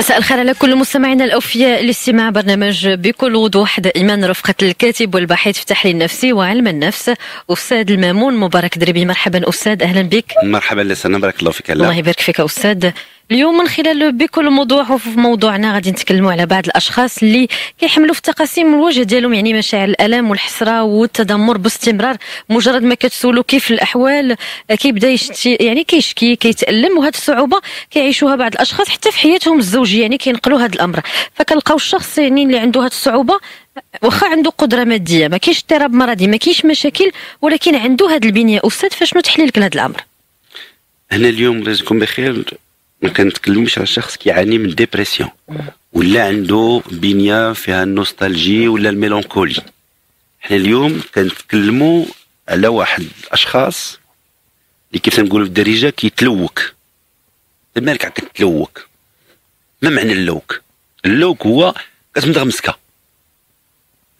مساء الخير على كل مستمعينا الاوفياء لاستماع برنامج بكل وضوح دائما رفقه الكاتب والباحث في التحليل النفسي وعلم النفس استاذ المامون مبارك دربي مرحبا استاذ اهلا بك مرحبا لسنا بارك الله فيك الله يبارك فيك استاذ اليوم من خلال بكل موضوع وفي موضوعنا غادي نتكلموا على بعض الاشخاص اللي كيحملوا في تقاسيم الوجه ديالهم يعني مشاعر الالم والحسره والتذمر باستمرار مجرد ما كتسولو كيف الاحوال كيبدا يشتي يعني كيشكي كيتالم وهذه الصعوبه كيعيشوها بعض الاشخاص حتى في حياتهم الزوجيه يعني كينقلوا هذا الامر فكنلقاو الشخص يعني اللي عنده هذه الصعوبه واخا عنده قدره ماديه ما كاينش اضطراب مرضي ما كاينش مشاكل ولكن عنده هذه البنيه استاذ فشنو تحليلك لهذا الامر هنا اليوم الله بخير ما كنتكلمش على شخص كيعاني من ديبرسيون ولا عنده بنيه فيها النوستالجي ولا الميلانكولي حنا اليوم كنتكلموا على واحد الاشخاص اللي كيف نقولوا بالدارجه كيتلوك مالك عندك تلوك ما معنى اللوك اللوك هو كتمضغ مسكه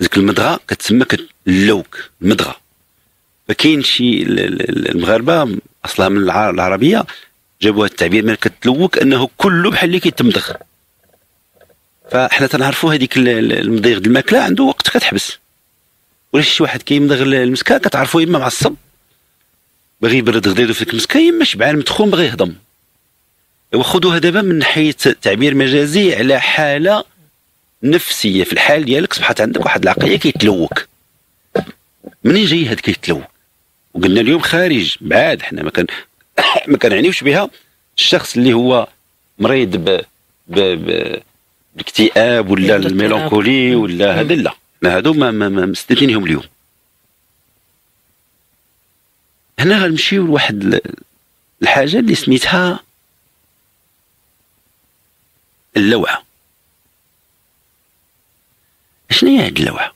ديك المضغه كتسمى اللوك المضغه ما كاين شي المغاربه اصلا من العربيه جابوا التعبير مالك كتلوك انه كله بحال اللي كيتمضغ فاحنا تنعرفوا هذيك المضيغ ديال الماكله عنده وقت كتحبس ولا شي واحد كيمضغ المسكه كتعرفوا اما معصب باغي يبرد غديدو فيك المسكه يا اما شبعان مدخون باغي يهضم وخذوها دابا من ناحيه تعبير مجازي على حاله نفسيه في الحال ديالك صبحت عندك واحد العقليه كيتلوك منين جاي هاد كيتلوك وقلنا اليوم خارج بعاد حنا ما كان ما كنعنيوش بها الشخص اللي هو مريض ب ب ب بالاكتئاب ولا الميلانكولي ولا هذا لا ما هادو ما, ما, ما مستدينهم اليوم هنا غنمشيو لواحد الحاجه اللي سميتها اللوعه شنو هي هاد اللوعه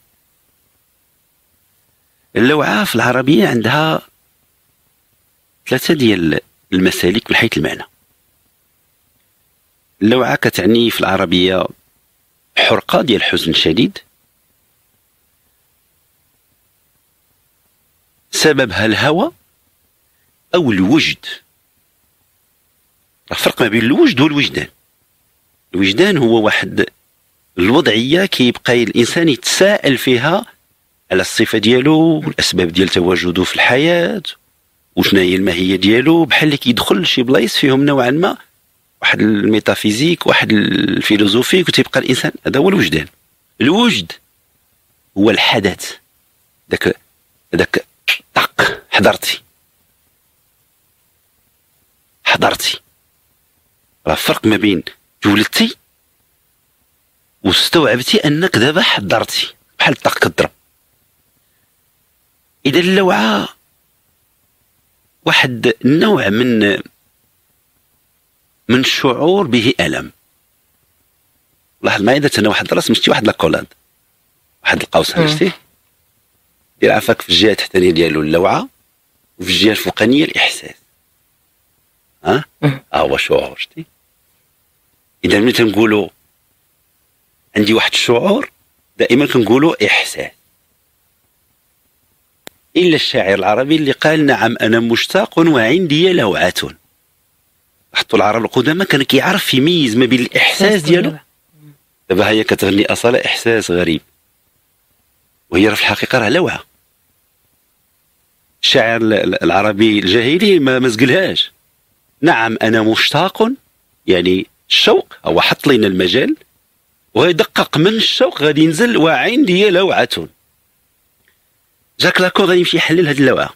اللوعه في العربيه عندها ثلاثه ديال المسالك من حيث المعنى اللوعه كتعني في العربيه حرقه ديال حزن شديد سببها الهوى او الوجد الفرق ما بين الوجد والوجدان الوجدان هو واحد الوضعيه كيبقى الانسان يتساءل فيها على الصفه ديالو والاسباب ديال تواجده في الحياه وشنا هي الماهيه ديالو بحال اللي كيدخل لشي بلايص فيهم نوعا ما واحد الميتافيزيك واحد الفيلوزوفيك وتيبقى الانسان هذا هو الوجدان الوجد هو الحدث داك داك طق حضرتي حضرتي راه فرق ما بين تولدتي واستوعبتي انك دابا حضرتي بحال الطق كضرب اذا اللوعه واحد نوع من من شعور به الم لاحظ ما درت انا واحد الراس مشتي واحد لاكولاد واحد القوس شتي دير عفاك في الجهه التحتانيه ديالو اللوعه وفي الجهه الفوقانيه الاحساس ها ها آه، هو شعور شتي اذا ملي تنقولوا عندي واحد الشعور دائما كنقولوا احساس إلا الشاعر العربي اللي قال نعم أنا مشتاق وعندي لوعة حطوا العرب القدامى كان كيعرف يميز ما بين الإحساس ديالو دابا هي كتغني أصالة إحساس غريب وهي في الحقيقة راه لوعة الشاعر العربي الجاهلي ما مزقلهاش نعم أنا مشتاق يعني الشوق هو حط لنا المجال ويدقق من الشوق غادي ينزل وعندي لوعة جاك لاكون غادي يمشي يحلل هذه اللوعه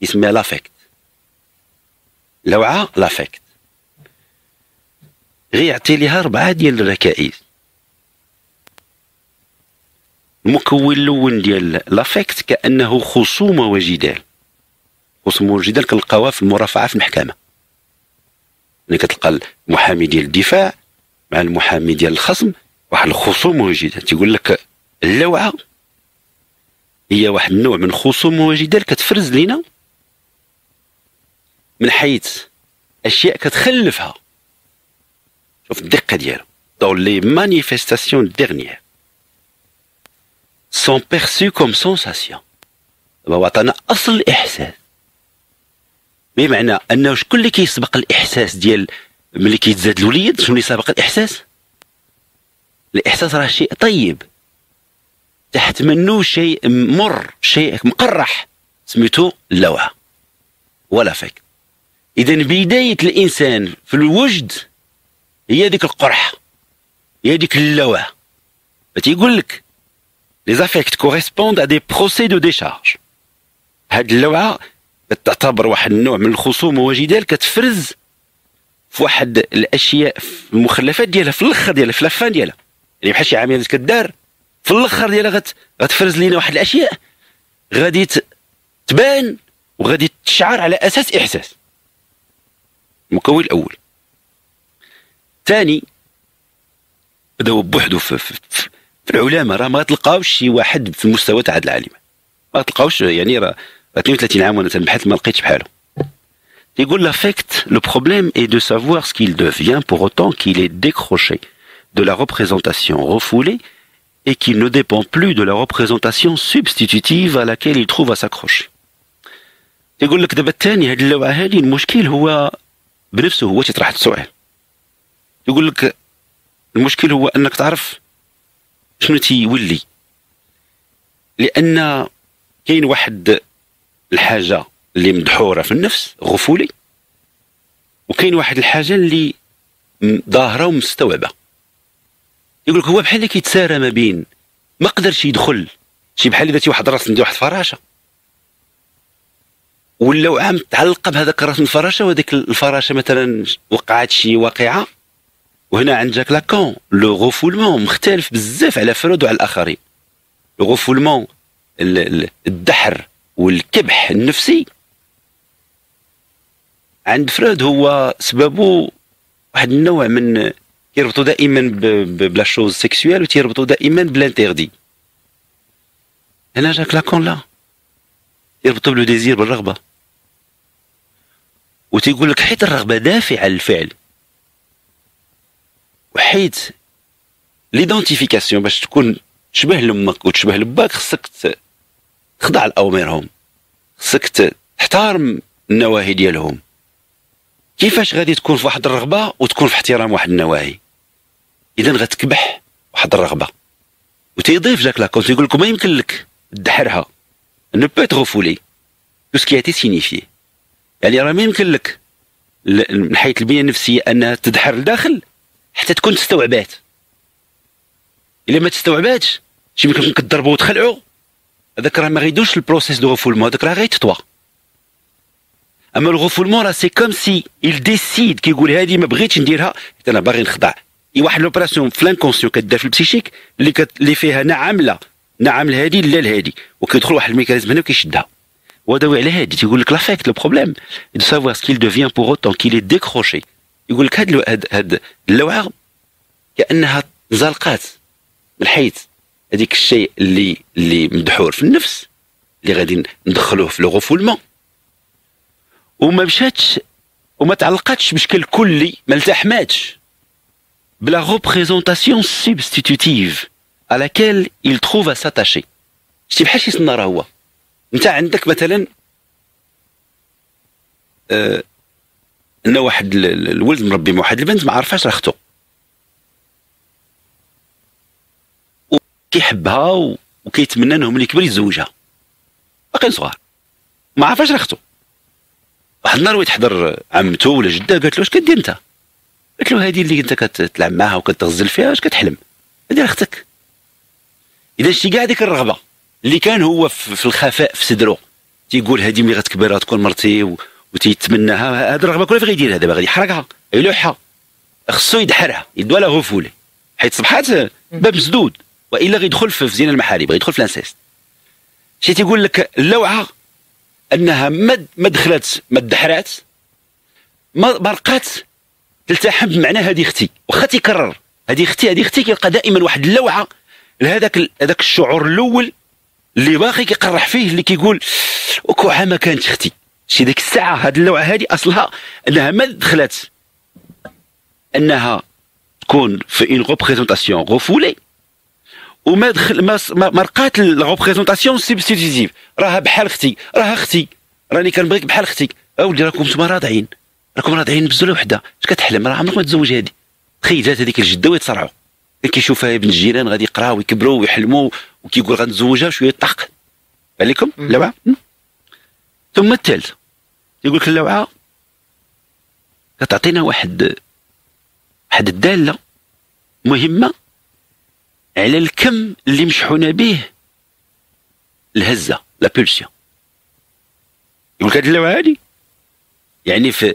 يسميها لافيكت لوعه لافيكت غير يعطي ليها ربعه ديال الركائز المكون الاول ديال لافيكت كانه خصومه وجدال خصومه وجدال كنلقاوها في المرافعه في المحكمه ملي كتلقى المحامي ديال الدفاع مع المحامي ديال الخصم واحد الخصومه وجدال تيقول لك اللوعه هي واحد النوع من خصوم وجدال كتفرز لينا من حيث اشياء كتخلفها شوف الدقه ديالو دون لي مانيفيستاسيون ديرنيير سون بيرسو كوم سونساسيون دابا هو عطانا اصل الاحساس بمعنى انه شكون اللي كيسبق الاحساس ديال ملي كيتزاد الوليد شنو اللي سابق الاحساس الاحساس راه شيء طيب تحت منه شيء مر شيء مقرح سميته اللوعة ولا فك إذا بداية الإنسان في الوجد هي ديك القرحة هي ديك اللوعة فتيقول لك لي زافيكت كوريسبوند ا دي بروسي دو ديشارج هاد اللوعة تعتبر واحد النوع من الخصومة وجدال كتفرز في واحد الاشياء في المخلفات ديالها في الاخر ديالها في لافان ديالها يعني بحال شي عمليات كدار في الاخر ديالها غت غتفرز لينا واحد الاشياء غادي تبان وغادي تشعر على اساس احساس المكون الاول ثاني بداو بوحدو في, في, في, في العلماء راه ما تلقاوش شي واحد في المستوى تاع هاد العالم ما تلقاوش يعني راه 32 عام وانا تنبحث ما لقيتش بحاله يقول l'affect, لو بروبليم اي دو سافوار سكيل دوفيان devient اوتون autant qu'il ديكروشي دو لا la représentation et qu'il ne dépend plus de la représentation substitutive à laquelle il trouve à s'accrocher. يقول لك دابا الثاني هاد اللوعه هادي المشكل هو بنفسه هو تيطرح السؤال يقول لك المشكل هو انك تعرف شنو تيولي لان كاين واحد الحاجه اللي مدحوره في النفس غفولي وكاين واحد الحاجه اللي ظاهره ومستوعبه يقول لك هو بحال اللي كيتسارى ما بين ما قدرش يدخل شي بحال اللي واحد راس ندير واحد الفراشه ولاو عام تعلق بهذاك الراس من الفراشه وهذيك الفراشه مثلا وقعت شي واقعه وهنا عند جاك لاكون لو غوفولمون مختلف بزاف على فرود وعلى الاخرين لو غوفولمون الدحر والكبح النفسي عند فرود هو سببه واحد النوع من كيربطوا دائما بلا شوز سيكسويل وتيربطوا دائما بالانتيردي هنا جاك لاكون لا يربطوا بلو ديزير بالرغبه وتيقول لك حيت الرغبه دافعه للفعل وحيت ليدونتيفيكاسيون باش تكون تشبه لامك وتشبه لباك خصك تخضع لاوامرهم خصك تحترم النواهي ديالهم كيفاش غادي تكون في واحد الرغبه وتكون في احترام واحد النواهي اذا غتكبح واحد الرغبه وتيضيف جاك لاكوز يقول لكم ما يمكن لك تدحرها نو بو تغفولي تو سكياتي سينيفي يعني راه ما يمكن لك من حيث البنيه النفسيه انها تدحر لداخل حتى تكون تستوعبات الا ما تستوعباتش شي يمكن تضربو وتخلعو هذاك راه ما غيدوش البروسيس دو غفولمون هذاك راه غيتطوى اما الغوفولمون راه سي كوم سي il ديسيد كيقول هذه ما بغيتش نديرها حيت انا باغي نخضع واحد لوبراسيون في لانكونسيون كدار في البسيشيك اللي كت... اللي فيها نعم لا نعم لهادي لا لهادي وكيدخل واحد الميكانيزم هنا وكيشدها وداوي على هادي تيقول لك لافيكت لو بروبليم دو سافوار سكيل دوفيان بور اوتون كيلي ديكروشي يقول لك هاد هاد, هاد اللوعه كانها زلقات من حيث هذيك الشيء اللي اللي مدحور في النفس اللي غادي ندخلوه في لو وما مشاتش وما تعلقاتش بشكل كلي ما التحماتش la représentation substitutive à laquelle il trouve à s'attacher شتي بحال شي صناره هو انت عندك مثلا اه ان واحد الولد مربي مع واحد البنت ما عرفاش راه اختو كيحبها وكيتمنى انه اللي كبر يتزوجها باقي صغار ما عرفاش راه اختو واحد النهار ويتحضر عمته ولا جده قالت له واش كدير انت قلت له هذه اللي انت كتلعب معها وكتغزل فيها اش كتحلم هذه اختك اذا شتي كاع ديك الرغبه اللي كان هو في الخفاء في صدره تيقول هذه ملي غتكبر غتكون مرتي وتيتمناها هذه الرغبه كلها فين غيديرها دابا غادي يحرقها يلوحها خصو يدحرها يدوا لها غفوله حيت صبحات باب مسدود والا غيدخل في زين المحارب غيدخل في لانسيست شي تيقول لك اللوعه انها ما ما دخلت ما دحرات ما رقات تلتحم بمعنى هذه اختي واخا تيكرر هذه اختي هذه اختي كيلقى دائما واحد اللوعه لهذاك هذاك الشعور الاول اللي باقي كيقرح فيه اللي كيقول وكوعه ما كانت اختي شي ديك الساعه هاد اللوعه هذه اصلها انها ما دخلت انها تكون في اون غوبريزونتاسيون غوفولي وما دخل ما ما رقات الغوبريزونطاسيون سيبستيتيف راها بحال اختي راها اختي راني كنبغيك بحال اختي اولدي راكم نتوما راضعين راكم راضعين بزوله وحده اش كتحلم راه عمرك ما تزوج هادي تخيل جات هذيك الجده ويتصرعوا كيشوفها ابن الجيران غادي يقراو ويكبروا ويحلموا وكيقول غنتزوجها شويه طق عليكم اللوعه ثم الثالث يقول لك اللوعه كتعطينا واحد واحد الداله مهمه على الكم اللي مشحونا به الهزه لا بولسيون يقول لك هذه اللوعه هذه يعني في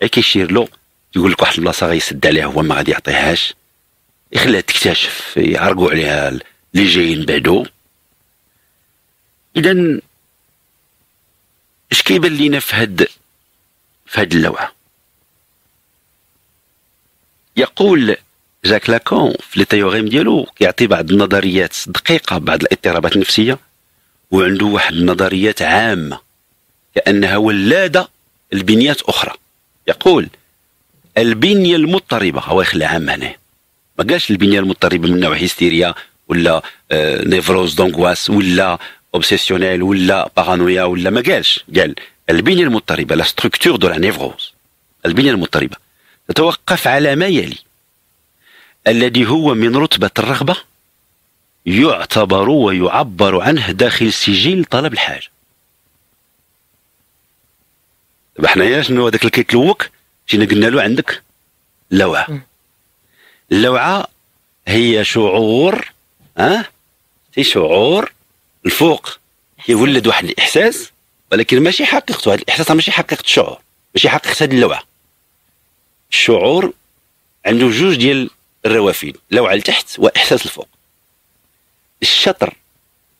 كيشير له يقول لك واحد البلاصه غيسد عليها هو ما غادي يعطيهاش يخليها تكتشف يعرقوا عليها اللي جايين بعدو اذا اش كيبان لينا في هاد في هاد اللوعه يقول جاك لاكون في لي تيوريم ديالو كيعطي بعض النظريات دقيقه بعض الاضطرابات النفسيه وعنده واحد النظريات عامه كانها ولاده لبنيات اخرى يقول البنية المضطربة هو يخلع عام هنا ما قالش البنية المضطربة من نوع هيستيريا ولا آه، نيفروز دونغواس ولا اوبسيسيونيل ولا بارانويا ولا ما قالش قال البنية المضطربة لا ستركتور دو لا نيفروز البنية المضطربة تتوقف على ما يلي الذي هو من رتبة الرغبة يعتبر ويعبر عنه داخل سجل طلب الحاجة دابا حنايا شنو هذاك اللي كيتلوك جينا قلنا له عندك لوعه اللوعه هي شعور ها شي شعور الفوق يولد واحد الاحساس ولكن ماشي حقيقته هذا الاحساس ماشي حقيقه الشعور ماشي حقيقه هذه اللوعه الشعور عنده جوج ديال الروافد لوعه لتحت واحساس الفوق الشطر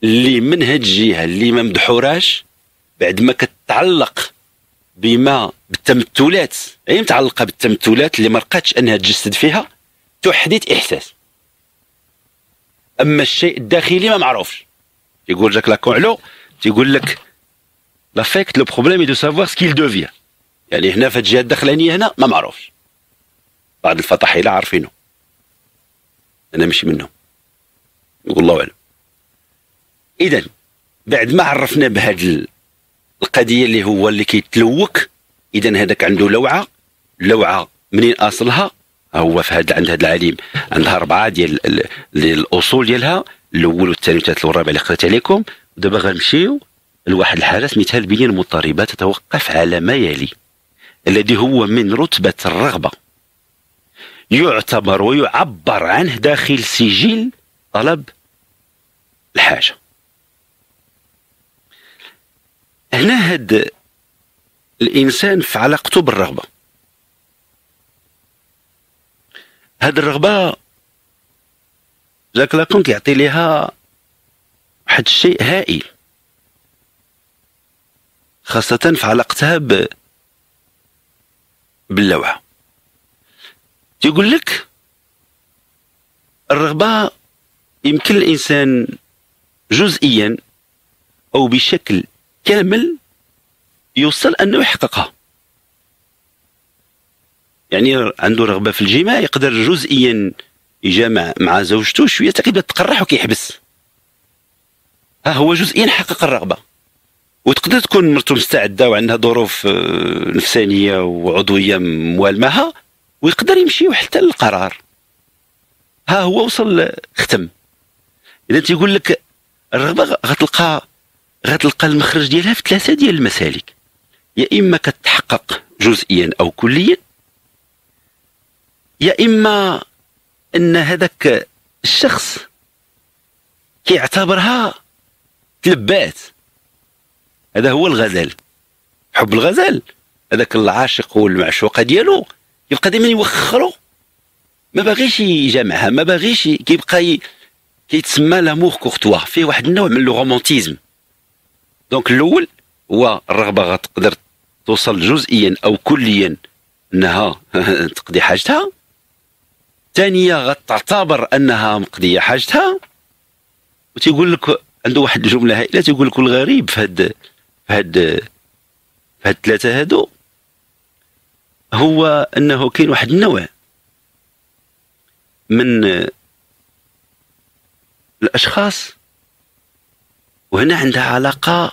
اللي من هاد الجهه اللي ما مدحوراش بعد ما كتعلق بما بالتمثلات هي متعلقه بالتمثلات اللي ما رقاتش انها تجسد فيها تحدث احساس اما الشيء الداخلي ما معروفش يقول جاك لاكوعلو تيقول لك لافيكت لو بروبليم اي دو سافوار سكيل دوفيا يعني هنا في الجهه الداخلانيه هنا ما معروفش بعض الفطاحله عارفينه انا ماشي منهم يقول الله اعلم اذا بعد ما عرفنا بهذا القضيه اللي هو اللي كيتلوك اذا هذاك عنده لوعه لوعه منين اصلها هو في هذا عند هذا العليم عندها اربعه ديال الاصول ديالها الاول والثاني والثالث والرابع اللي قريت عليكم ودابا غنمشيو لواحد الحاله سميتها البنيه المضطربه تتوقف على ما يلي الذي هو من رتبه الرغبه يعتبر ويعبر عنه داخل سجل طلب الحاجه هنا هاد الانسان في علاقته بالرغبه هاد الرغبه جاك لاكونت كيعطي ليها واحد الشيء هائل خاصة في علاقتها ب باللوعة تيقول لك الرغبة يمكن الإنسان جزئيا أو بشكل كامل يوصل انه يحققها يعني عنده رغبه في الجماع يقدر جزئيا يجامع مع زوجته شويه تقريبا تقرح وكيحبس ها هو جزئيا حقق الرغبه وتقدر تكون مرته مستعده وعندها ظروف آه، نفسانيه وعضويه موالمها ويقدر يمشي حتى للقرار ها هو وصل ختم اذا تيقول لك الرغبه غتلقى غتلقى المخرج ديالها في ثلاثه ديال المسالك يا اما كتحقق جزئيا او كليا يا اما ان هذاك الشخص كيعتبرها تلبات هذا هو الغزال حب الغزال هذاك العاشق والمعشوقه ديالو يبقى دائما يوخرو ما باغيش يجمعها ما باغيش كيبقى كيتسمى لامور كورتوا فيه واحد النوع من الرومانتيزم دونك الاول هو الرغبه غتقدر توصل جزئيا او كليا انها تقضي حاجتها الثانيه غتعتبر انها مقضيه حاجتها وتيقول لك عنده واحد الجمله هائله تيقول لك الغريب في هاد في هاد في هاد الثلاثه هادو هو انه كاين واحد النوع من الاشخاص وهنا عندها علاقه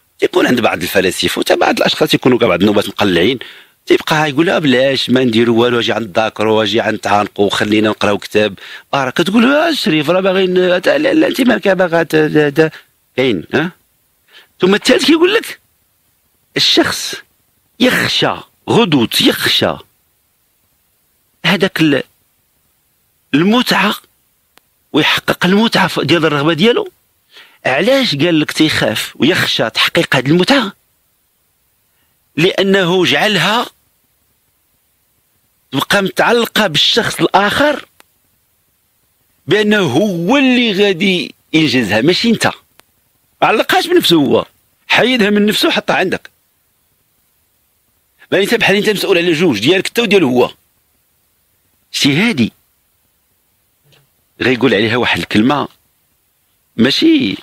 تيكون عند بعض الفلاسفه وتا بعض الاشخاص يكونوا كاع بعض النوبات مقلعين تيبقى يقول لها بلاش ما نديرو والو اجي عند الذاكرة واجي عند تعانقو خلينا نقراو كتاب بارك تقول له الشريف راه باغي لا لا انت مالك باغا كاين ها ثم الثالث كيقول لك الشخص يخشى غدوت يخشى هذاك المتعة ويحقق المتعة ديال الرغبة ديالو علاش قال لك تيخاف ويخشى تحقيق هذه المتعة لأنه جعلها تبقى متعلقة بالشخص الآخر بأنه هو اللي غادي ينجزها ماشي أنت ما علقهاش بنفسه هو حيدها من نفسه وحطها عندك ما يعني انت بحال انت مسؤول على جوج ديالك انت وديال هو شتي هادي غيقول عليها واحد الكلمه ماشي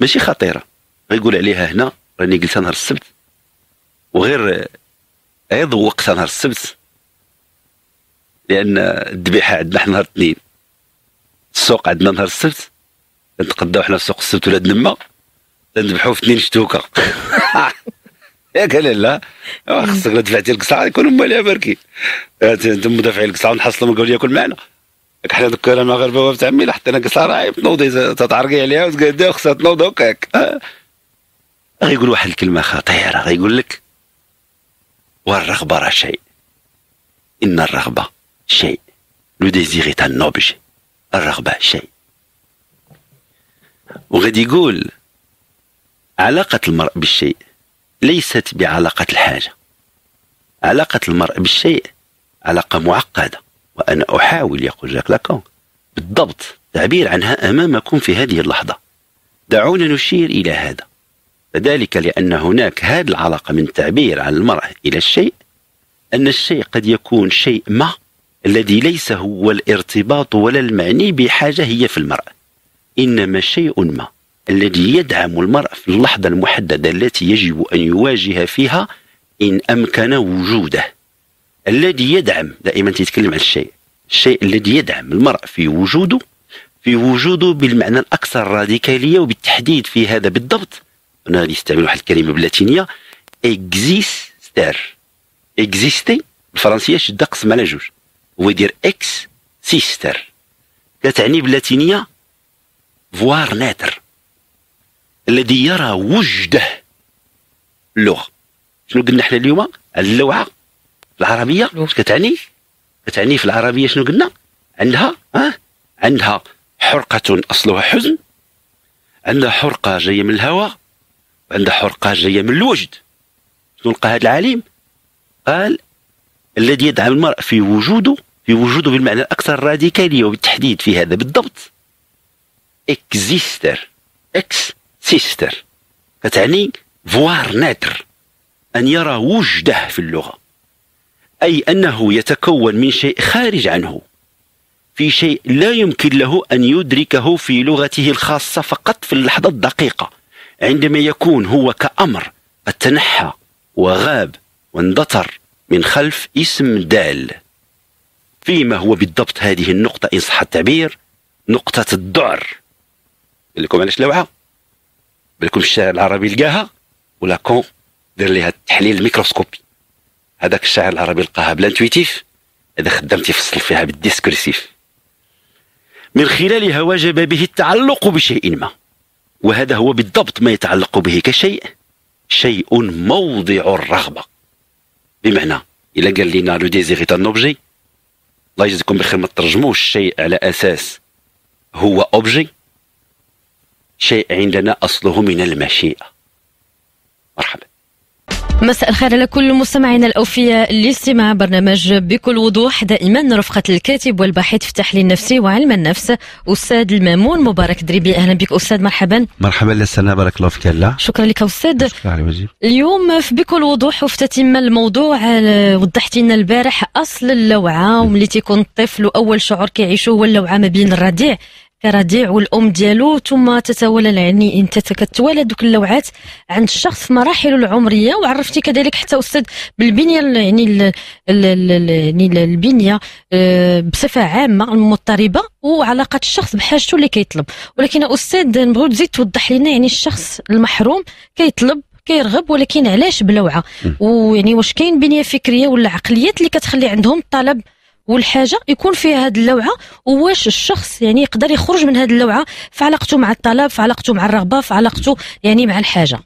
ماشي خطيره غيقول عليها هنا راني جلسه نهار السبت وغير عيض وقتها نهار السبت لان الذبيحه عندنا حنا نهار الاثنين السوق عندنا نهار السبت نتقداو حنا في سوق السبت ولاد نما تنذبحوا في اثنين شتوكه ياك لا لا خصك لا دفعتي القصعه يكونوا مالها باركين انتم أه، مدافعين القصعه ونحصلوا قبل ياكل معنا حنا دوكا المغاربه بنت عمي حتى انا قصه راهي تنوضي تتعرقي عليها وتقدا خصها تنوض هكاك آه. غيقول واحد الكلمه خطيره غيقول لك والرغبه راه شيء ان الرغبه شيء لو ديزيغ تاع اوبجي الرغبه شيء وغادي يقول علاقة المرء بالشيء ليست بعلاقة الحاجة علاقة المرء بالشيء علاقة معقدة وأنا أحاول يقول جاك لاكون بالضبط تعبير عنها أمامكم في هذه اللحظة دعونا نشير إلى هذا ذلك لأن هناك هذه العلاقة من تعبير عن المرأة إلى الشيء أن الشيء قد يكون شيء ما الذي ليس هو الارتباط ولا المعني بحاجة هي في المرأة إنما شيء ما الذي يدعم المرأة في اللحظة المحددة التي يجب أن يواجه فيها إن أمكن وجوده الذي يدعم دائما تيتكلم عن الشيء الشيء الذي يدعم المرء في وجوده في وجوده بالمعنى الاكثر راديكاليه وبالتحديد في هذا بالضبط انا غادي نستعمل واحد الكلمه باللاتينيه اكزيستير اكزيستي بالفرنسيه شد قسم على جوج هو يدير اكس سيستر كتعني باللاتينيه فوار ناتر الذي يرى وجده اللغه شنو قلنا حنا اليوم اللوعه العربيه كتعني كتعني في العربيه شنو قلنا عندها ها عندها حرقه اصلها حزن عندها حرقه جايه من الهواء وعندها حرقه جايه من الوجد شنو لقى هذا العليم قال الذي يدعم المرء في وجوده في وجوده بالمعنى الاكثر راديكاليه وبالتحديد في هذا بالضبط اكزيستر اكس سيستر كتعني فوار نادر ان يرى وجده في اللغه أي أنه يتكون من شيء خارج عنه في شيء لا يمكن له أن يدركه في لغته الخاصة فقط في اللحظة الدقيقة عندما يكون هو كأمر قد تنحى وغاب واندثر من خلف اسم دال فيما هو بالضبط هذه النقطة إن صح التعبير نقطة الذعر لكم علاش لوعة بالكم الشارع العربي لقاها ولا كون دار لها التحليل الميكروسكوبي هذاك الشاعر العربي لقاها بلا انتويتيف هذا خدام تيفصل فيها بالديسكرسيف من خلالها وجب به التعلق بشيء ما وهذا هو بالضبط ما يتعلق به كشيء شيء موضع الرغبه بمعنى الا قال لنا لو ديزيغ ان اوبجي الله يجزيكم بخير ما ترجموش الشيء على اساس هو اوبجي شيء عندنا اصله من المشيئه مرحبا مساء الخير لكل مستمعينا الاوفياء لاستماع برنامج بكل وضوح دائما رفقه الكاتب والباحث في التحليل النفسي وعلم النفس استاذ المامون مبارك دريبي اهلا بك استاذ مرحبا مرحبا لسنا بارك الله فيك لا شكرا لك استاذ شكرا على اليوم في بكل وضوح وفي الموضوع وضحتي لنا البارح اصل اللوعه وملي تيكون الطفل واول شعور كيعيشوه هو اللوعه ما بين الرضيع كرضيع والام ديالو ثم تتولى يعني انت كتوالى دوك اللوعات عند الشخص في مراحله العمريه وعرفتي كذلك حتى استاذ بالبنيه يعني يعني البنيه آه، بصفه عامه المضطربه وعلاقه الشخص بحاجته اللي كيطلب ولكن استاذ نبغيو تزيد توضح لنا يعني الشخص المحروم كيطلب كيرغب ولكن علاش بلوعه ويعني واش كاين بنيه فكريه ولا عقليات اللي كتخلي عندهم الطلب والحاجه يكون فيها هذه اللوعه وواش الشخص يعني يقدر يخرج من هذه اللوعه في علاقته مع الطلب في علاقته مع الرغبه في علاقته يعني مع الحاجه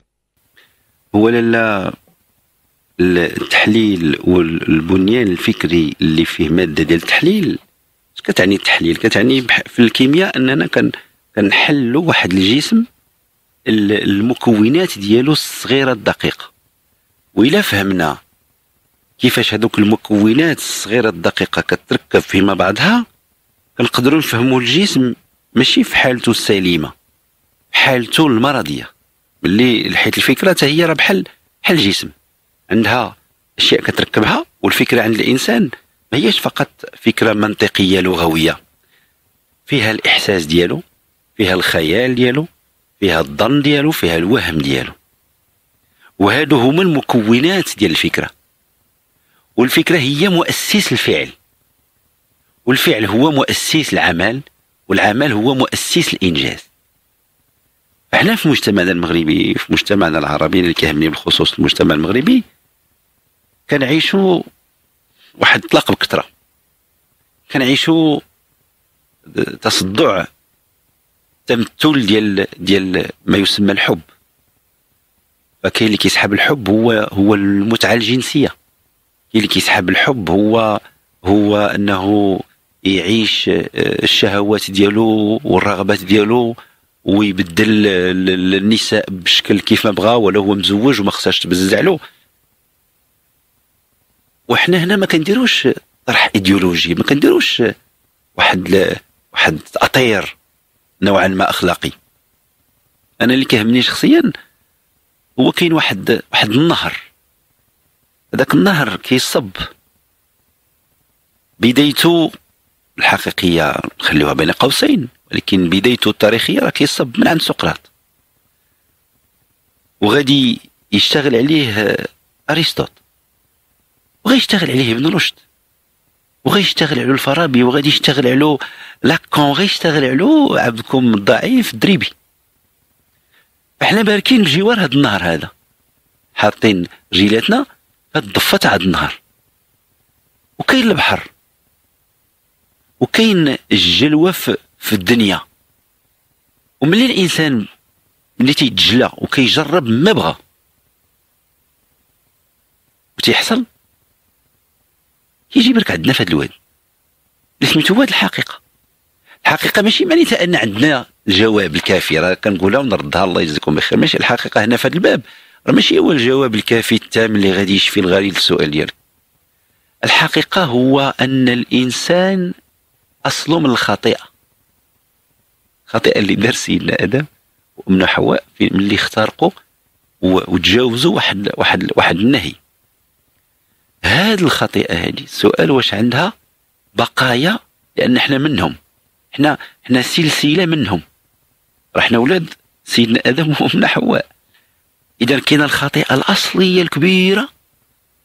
هو لا التحليل والبنيان الفكري اللي فيه ماده ديال التحليل اش كتعني التحليل كتعني في الكيمياء اننا كن كنحلوا واحد الجسم المكونات ديالو الصغيره الدقيقه وإلا فهمنا كيفاش هذوك المكونات الصغيره الدقيقه كتركب فيما بعدها كنقدروا نفهموا الجسم ماشي في حالته السليمه حالته المرضيه ملي حيت الفكره حتى هي راه بحال بحال الجسم عندها اشياء كتركبها والفكره عند الانسان ما هيش فقط فكره منطقيه لغويه فيها الاحساس ديالو فيها الخيال ديالو فيها الظن ديالو فيها الوهم ديالو وهادو هما المكونات ديال الفكره والفكرة هي مؤسس الفعل والفعل هو مؤسس العمل والعمل هو مؤسس الإنجاز احنا في مجتمعنا المغربي في مجتمعنا العربي اللي كيهمني بالخصوص المجتمع المغربي كنعيشوا واحد الطلاق بكثره كنعيشوا تصدع تمثل ديال ديال ما يسمى الحب فكاين اللي كيسحب الحب هو هو المتعه الجنسيه اللي كيسحب الحب هو هو انه يعيش آه، الشهوات ديالو والرغبات ديالو ويبدل النساء بشكل كيف ما بغا ولا هو مزوج وما خصهاش تبزز عليه وحنا هنا ما كنديروش طرح ايديولوجي ما كنديروش واحد ل... واحد اطير نوعا ما اخلاقي انا اللي كيهمني شخصيا هو كاين واحد واحد النهر ذاك النهر كيصب بدايته الحقيقيه خليوها بين قوسين ولكن بدايته التاريخيه راه كيصب من عند سقراط وغادي يشتغل عليه ارسطوط وغيشتغل عليه ابن رشد وغيشتغل علو الفارابي وغادي يشتغل علو لاكون يشتغل علو عبدكم الضعيف الدريبي احنا باركين بجوار هذا النهر هذا حاطين جيلاتنا هاد الضفه تاع هاد النهر وكاين البحر وكاين الجلوه في, الدنيا وملي الانسان ملي تيتجلى وكيجرب ما بغى وتيحصل يجي برك عندنا في هذا الواد اللي سميتو واد الحقيقه الحقيقه ماشي معناتها ان عندنا الجواب الكافي راه كنقولها ونردها الله يجزيكم بخير ماشي الحقيقه هنا في هذا الباب راه ماشي هو الجواب الكافي التام اللي غادي يشفي الغريب السؤال ديالك الحقيقة هو أن الإنسان أصله من الخطيئة الخطيئة اللي دار سيدنا آدم ومن حواء ملي اخترقوا وتجاوزوا واحد واحد واحد النهي هاد الخطيئة هادي السؤال واش عندها بقايا لأن احنا منهم احنا احنا سلسلة منهم احنا ولاد سيدنا آدم ومن حواء اذا كاين الخطيئه الاصليه الكبيره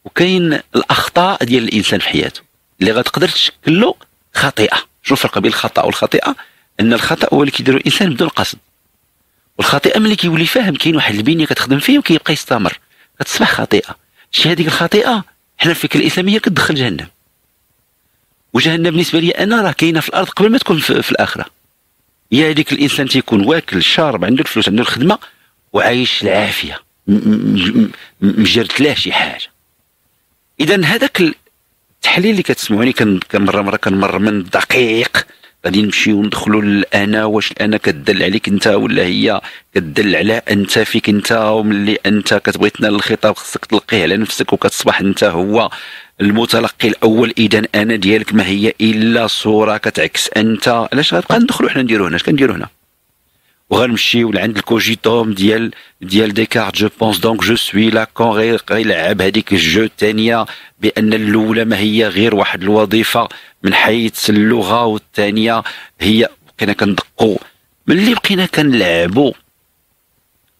وكاين الاخطاء ديال الانسان في حياته اللي غتقدر تشكل له خطيئه شنو الفرق بين الخطا والخطيئه ان الخطا هو اللي كيديرو الانسان بدون قصد والخطيئه ملي كيولي فاهم كاين واحد البنيه كتخدم فيه وكيبقى يستمر كتصبح خطيئه شي هذيك الخطيئه حنا في الفكر الاسلاميه كتدخل جهنم وجهنم بالنسبه لي انا راه كاينه في الارض قبل ما تكون في, في الاخره يا هذيك الانسان تيكون واكل شارب عنده الفلوس عنده الخدمه وعايش العافيه له شي حاجه اذا هذاك التحليل اللي كتسمعوني كان مره مره كنمر من دقيق غادي نمشيو ندخلوا للانا واش الانا كدل عليك انت ولا هي كدل على انت فيك انت وملي انت كتبغي تنال الخطاب خصك تلقيه على نفسك وكتصبح انت هو المتلقي الاول اذا انا ديالك ما هي الا صوره كتعكس انت علاش غنبقى ندخلوا حنا نديرو هنا اش كنديرو هنا وغنمشيو لعند الكوجيتوم ديال ديال ديكارت جو بونس دونك جو سوي لا كون غيلعب هذيك الجو الثانيه بان الاولى ما هي غير واحد الوظيفه من حيث اللغه والثانيه هي بقينا كندقوا ملي بقينا كنلعبوا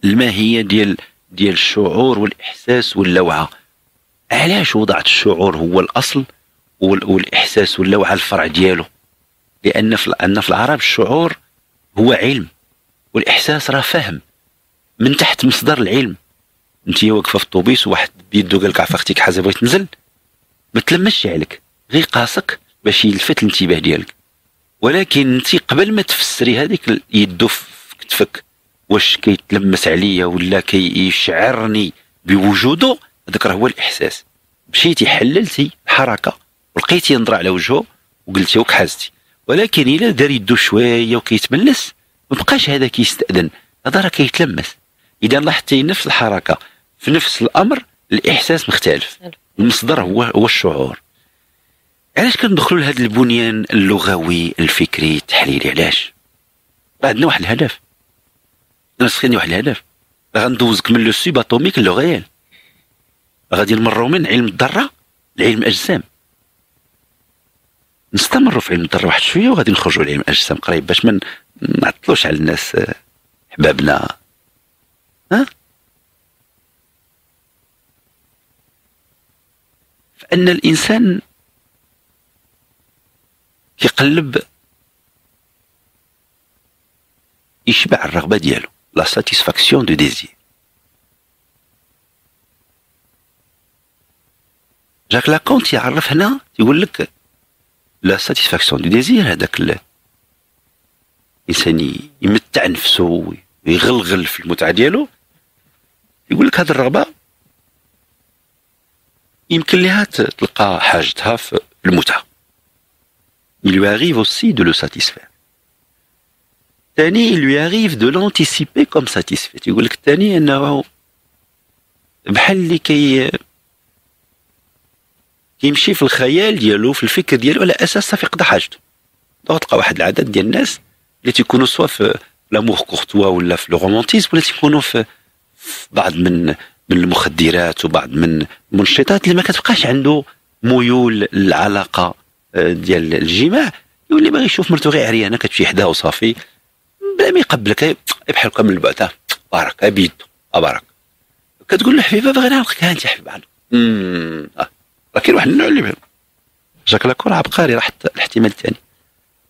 الماهيه ديال ديال الشعور والاحساس واللوعه علاش وضعت الشعور هو الاصل والاحساس واللوعه الفرع ديالو لان في العرب الشعور هو علم والاحساس راه فاهم من تحت مصدر العلم انت واقفه في الطوبيس وواحد بيدو قالك عفاختك حاجه بغيت تنزل ما تلمسش عليك غير قاسك باش يلفت الانتباه ديالك ولكن انت قبل ما تفسري هذيك يدو في كتفك واش كيتلمس عليا ولا كيشعرني بوجوده هذاك راه هو الاحساس مشيتي حللتي الحركه ولقيتي نظره على وجهه وقلتي وكحزتي ولكن الا دار يدو شويه وكيتملس مابقاش هذا كيستاذن هذا راه كيتلمس اذا لاحظتي نفس الحركه في نفس الامر الاحساس مختلف المصدر هو هو الشعور علاش كندخلوا لهذا البنيان اللغوي الفكري التحليلي علاش عندنا واحد الهدف نسخيني واحد الهدف غندوزك من لو سيباتوميك للغيال غادي نمروا من علم الذره لعلم الاجسام نستمروا في المدرب واحد شويه وغادي نخرجوا عليه من اجسام قريب باش ما نعطلوش على الناس آه، حبابنا ها فان الانسان كيقلب يشبع الرغبه ديالو لا ساتيسفاكسيون دو ديزي جاك لاكونت يعرف هنا يقول لك لا ساتيسفاكسيون دو ديزير هذاك الانسان يمتع نفسه ويغلغل في المتعه ديالو يقول لك هذه الرغبه يمكن لها تلقى حاجتها في المتعه il lui arrive aussi de le satisfaire ثاني il lui arrive de l'anticiper comme satisfait يقول لك ثاني انه بحال اللي كي يمشي في الخيال ديالو في الفكر ديالو على اساس صافي قضى حاجته تلقى واحد العدد ديال الناس اللي تيكونوا سوا في لامور كورتوا ولا في لو الرومانتيزم ولا تيكونوا في, في بعض من من المخدرات وبعض من المنشطات اللي ما كتبقاش عنده ميول العلاقه آه، ديال الجماع يولي باغي يشوف مرتو غير عريانه كتمشي حداه وصافي بلا ما يقبلك بحال هكا من البعثه بارك ابيد بارك كتقول له حبيبه باغي نعلقك ها انت حبيبه آه. راه كاين واحد النوع اللي بهم جاك لاكور عبقري راه حتى الاحتمال الثاني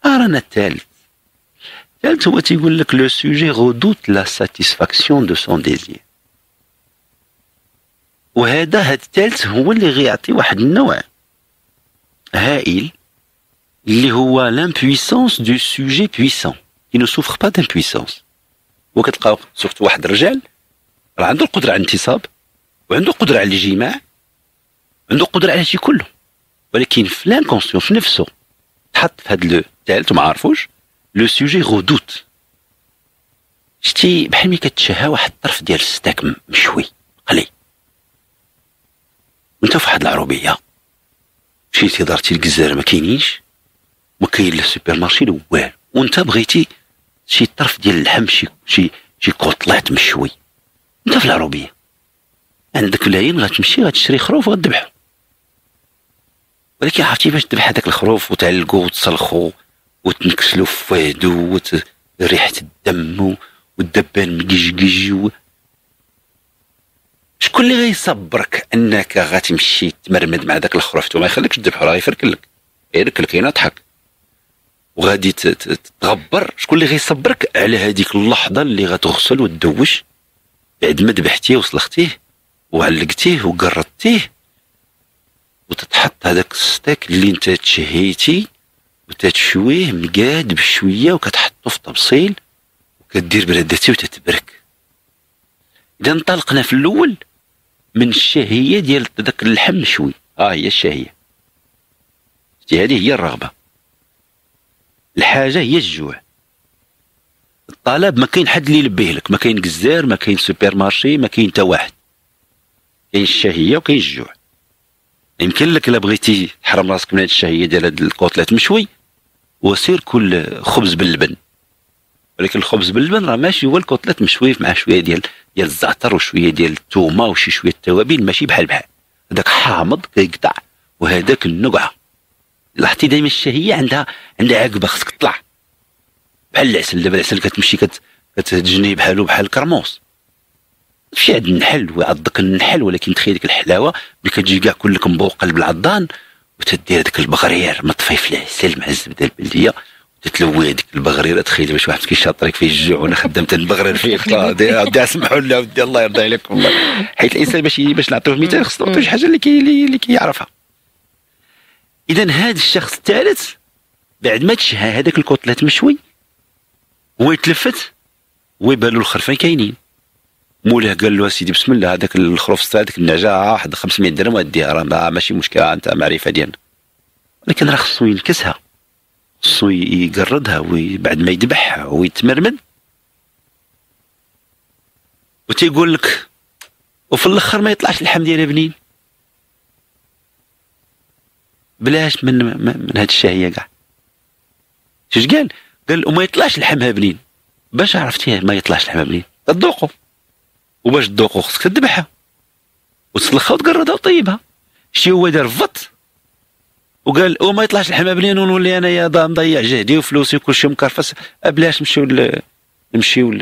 ارانا آه، الثالث الثالث هو تيقول لك لو سوجي غودوت لا ساتيسفاكسيون دو سون ديزير وهذا هاد الثالث هو اللي غيعطي واحد النوع هائل اللي هو لامبويسونس دو سوجي بويسون كي نو سوفر با دامبويسونس وكتلقاو سورتو واحد الرجال راه عنده القدره على الانتصاب وعنده القدره على الجماع عنده قدره على هادشي كله ولكن في لانكونسيون في نفسه تحط في هاد لو تالت وما عرفوش لو سوجي غدوت شتي بحال ملي كتشهى واحد الطرف ديال الستاك مشوي قلي وانت في واحد العروبيه مشيتي دارتي الجزار ما كاينينش ما كاين لا سوبر مارشي لا والو وانت بغيتي شي طرف ديال اللحم شي شي شي كوطليط مشوي انت في العروبيه عندك لاين غتمشي غتشري خروف وغتذبحو ولكن عرفتي باش تذبح هذاك الخروف وتعلقو وتسلخو وتنكسلو في وريحه ريحة الدم والدبان مقجقج شكون اللي غيصبرك انك غتمشي تمرمد مع ذاك الخروف وما يخليكش تذبح راه غيفركلك غيركلك ينضحك وغادي تغبر شكون اللي غيصبرك على هذيك اللحظه اللي غتغسل وتدوش بعد ما ذبحتيه وسلختيه وعلقتيه وقرطتيه وتتحط هذاك الستيك اللي انت تشهيتي وتتشويه مقاد بشويه وكتحطو في طبسيل وكدير بردتي وتتبرك اذا انطلقنا في الاول من الشهيه ديال ذاك اللحم مشوي ها آه هي الشهيه شتي هذه هي الرغبه الحاجه هي الجوع الطلب ما كاين حد اللي يلبيه لك ما كاين جزار ما كاين سوبر مارشي ما كاين حتى واحد كاين الشهيه وكاين الجوع يمكن لك الا بغيتي تحرم راسك من هاد الشهيه ديال هاد الكوتليت مشوي وسير كل خبز باللبن ولكن الخبز باللبن راه ماشي هو الكوتليت مشوي مع شويه ديال ديال الزعتر وشويه ديال الثومه وشي شويه التوابل ماشي بحال بحال هذاك حامض كيقطع وهذاك النقعه لاحظتي دائما الشهيه عندها عندها عقبه خصك تطلع بحال العسل دابا العسل كتمشي كتجني بحالو بحال الكرموس في عند النحل ويعضك النحل ولكن تخيل ديك الحلاوه اللي كتجي كاع كلك قلب بالعضان وتدير هذاك البغرير في العسل مع الزبده البلديه تتلوي هذيك البغرير تخيل باش واحد كيشاطرك فيه الجوع وانا خدمت البغرير فيه ودي اسمحوا لنا ودي الله يرضي عليكم حيت الانسان باش باش نعطيوه مثال خصنا نعطيوه شي حاجه اللي كي اللي كيعرفها اذا هذا الشخص الثالث بعد ما تشهى هذاك الكوتلات مشوي هو يتلفت ويبانوا الخرفان كاينين مولاه قال له سيدي بسم الله هذاك الخروف تاع هذيك النعجه واحد 500 درهم وديها راه ماشي مشكله انت معرفه ديالنا ولكن راه خصو ينكسها خصو يقردها وبعد ما يذبحها ويتمرمد وتيقول لك وفي الاخر ما يطلعش اللحم ديالها بنين بلاش من من هاد الشهيه كاع شش قال قال وما يطلعش لحمها بنين باش عرفتيه ما يطلعش لحمها بنين تذوقوا وباش تذوقو خصك تذبحها وتسلخها وتقردها وطيبها شتي هو دار فط وقال وما يطلعش الحمام بنين ونولي انايا مضيع جهدي وفلوسي وكلشي مكرفس بلاش نمشيو نمشيو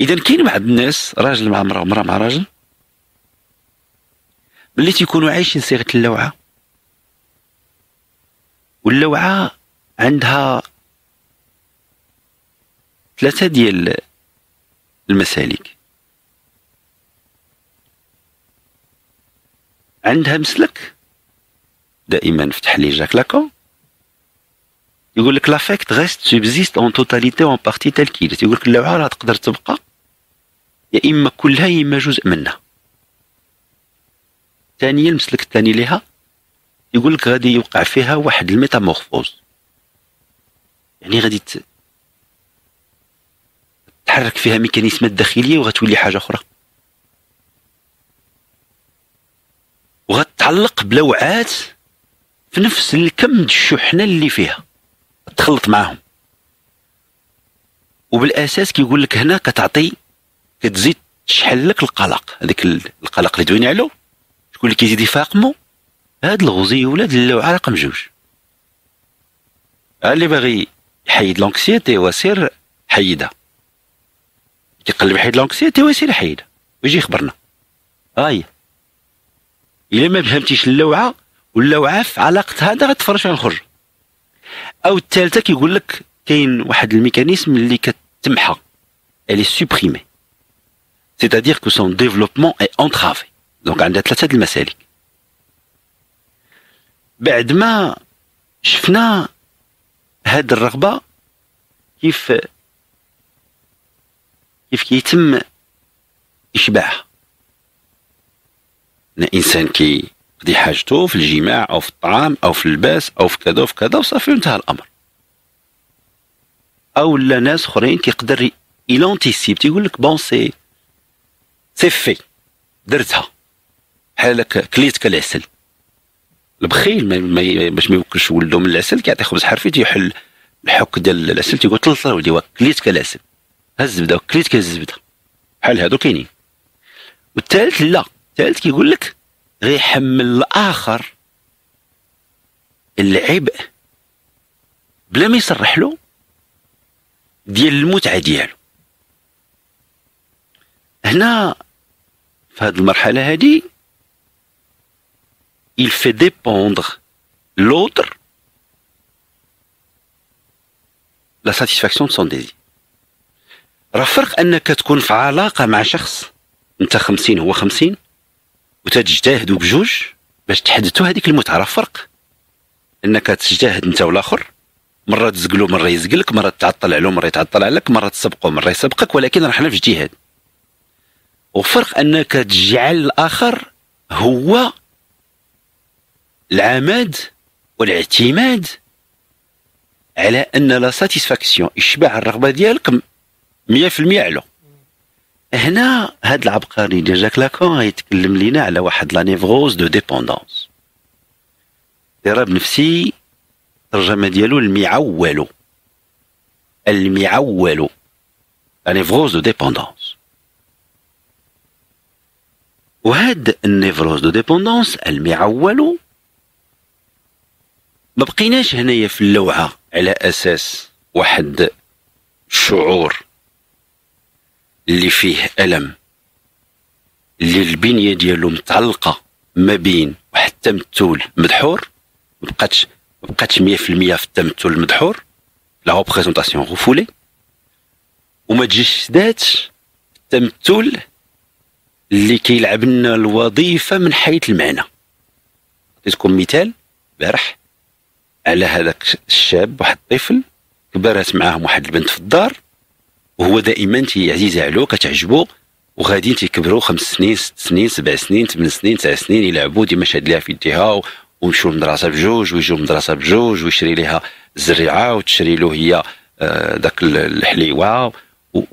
اذا كاين بعض الناس راجل مع مراه ومراه مع راجل ملي تيكونوا عايشين صيغه اللوعه واللوعه عندها ثلاثه ديال المسالك عندها مسلك دائما فتح لي جاك لاكون يقول لك لافيكت غيست سوبزيست اون توتاليتي اون بارتي تال كيلت يقول لك اللوعه راه تقدر تبقى يا اما كلها يا اما جزء منها ثانيا المسلك الثاني لها يقول لك غادي يوقع فيها واحد الميتامورفوز يعني غادي تحرك فيها ميكانيزمات داخليه وغتولي حاجه اخرى وغتعلق بلوعات في نفس الكم د الشحنه اللي فيها تخلط معاهم وبالاساس كيقول لك هنا كتعطي كتزيد تشحن لك القلق هذاك القلق اللي دويني عليه شكون اللي كيزيد يفاقمو هاد الغزي ولاد اللوعه رقم جوج اللي باغي يحيد لونكسيتي وسير حيدها كيقلب يحيد لونكسيتي سير حيدها ويجي يخبرنا آه الا ما فهمتيش اللوعه واللوعه في علاقتها هذا غتفرج فين نخرج او الثالثه كيقول لك كاين واحد الميكانيزم اللي كتمحى الي سوبريمي سيتادير كو سون ديفلوبمون اي son دونك عندها ثلاثه د المسالك بعد ما شفنا هاد الرغبه كيف كيف كيتم اشباعها ان انسان كي دي حاجته في الجماع او في الطعام او في اللباس او في كذا وفي كذا وصافي انتهى الامر او لا ناس اخرين كيقدر يلونتيسيب تيقول لك بون سي سي في درتها حالك كليت كالعسل البخيل ما باش ما يوكلش ولده من العسل كيعطي خبز حرفي تيحل الحك ديال العسل تيقول طلطل ولدي كليت كالعسل ها الزبده كليت كالزبده بحال هادو كاينين والثالث لا الثالث كيقول لك غيحمل الاخر العبء بلا ما يصرح له ديال المتعه ديالو يعني. هنا في هذه المرحله هذه il fait dépendre l'autre لا satisfaction دو سون désir. راه فرق انك تكون في علاقه مع شخص انت خمسين هو خمسين وتتجتهدوا بجوج باش تحدثوا هذيك المتعه راه فرق انك تجتهد انت والاخر مره تزقلو مره يزقلك مره تعطل علو مره يتعطل عليك مره تسبقو مره يسبقك ولكن راه حنا في اجتهاد وفرق انك تجعل الاخر هو العماد والاعتماد على ان لا ساتيسفاكسيون يشبع الرغبه ديالك 100% علو هنا هاد العبقري ديال جاك لاكون غيتكلم لينا على واحد لا نيفروز دو ديبوندونس اضطراب نفسي الترجمه ديالو المعول المعول لا نيفروز دو ديبوندونس وهاد النيفروز دو ديبوندونس المعول ما بقيناش هنايا في اللوعه على اساس واحد شعور اللي فيه ألم اللي البنية ديالو متعلقة ما بين واحد التمثل مدحور ما بقاتش ما بقاتش 100% في التمثل المدحور لا ريبريزونطاسيون غفولي وما تجيش ذات التمثل اللي كيلعب لنا الوظيفة من حيث المعنى عطيتكم مثال البارح على هذاك الشاب واحد الطفل كبرت معاهم واحد البنت في الدار وهو دائما عزيز عليه كتعجبو وغادي تيكبروا خمس سنين ست سنين سبع سنين ثمان سنين تسع سنين يلعبوا ديما شاد ليها في يديها ويمشيو للمدرسه بجوج ويجيو للمدرسه بجوج ويشري ليها الزريعه وتشري له هي ذاك آه، الحليوه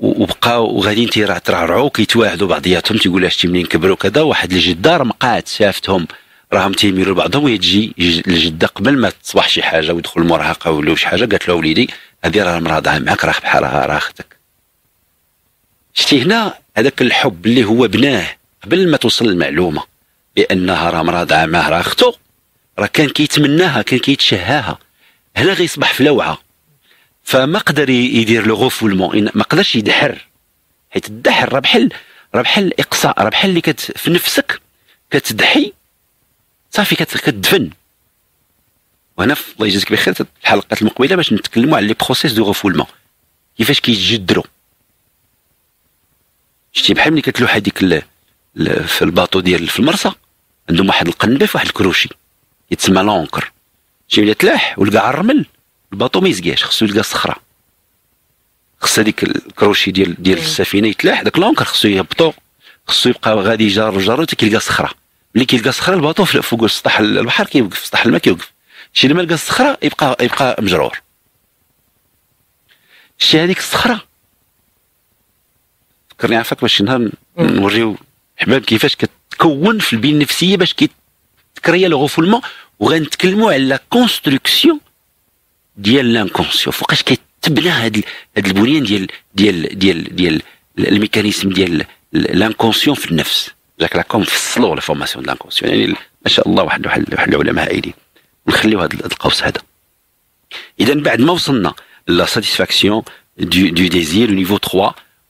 وبقاو وغاديين تيرعرعوا كيتواعدوا بعضياتهم تيقول لها شتي منين كبروا كذا واحد الجده راه شافتهم راهم تيميلوا لبعضهم وهي تجي الجده قبل ما تصبح شي حاجه ويدخل المراهقه ولا شي حاجه قالت له وليدي هذه راه مرضعه معاك راه بحالها راه اختك شتي هنا هذاك الحب اللي هو بناه قبل ما توصل المعلومه بانها راه مراضعه معاه راه اختو راه كان كيتمناها كان كيتشهاها هنا غيصبح في لوعه فما قدر يدير لو غوفولمون ما قدرش يدحر حيت الدحر راه بحال راه بحال الاقصاء راه بحال اللي كت في نفسك كتضحي صافي كتدفن وهنا الله يجازيك بخير الحلقات المقبله باش نتكلموا على لي بروسيس دو غوفولمون كيفاش كيتجدروا شتي بحال ملي كتلوح هذيك في الباطو ديال في المرسى عندهم واحد القنبه في واحد الكروشي يتسمى لونكر شتي ملي تلاح ولقى على الرمل الباطو ما يزقاش خصو يلقى صخره خص هذيك الكروشي ديال ديال إيه. السفينه يتلاح داك لونكر خصو يهبطو خصو يبقى غادي جار جار حتى كيلقى صخره ملي كيلقى صخره الباطو فوق سطح البحر كيوقف سطح الماء كيوقف شتي اللي ما لقى الصخره يبقى يبقى مجرور شتي هذيك الصخره فكرني عفاك باش نهار نوريو حباب كيفاش كتكون في البيئه النفسيه باش كيتكريا لو غوفولمون وغنتكلموا على لا كونستركسيون ديال لانكونسيون فوقاش كيتبنى هاد هاد البنيان ديال ديال ديال ديال الميكانيزم ديال لانكونسيون في النفس جاك لاكون فصلوا لا فورماسيون ديال لانكونسيون يعني ما شاء الله واحد واحد واحد العلماء هايلين نخليو هاد القوس هذا اذا بعد ما وصلنا لا ساتيسفاكسيون دو دو ديزير نيفو 3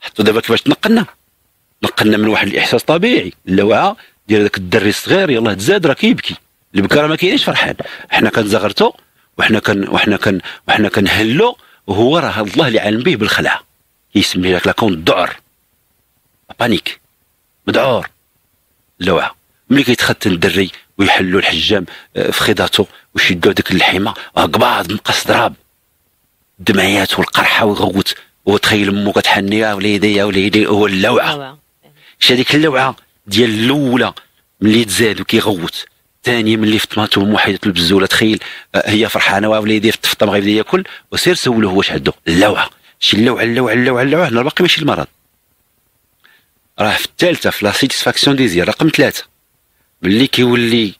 حتى دابا كيفاش تنقلنا نقلنا من واحد الاحساس طبيعي اللوعه ديال ذاك الدري الصغير يلاه تزاد راه كيبكي البكا راه ما كاينش فرحان حنا كنزغرتو وحنا كن وحنا كن وحنا كنهلو وهو راه الله اللي عالم به بالخلعه يسمي لك لاكون الذعر بانيك مذعور اللوعه ملي كيتختن الدري ويحلوا الحجام آه، في خيضاتو ويشدوا ديك اللحيمه كباض مقص ضراب دمعيات والقرحه ويغوت وتخيل امك كتحني يا وليدي يا وليدي هو اللوعه شتي هذيك اللوعه ديال الاولى ملي تزاد وكيغوت الثانيه ملي فطمات امه حيدت البزوله تخيل آه، هي فرحانه وليدي فطم غيبدا ياكل وسير سولو واش عنده اللوعه شي اللوعه اللوعه اللوعه اللوعه هنا باقي ماشي المرض راه في الثالثه في لا سيتيسفاكسيون ديزير رقم ثلاثه ملي كيولي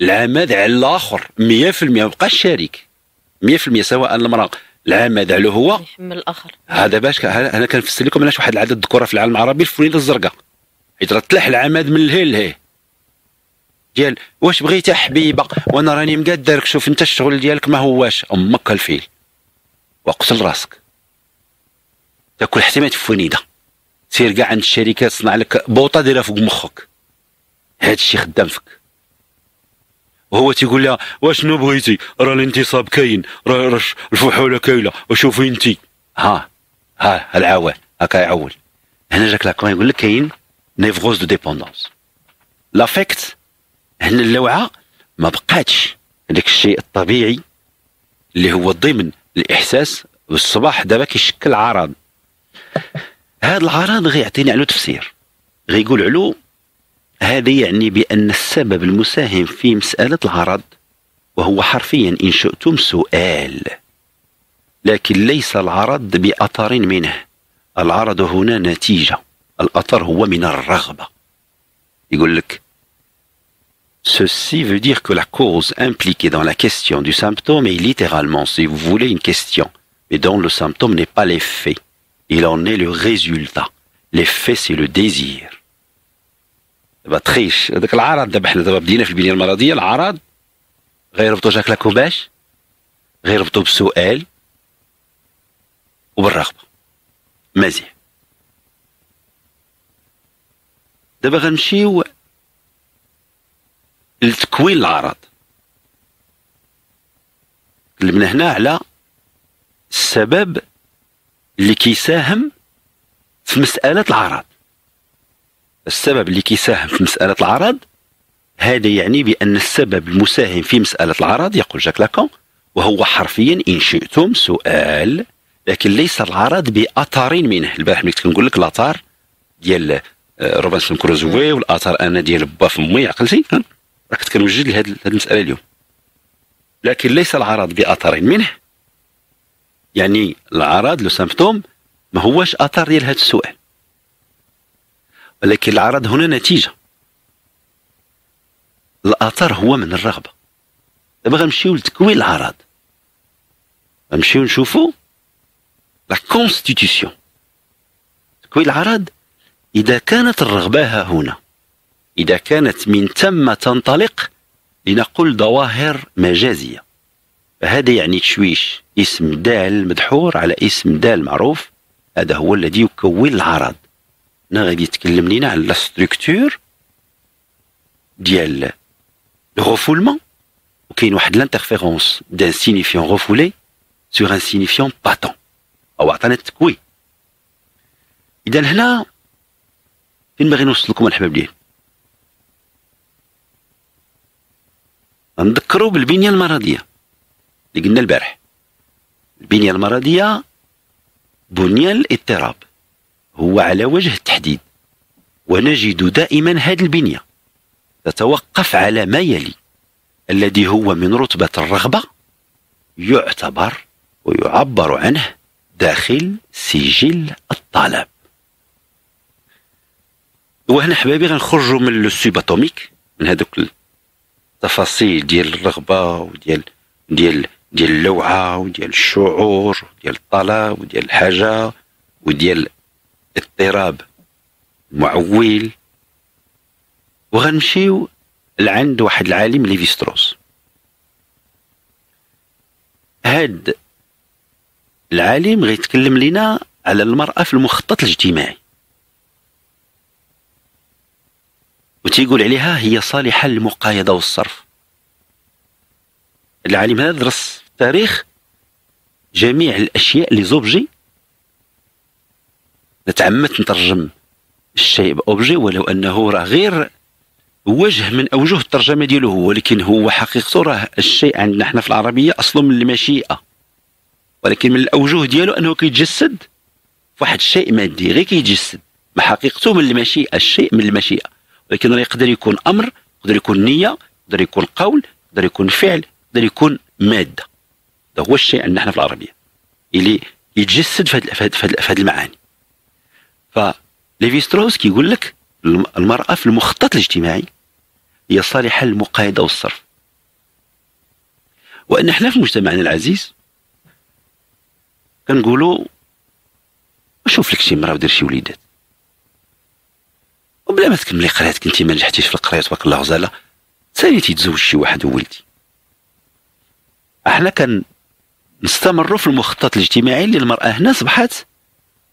العماد على الاخر 100% مابقاش شريك 100% سواء المراه العمد على هو يحمل الاخر هذا باش انا كنفسر لكم علاش واحد العدد الكره في العالم العربي الفريده الزرقاء حيت تلاح العماد من الهيل لهي ديال واش بغيتي حبيبه وانا راني مقدرك شوف انت الشغل ديالك ما هواش امك الفيل واقتل راسك تاكل احتمال فريده سير كاع عند الشركات تصنع لك بوطه دايره فوق مخك هادشي خدام فيك وهو تيقول لها واشنو بغيتي راه الانتصاب كاين راه الفحوله كايله وشوفي انت ها ها العوال هكا يعول هنا جاك لاكون يقول لك كاين نيفغوز دو ديبوندونس لافيكت هنا اللوعه ما بقاتش هذاك الشيء الطبيعي اللي هو ضمن الاحساس والصباح دابا كيشكل عرض هذا العرض غيعطيني علو تفسير غيقول علو Ceci veut dire que la cause impliquée dans la question du symptôme est littéralement, si vous voulez, une question, mais dont le symptôme n'est pas l'effet. Il en est le résultat. L'effet, c'est le désir. دابا تخيش هذاك العرض دابا حنا دابا بدينا في البنيه المرضيه العرض جاك شكل كوباش غيربطو بالسؤال وبالرغبه مزيان دابا غنمشيو لتكوين العرض تكلمنا هنا على السبب اللي كيساهم في مساله العرض السبب اللي كيساهم في مسألة العرض هذا يعني بأن السبب المساهم في مسألة العرض يقول جاك لاكون وهو حرفيا إن شئتم سؤال لكن ليس العرض بأثر منه البارح ملي كنت كنقول لك الأطار ديال آه، روبنسون كروزوي والأطار أنا ديال با فمي عقلتي راه كنت كنوجد لهذه المسألة اليوم لكن ليس العرض بأثر منه يعني العرض لو سامبتوم ما هوش أطار ديال هذا السؤال ولكن العرض هنا نتيجه الآثار هو من الرغبه دابا غنمشيو لتكوين العرض غنمشيو نشوفو لا كونستيتيسيون تكوين العرض اذا كانت الرغبه ها هنا اذا كانت من ثم تنطلق لنقول ظواهر مجازيه هذا يعني تشويش اسم دال مدحور على اسم دال معروف هذا هو الذي يكون العرض انا نعم، غادي يتكلم لينا نعم على لا ستركتور ديال الغفولمون وكاين واحد لانترفيرونس دان سينيفيون غوفولي سور ان سينيفيون باتون او عطانا التكوي اذا هنا فين باغي نوصل لكم الحباب ديالي نذكروا بالبنيه المرضيه اللي قلنا البارح البنيه المرضيه بنيه الاضطراب هو على وجه التحديد ونجد دائما هذه البنية تتوقف على ما يلي الذي هو من رتبة الرغبة يعتبر ويعبر عنه داخل سجل الطلب وهنا حبايبي غنخرجوا من لو سيباتوميك من هذوك التفاصيل ديال الرغبه وديال ديال ديال اللوعه وديال الشعور وديال الطلب وديال الحاجه وديال اضطراب معول وغنمشيو لعند واحد العالم ليفي ستروس هاد العالم غيتكلم لنا على المرأة في المخطط الاجتماعي وتيقول عليها هي صالحة للمقايضة والصرف العالم هذا درس في التاريخ جميع الأشياء لي زوبجي نتعمد نترجم الشيء بأوبجي ولو أنه راه غير وجه من أوجه الترجمة ديالو هو ولكن هو حقيقته راه الشيء عندنا حنا في العربية أصله من المشيئة ولكن من الأوجه ديالو أنه كيتجسد في واحد الشيء مادي غير كيتجسد ما حقيقته من المشيئة الشيء من المشيئة ولكن راه يقدر يكون أمر يقدر يكون نية يقدر يكون قول يقدر يكون فعل يقدر يكون مادة هذا هو الشيء عندنا حنا في العربية اللي يتجسد في هذه المعاني فليفي ستروس كيقول لك المرأة في المخطط الاجتماعي هي صالحة للمقايضة والصرف وان احنا في مجتمعنا العزيز كنقولوا شوف لك شي مراه ودير شي وليدات وبلا ما تكملي قرايتك انت ما نجحتيش في القرايه تبارك الله غزاله ثاني تيتزوج شي واحد وولدي احنا كان نستمروا في المخطط الاجتماعي اللي المراه هنا صبحت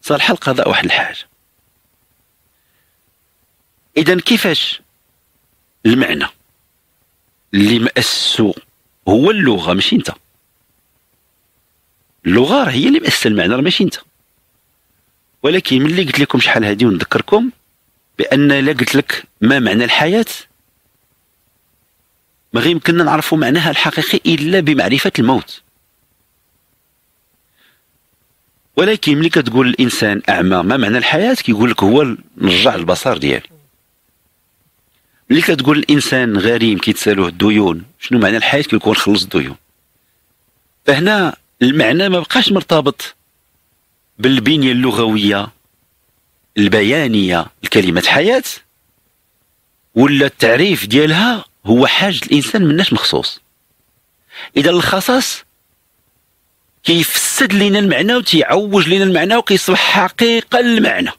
فالحلق القضاء واحد الحاجه اذا كيفاش المعنى اللي مأسسو هو اللغه ماشي انت اللغه راه هي اللي مأسسه المعنى راه ماشي انت ولكن ملي قلت لكم شحال هادي ونذكركم بان لا قلت لك ما معنى الحياه ما يمكننا نعرفوا معناها الحقيقي الا بمعرفه الموت ولكن ملي كتقول الانسان اعمى ما معنى الحياه كيقول لك هو نرجع البصر ديالي ملي كتقول الانسان غريم كيتسالوه الديون شنو معنى الحياه كيكون خلص الديون فهنا المعنى ما بقاش مرتبط بالبنيه اللغويه البيانيه لكلمه حياه ولا التعريف ديالها هو حاجه الانسان مناش مخصوص اذا الخصاص كيفسد لنا المعنى وتيعوج لنا المعنى وكيصبح حقيقه للمعنى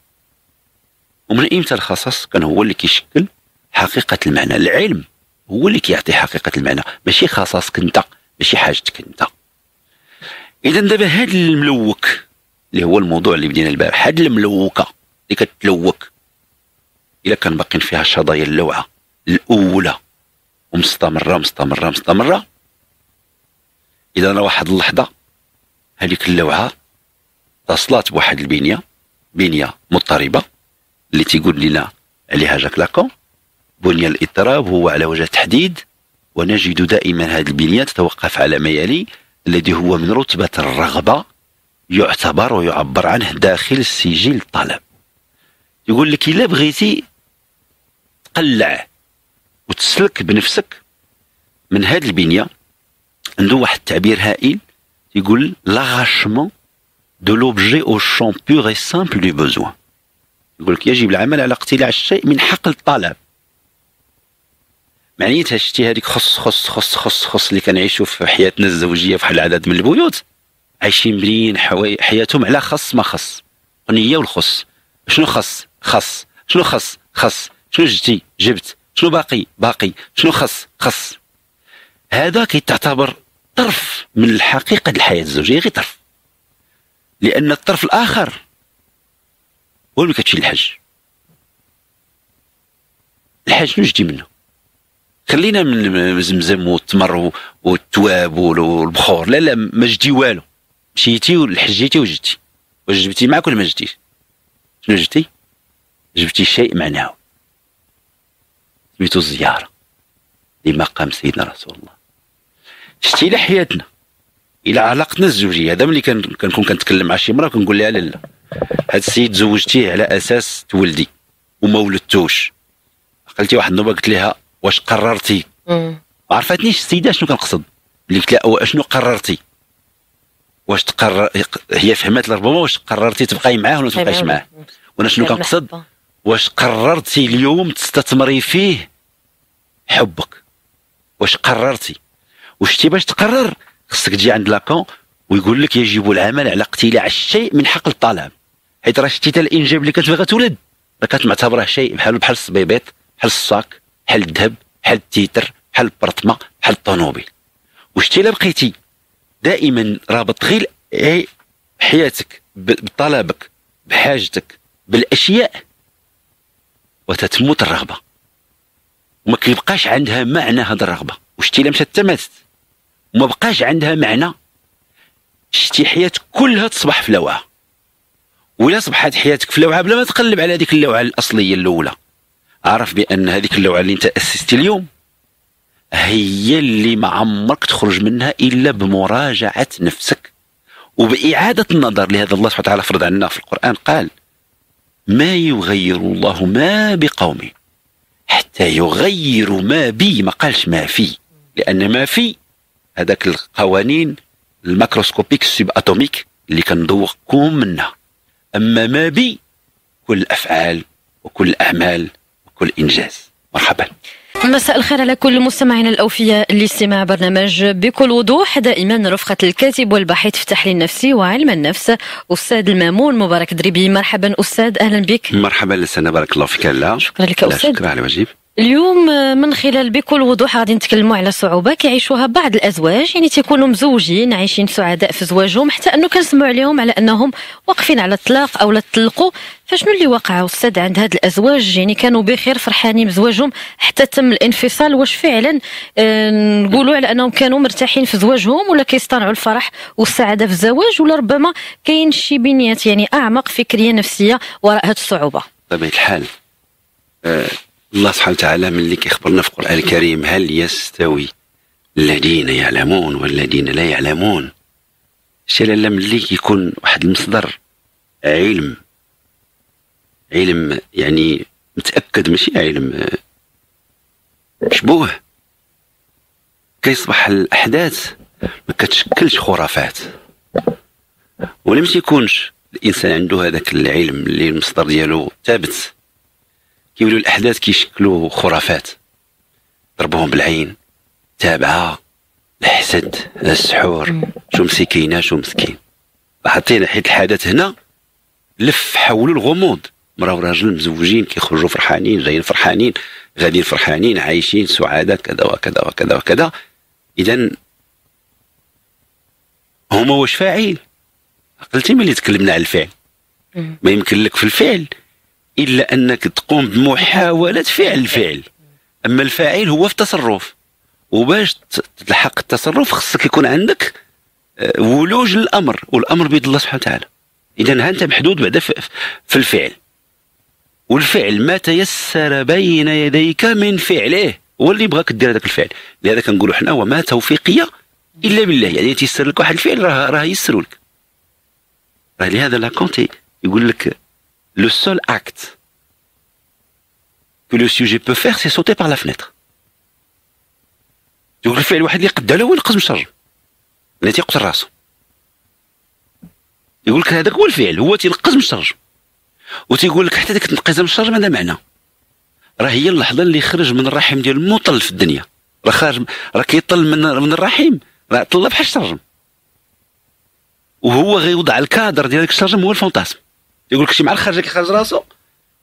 ومن امتى الخصص كان هو اللي كيشكل حقيقه المعنى العلم هو اللي كيعطي حقيقه المعنى ماشي خصاصك انت ماشي حاجتك انت اذا دابا هذا الملوك اللي هو الموضوع اللي بدينا الباب هاد الملوكه اللي كتلوك الا كان باقين فيها شظايا اللوعه الاولى ومستمره مستمره مستمره اذا انا واحد اللحظه هذيك اللوعه تصلات بواحد البنيه بنيه مضطربه اللي تيقول لنا عليها جاك لاكون بني الاضطراب هو على وجه التحديد ونجد دائما هذه البنيه تتوقف على ما يلي الذي هو من رتبه الرغبه يعتبر ويعبر عنه داخل سجل الطلب يقول لك الا بغيتي تقلع وتسلك بنفسك من هذه البنيه عنده واحد التعبير هائل يقول l'arrachement de l'objet au champ pur et simple du besoin يقول لك يجب العمل على اقتلاع الشيء من حق الطلب معنيتها شتي هذيك خص خص خص خص خص اللي كنعيشوا في حياتنا الزوجيه في العدد من البيوت عايشين بنين حياتهم على خص ما خص قنيه والخص شنو خص خص شنو خص خص شنو جبتي جبت شنو باقي باقي شنو خص خص هذا كيتعتبر طرف من الحقيقة الحياة الزوجية غير طرف لأن الطرف الآخر هو اللي كتشيل الحج الحج شنو جدي منه خلينا من زمزم والتمر والتواب والبخور لا لا ما جدي والو مشيتي وحجيتي وجدتي واش جبتي معك ولا ما جبتيش شنو جبتي جبتي شيء معناه سميتو الزيارة لمقام سيدنا رسول الله شتي الى حياتنا الى علاقتنا الزوجيه هذا ملي كنكون كنتكلم مع شي مراه كنقول لها لا لا هذا السيد زوجتيه على اساس تولدي وما ولدتوش عقلتي واحد النوبه قلت لها واش قررتي ما عرفتنيش السيده شنو كنقصد اللي قلت لها شنو قررتي واش تقرر هي فهمت ربما واش قررتي تبقاي معاه ولا ما تبقايش معاه وانا شنو كنقصد واش قررتي اليوم تستثمري فيه حبك واش قررتي وشتي باش تقرر خصك تجي عند لاكون ويقول لك يجب العمل على اقتلاع الشيء من حق الطلب حيت راه شتي الانجاب اللي كتبغي تولد راه كتعتبره شيء بحال بحال الصبيبيط بحال الصاك بحال الذهب بحال التيتر بحال البرطمه بحال الطوموبيل وشتي لبقيتي بقيتي دائما رابط غير إيه حياتك بطلبك بحاجتك بالاشياء وتتموت الرغبه وما كيبقاش عندها معنى هذه الرغبه وشتي لمشات تماتت وما بقاش عندها معنى شتي حياتك كلها تصبح في لوعه ولا صبحت حياتك في لوعه بلا ما تقلب على هذيك اللوعه الاصليه الاولى عرف بان هذيك اللوعه اللي انت اسستي اليوم هي اللي ما عمرك تخرج منها الا بمراجعه نفسك وباعاده النظر لهذا الله سبحانه وتعالى فرض عنا في القران قال ما يغير الله ما بقوم حتى يغيروا ما بي ما قالش ما في لان ما في هذاك القوانين الماكروسكوبيك السب اتوميك اللي كنذوقكم منها اما ما بي كل الافعال وكل الاعمال وكل انجاز مرحبا مساء الخير على كل مستمعينا الاوفياء لاستماع برنامج بكل وضوح دائما رفقه الكاتب والباحث في التحليل النفسي وعلم النفس استاذ المامون مبارك دريبي مرحبا استاذ اهلا بك مرحبا لسنا بارك الله فيك لا شكرا لك استاذ شكرا على مجيب اليوم آه، من خلال بكل وضوح غادي نتكلموا على صعوبه كيعيشوها بعض الازواج يعني تيكونوا مزوجين عايشين سعداء في زواجهم حتى انه كنسمعوا عليهم على انهم واقفين على الطلاق او لا تطلقوا فشنو اللي وقع استاذ عند هاد الازواج يعني كانوا بخير فرحانين بزواجهم حتى تم الانفصال واش فعلا آه، نقولوا على انهم كانوا مرتاحين في زواجهم ولا كيصطنعوا الفرح والسعاده في الزواج ولا ربما كاين شي بنيات يعني اعمق فكريه نفسيه وراء هاد الصعوبه بطبيعه الحال أه الله سبحانه وتعالى ملي كيخبرنا في القرآن الكريم هل يستوي الذين يعلمون والذين لا يعلمون الشلالة ملي كيكون واحد المصدر علم علم يعني متأكد ماشي علم مشبوه آه، كيصبح الأحداث ما كتشكلش خرافات ولم يكونش الانسان عنده هذاك العلم اللي المصدر ديالو ثابت كيوليو الاحداث كيشكلوا خرافات ضربوهم بالعين تابعه الحسد السحور شو مسكينه شو مسكين حطينا حيت الحدث هنا لف حولوا الغموض مرا وراجل مزوجين كيخرجوا فرحانين جايين فرحانين غاديين فرحانين عايشين سعداء كذا وكذا وكذا وكذا اذا هما واش فاعل عقلتي ملي تكلمنا على الفعل ما يمكن لك في الفعل الا انك تقوم بمحاوله فعل الفعل اما الفاعل هو في التصرف وباش تلحق التصرف خصك يكون عندك آه، ولوج الامر والامر بيد الله سبحانه وتعالى اذا ها انت محدود بعد في الفعل والفعل ما تيسر بين يديك من فعله هو اللي بغاك دير هذاك الفعل لهذا كنقولوا حنا وما توفيقيه الا بالله يعني تيسر لك واحد الفعل راه راه يسر لك راه لهذا لاكونتي يقول لك le seul acte que le sujet peut faire, c'est sauter par la fenêtre. يقول الفعل واحد اللي قد على هو القزم شر Il تيقتل راسه يقول لك هذاك هو الفعل هو تيلقز من وتيقول لك حتى ديك التنقيزه من الشر ما معنى راه هي اللحظه اللي خرج من الرحم ديال المطل في الدنيا راه خارج راه كيطل من من الرحم راه طلب بحال الشرجم وهو غيوضع الكادر ديال الشرجم هو الفانتاسم يقول لك شي مع الخرجه كيخرج راسو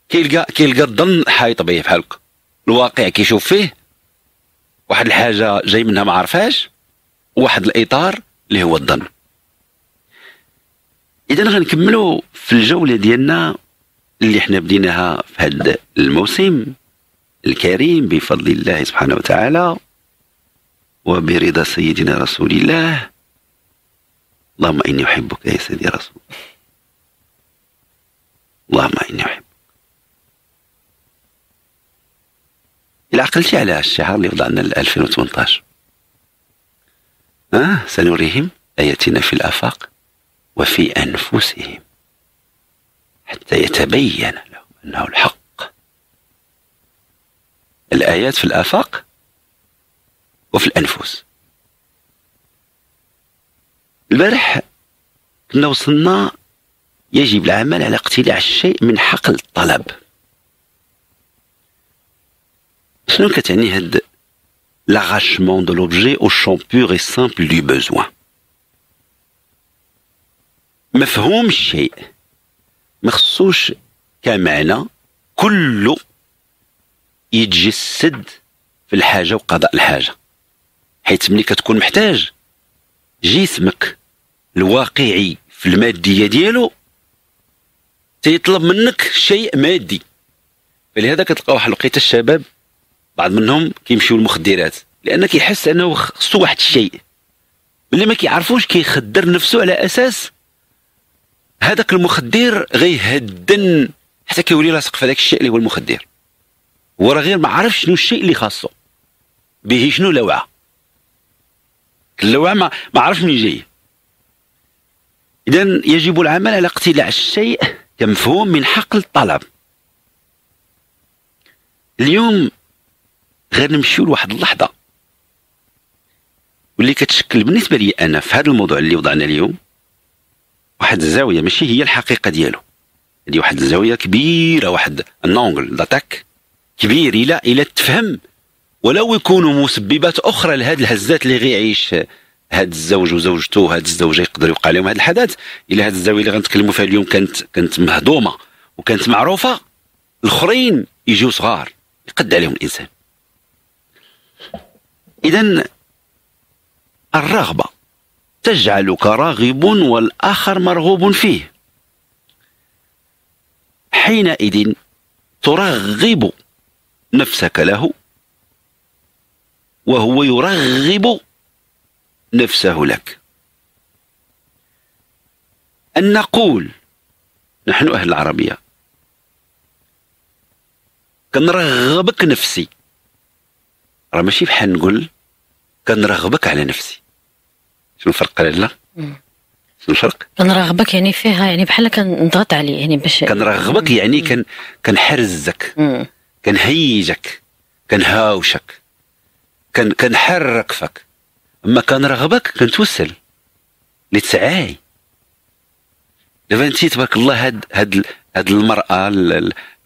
كيلقى كيلقى الظن حايط به بحال هكا الواقع كيشوف فيه واحد الحاجه جاي منها ما عرفهاش واحد الاطار اللي هو الظن اذا غنكملوا في الجوله ديالنا اللي حنا بديناها في هذا الموسم الكريم بفضل الله سبحانه وتعالى وبرضا سيدنا رسول الله اللهم اني احبك يا سيدي رسول اللهم إني أحب الى عقلتي على الشعار اللي وضعنا 2018 آه سنريهم آياتنا في الآفاق وفي أنفسهم حتى يتبين لهم أنه الحق الآيات في الآفاق وفي الأنفس البارح كنا وصلنا يجب العمل على اقتلاع الشيء من حقل الطلب شنو كتعني هاد لاغاشمون دو لوبجي او شون pur اي سامبل دو besoin مفهوم الشيء ما خصوش كمعنى كله يتجسد في الحاجة وقضاء الحاجة حيت ملي كتكون محتاج جسمك الواقعي في المادية ديالو تيطلب منك شيء مادي فلهذا كتلقى واحد الوقيته الشباب بعض منهم كيمشيو للمخدرات لان كيحس انه خصو واحد الشيء ملي ما كيعرفوش كيخدر نفسه على اساس هذاك المخدر غيهدن حتى كيولي لاصق في هذاك الشيء اللي هو المخدر هو راه غير ما عرفش شنو الشيء اللي خاصو به شنو لوعه اللوعه ما ما عرفش منين جاي اذا يجب العمل على اقتلاع الشيء كمفهوم من حق الطلب اليوم غير نمشيو لواحد اللحظة واللي كتشكل بالنسبة لي أنا في هذا الموضوع اللي وضعنا اليوم واحد الزاوية ماشي هي الحقيقة ديالو هذه واحد الزاوية كبيرة واحد النونغل داتاك كبير إلى إلى تفهم ولو يكونوا مسببات أخرى لهذه الهزات اللي غيعيش هاد الزوج وزوجته وهاد الزوجه يقدر يوقع لهم هاد الحدث الا هاد الزاويه اللي غنتكلموا فيها اليوم كانت كانت مهضومه وكانت معروفه الاخرين يجيو صغار يقد عليهم الانسان اذا الرغبه تجعلك راغب والاخر مرغوب فيه حينئذ ترغب نفسك له وهو يرغب نفسه لك أن نقول نحن أهل العربية كنرغبك نفسي راه ماشي بحال نقول كنرغبك على نفسي شنو الفرق لا شنو الفرق كنرغبك يعني فيها يعني بحال كنضغط عليه يعني باش كنرغبك يعني كان كنحرزك كنهيجك كنهاوشك كان كنحرك فك اما كان رغبك كنتوسل اللي تسعاي دابا انت تبارك الله هاد هاد هاد المراه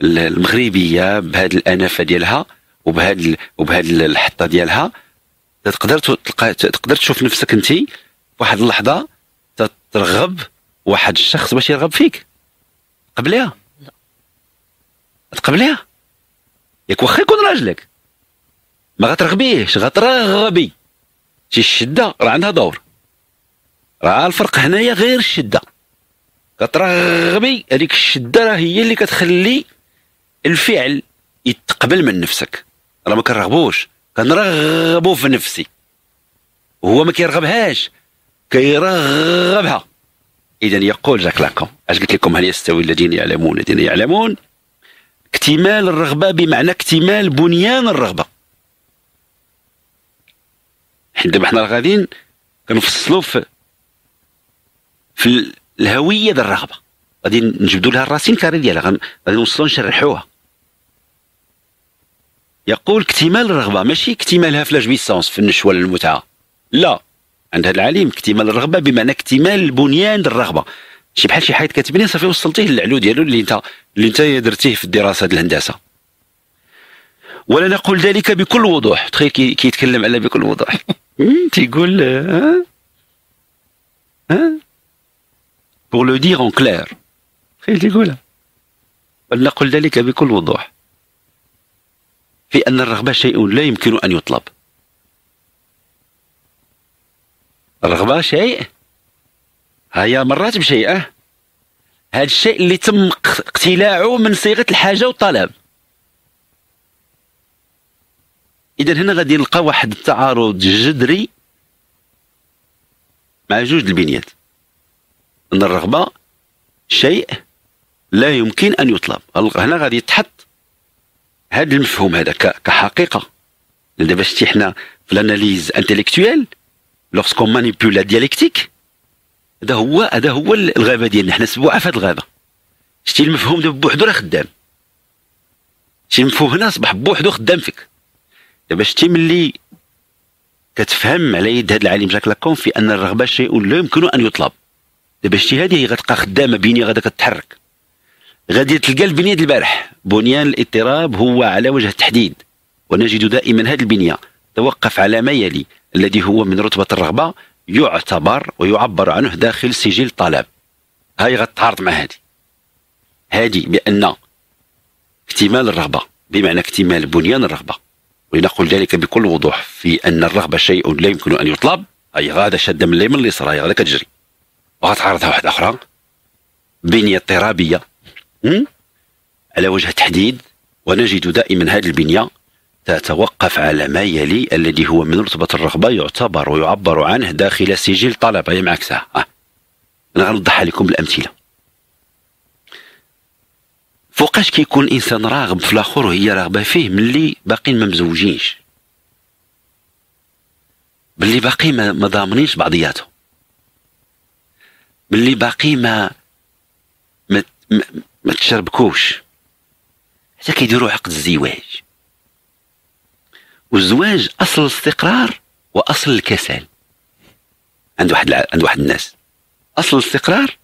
المغربيه بهاد الانفه ديالها وبهاد وبهاد الحطه ديالها تقدر تلقى تقدر تشوف نفسك انت واحد اللحظه ترغب واحد الشخص باش يرغب فيك قبلها تقبليها ياك واخا يكون راجلك ما غترغبيهش غترغبي الشده راه عندها دور راه الفرق هنايا غير الشده كترغبي هذيك الشده راه هي اللي كتخلي الفعل يتقبل من نفسك راه ما كنرغبوش كنرغبو في نفسي هو ما كيرغبهاش كيرغبها اذا يقول جاك لاكون اش قلت لكم هل يستوي الذين يعلمون الذين يعلمون اكتمال الرغبه بمعنى اكتمال بنيان الرغبه حيت دابا حنا راه غاديين كنفصلوا في في الهويه ديال الرغبه غادي نجبدوا لها الراسين كاري ديالها غادي نوصلوا نشرحوها يقول اكتمال الرغبه ماشي اكتمالها في لاجويسونس في النشوه للمتعه لا عند هذا العالم اكتمال الرغبه بمعنى اكتمال البنيان الرغبه شي بحال شي حيط كتبني صافي وصلتيه للعلو ديالو اللي انت اللي انت درتيه في الدراسه ديال الهندسه ولا نقول ذلك بكل وضوح تخيل كيتكلم على بكل وضوح تيقول ها ها pour le dire en clair تخيل تيقولها ولنقل ذلك بكل وضوح في أن الرغبة شيء لا يمكن أن يطلب الرغبة شيء هيا مرات بشيء هذا الشيء اللي تم اقتلاعه من صيغة الحاجة والطلب اذا هنا غادي نلقى واحد التعارض جذري مع جوج البنيات ان الرغبه شيء لا يمكن ان يطلب هنا غادي يتحط هذا المفهوم هذا كحقيقه دابا شتي حنا في الاناليز انتليكتويل لوغسكون مانيبيولا ديالكتيك هذا هو هذا هو الغابه ديالنا حنا سبوعه في هذه الغابه شتي المفهوم دابا بوحدو راه خدام شتي المفهوم هنا اصبح بوحدو خدام فيك دابا شتي ملي كتفهم على يد هذا العالم جاك لاكون في ان الرغبه شيء لا يمكن ان يطلب دابا شتي هذه هي غتبقى خدامه بيني غادا كتحرك غادي تلقى البنيه ديال البارح بنيان الاضطراب هو على وجه التحديد ونجد دائما هذه البنيه توقف على ما يلي الذي هو من رتبه الرغبه يعتبر ويعبر عنه داخل سجل الطلب هاي غتعارض مع هذه هذه بان اكتمال الرغبه بمعنى اكتمال بنيان الرغبه ونقول ذلك بكل وضوح في أن الرغبة شيء لا يمكن أن يطلب أي غادة شادة من اليمين اليسرى هي غادة كتجري وغتعرضها واحدة أخرى بنية اضطرابية على وجه التحديد ونجد دائما هذه البنية تتوقف على ما يلي الذي هو من رتبة الرغبة يعتبر ويعبر عنه داخل سجل طلبة هي معكسها أه. أنا غنوضحها لكم بالأمثلة فوقاش كيكون الانسان راغب في الاخر وهي راغبه فيه ملي باقيين ما مزوجينش ملي باقي ما, ضامنينش بعضياتهم ملي باقي ما ما, ما, ما تشربكوش حتى كيديروا عقد الزواج والزواج اصل الاستقرار واصل الكسل عند واحد عند واحد الناس اصل الاستقرار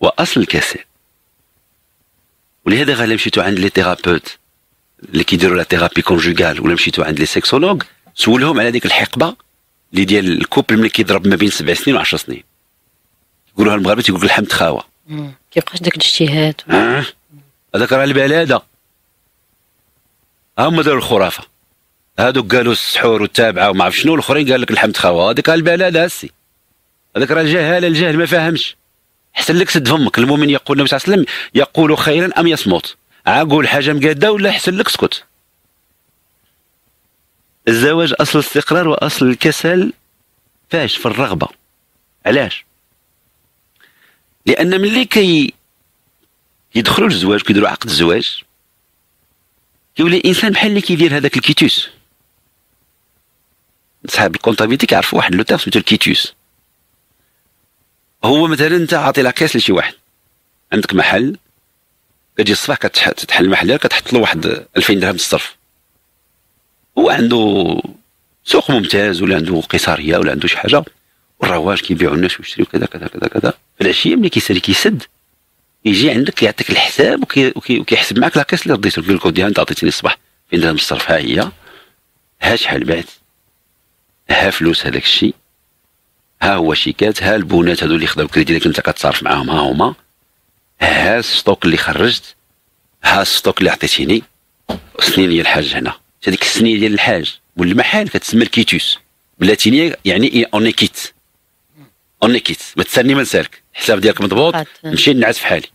واصل الكسل ولهذا غالبا مشيتو عند لي ثيرابوت اللي كيديروا لا ثيرابي كونجوغال ولا مشيتو عند لي سيكسولوج سولهم على ديك الحقبه اللي ديال الكوبل ملي كيضرب ما بين سبع سنين و10 سنين يقولوها المغاربه تيقول الحمد خاوه كيبقاش داك الاجتهاد اه؟ هذاك راه البلاده هما داروا الخرافه هادوك قالوا السحور والتابعه وما عرف شنو الاخرين قال لك الحمد خاوه هذيك البلاده السي هذاك راه الجهاله الجهل ما فاهمش حسن لك سد فمك المؤمن يقول النبي صلى الله عليه وسلم يقول خيرا ام يصمت عقول حاجه مقاده ولا حسن لك اسكت الزواج اصل الاستقرار واصل الكسل فاش في الرغبه علاش لان ملي كي يدخلوا للزواج كيديروا عقد الزواج كيولي الانسان بحال اللي كيدير هذاك الكيتوس صحاب الكونتابيتي كيعرفوا واحد لو تيرم سميتو الكيتوس هو مثلا انت عاطي لاكاس لشي واحد عندك محل كتجي الصباح كتحل المحل كتحط له واحد 2000 درهم الصرف هو عنده سوق ممتاز ولا عنده قيصريه ولا عنده شي حاجه والرواج كيبيعوا الناس ويشريوا كذا كذا كذا كذا العشيه ملي كيسالي كيسد يجي عندك يعطيك الحساب وكي وكي وكيحسب معك لاكاس اللي رديتو يقول لك ودي انت عطيتيني الصباح فين درهم الصرف ها هي ها شحال بعت ها فلوس هذاك الشيء ها هو شيكات ها البونات هذو اللي خداو كريدي اللي كنت كتصرف معاهم ها هما ها السطوك اللي خرجت ها السطوك اللي عطيتيني سنين ديال الحاج هنا هذيك السنيه ديال الحاج والمحال كتسمى الكيتوس باللاتينيه يعني اون كيت اون كيت ما تسالني ما نسالك الحساب ديالك مضبوط نمشي نعس في حالي